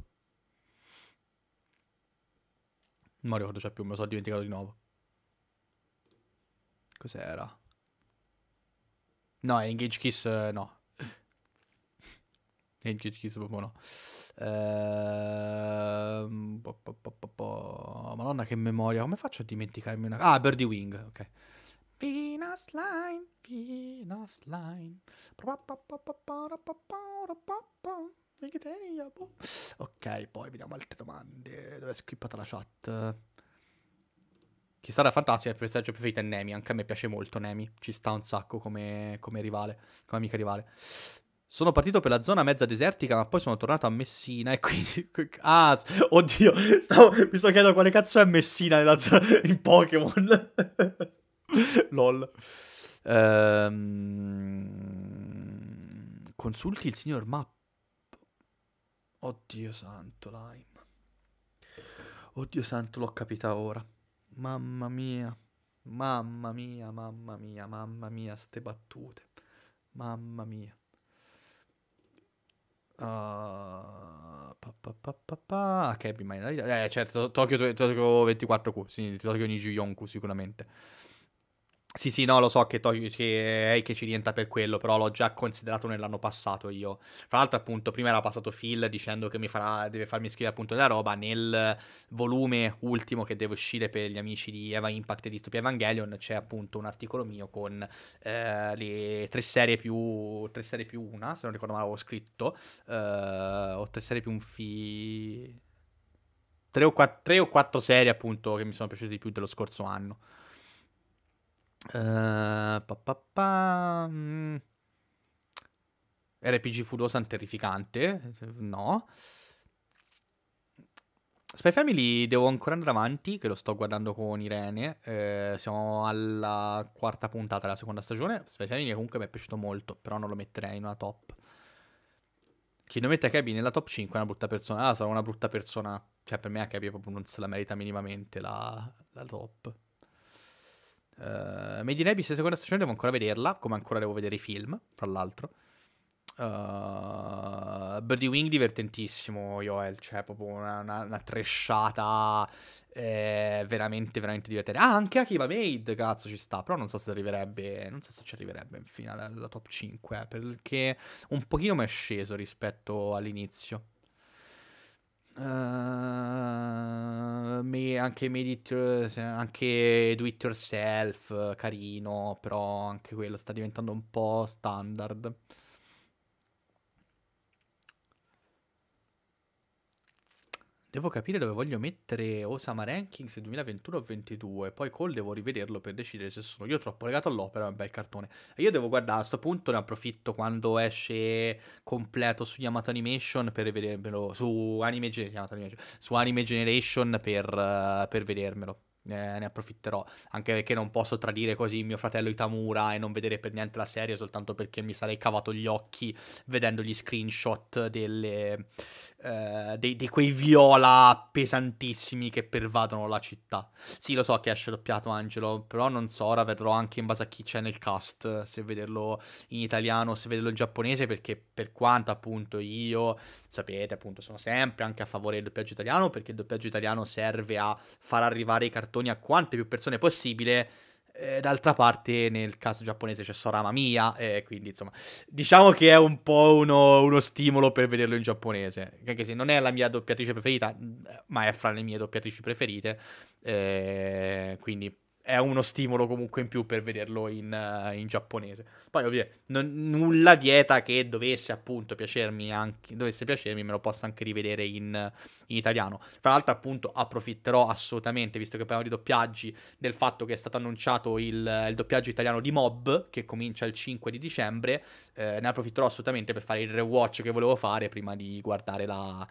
Non ricordo c'è più, me lo sono dimenticato di nuovo. Cos'era? No, Engage Kiss eh, no. Engage Kiss proprio no. Ehm... Po, po, po, po, Madonna che memoria, come faccio a dimenticarmi una... Ah, Birdie Wing, ok. Venus Line, Venus Line. Pa, pa, pa, pa, pa, pa, pa, pa, pa, pa. Vegetaria. Boh. Ok, poi vediamo altre domande. Dove è scrippata la chat? Chi sarà fantastica, il personaggio preferito è Nemi. Anche a me piace molto Nemi. Ci sta un sacco come, come rivale, come amica rivale. Sono partito per la zona mezza desertica, ma poi sono tornato a Messina e quindi... Ah, oddio, stavo... mi sto chiedendo quale cazzo è Messina nella zona... in Pokémon. LOL. Ehm... Consulti il signor Map Oddio santo, Lime. Oddio santo, l'ho capita ora. Mamma mia. Mamma mia, mamma mia, mamma mia, ste battute. Mamma mia. Uh, pa, pa, pa, pa, pa. Che ah, okay, Eh certo, Tokyo, Tokyo 24Q, sì, Tokyo Niji Yonku sicuramente. Sì, sì, no, lo so che, togli, che è che ci rientra per quello, però l'ho già considerato nell'anno passato io. Fra l'altro, appunto, prima era passato Phil dicendo che mi farà, deve farmi scrivere appunto della roba nel volume ultimo che deve uscire per gli amici di Eva Impact e di Stupia Evangelion. C'è appunto un articolo mio con eh, le tre serie più tre serie più una, se non ricordo male, avevo scritto. Eh, o tre serie più un fi. Tre o, quattro, tre o quattro serie, appunto, che mi sono piaciute di più dello scorso anno. Eh, pa, pa, pa, mm. RPG Fudosan terrificante? No. Spy Family devo ancora andare avanti, che lo sto guardando con Irene. Eh, siamo alla quarta puntata della seconda stagione. Spy Family comunque mi è piaciuto molto, però non lo metterei in una top. Chi lo mette Kaby nella top 5 è una brutta persona. Ah, sarà una brutta persona. Cioè, per me Kaby proprio non se la merita minimamente la, la top. Uh, Made in Abyss, seconda stagione, devo ancora vederla, come ancora devo vedere i film, fra l'altro. Uh, Birdie Wing divertentissimo, Joel, cioè proprio una, una, una tresciata eh, veramente, veramente divertente. Ah, anche Akiva Made, cazzo, ci sta, però non so se arriverebbe, non so se ci arriverebbe infine alla, alla top 5, eh, perché un pochino mi è sceso rispetto all'inizio. Uh, me, anche made it, anche do it yourself, carino, però anche quello sta diventando un po' standard. Devo capire dove voglio mettere Osama Rankings 2021 o 2022. Poi Cole devo rivederlo per decidere se sono io troppo legato all'opera. È un bel cartone. E io devo guardare a questo punto. Ne approfitto quando esce completo su Yamato Animation per vedermelo. Su Anime, Ge- Animation, su Anime Generation per, uh, per vedermelo eh, ne approfitterò, anche perché non posso tradire così mio fratello Itamura e non vedere per niente la serie soltanto perché mi sarei cavato gli occhi vedendo gli screenshot delle, eh, dei, di quei viola pesantissimi che pervadono la città. Sì, lo so che esce doppiato Angelo, però non so, ora vedrò anche in base a chi c'è nel cast, se vederlo in italiano o se vederlo in giapponese, perché per quanto appunto io, sapete appunto, sono sempre anche a favore del doppiaggio italiano, perché il doppiaggio italiano serve a far arrivare i cartoni cartoni a quante più persone possibile. Eh, d'altra parte, nel caso giapponese c'è Sorama Mia, eh, quindi insomma, diciamo che è un po' uno, uno, stimolo per vederlo in giapponese. Anche se non è la mia doppiatrice preferita, ma è fra le mie doppiatrici preferite. Eh, quindi è uno stimolo comunque in più per vederlo in, uh, in giapponese. Poi ovviamente non, nulla vieta che dovesse appunto piacermi anche, dovesse piacermi me lo possa anche rivedere in, in, italiano. Tra l'altro appunto approfitterò assolutamente, visto che parliamo di doppiaggi, del fatto che è stato annunciato il, il doppiaggio italiano di Mob, che comincia il 5 di dicembre, eh, ne approfitterò assolutamente per fare il rewatch che volevo fare prima di guardare la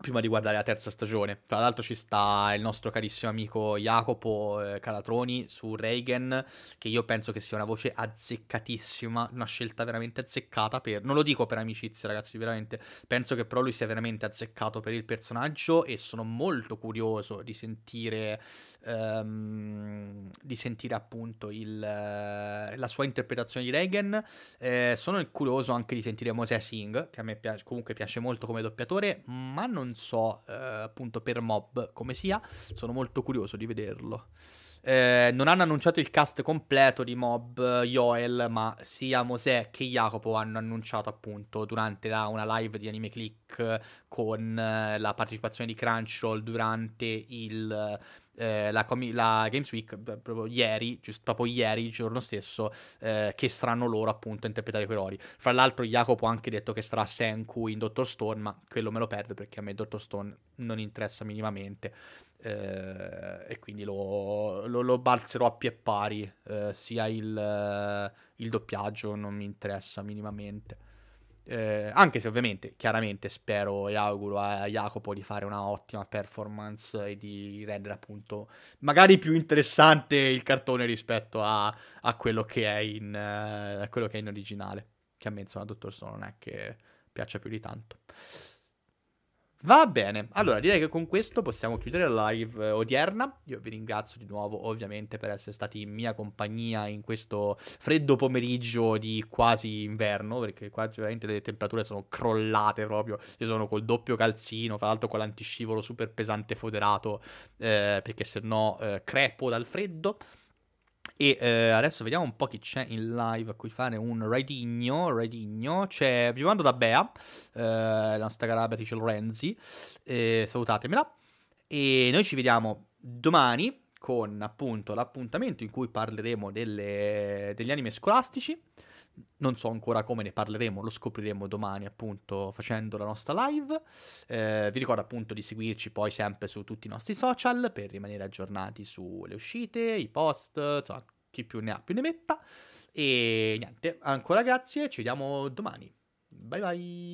prima di guardare la terza stagione. Tra l'altro ci sta il nostro carissimo amico Jacopo eh, Calatroni su Reagan, che io penso che sia una voce azzeccatissima, una scelta veramente azzeccata per... Non lo dico per amicizia ragazzi, veramente, penso che però lui sia veramente azzeccato per il personaggio e sono molto curioso di sentire, um, di sentire appunto il, eh, la sua interpretazione di Reagan. Eh, sono curioso anche di sentire Mosè Singh, che a me piace, comunque piace molto come doppiatore, ma non non so eh, appunto per mob come sia, sono molto curioso di vederlo. Eh, non hanno annunciato il cast completo di Mob Yoel, ma sia Mosè che Jacopo hanno annunciato appunto durante la, una live di Anime Click con eh, la partecipazione di Crunchyroll durante il... Eh, la, comi- la, Games Week proprio ieri, giusto, proprio ieri, il giorno stesso, eh, che saranno loro appunto a interpretare quei ruoli. Fra l'altro Jacopo ha anche detto che sarà Senku in Dottor Stone, ma quello me lo perdo perché a me Dottor Stone non interessa minimamente eh, e quindi lo, lo, lo, balzerò a pie pari, eh, sia il, eh, il, doppiaggio non mi interessa minimamente. Eh, anche se ovviamente, chiaramente spero e auguro a Jacopo di fare una ottima performance e di rendere appunto magari più interessante il cartone rispetto a, a quello, che è in, eh, a quello che è in originale. Che a me, insomma, Dottor Sono non è che piaccia più di tanto. Va bene, allora direi che con questo possiamo chiudere la live eh, odierna. Io vi ringrazio di nuovo ovviamente per essere stati in mia compagnia in questo freddo pomeriggio di quasi inverno, perché qua veramente le temperature sono crollate proprio. Io sono col doppio calzino, fra l'altro con l'antiscivolo super pesante foderato, eh, perché se no eh, crepo dal freddo. E eh, adesso vediamo un po' chi c'è in live a cui fare un raidigno, radigno. C'è, vi mando da Bea, eh, la nostra cara Beatrice Lorenzi. Eh, salutatemela. E noi ci vediamo domani con appunto l'appuntamento in cui parleremo delle, degli anime scolastici non so ancora come ne parleremo, lo scopriremo domani appunto facendo la nostra live. Eh, vi ricordo appunto di seguirci poi sempre su tutti i nostri social per rimanere aggiornati sulle uscite, i post, insomma, chi più ne ha più ne metta. E niente, ancora grazie, ci vediamo domani. Bye bye.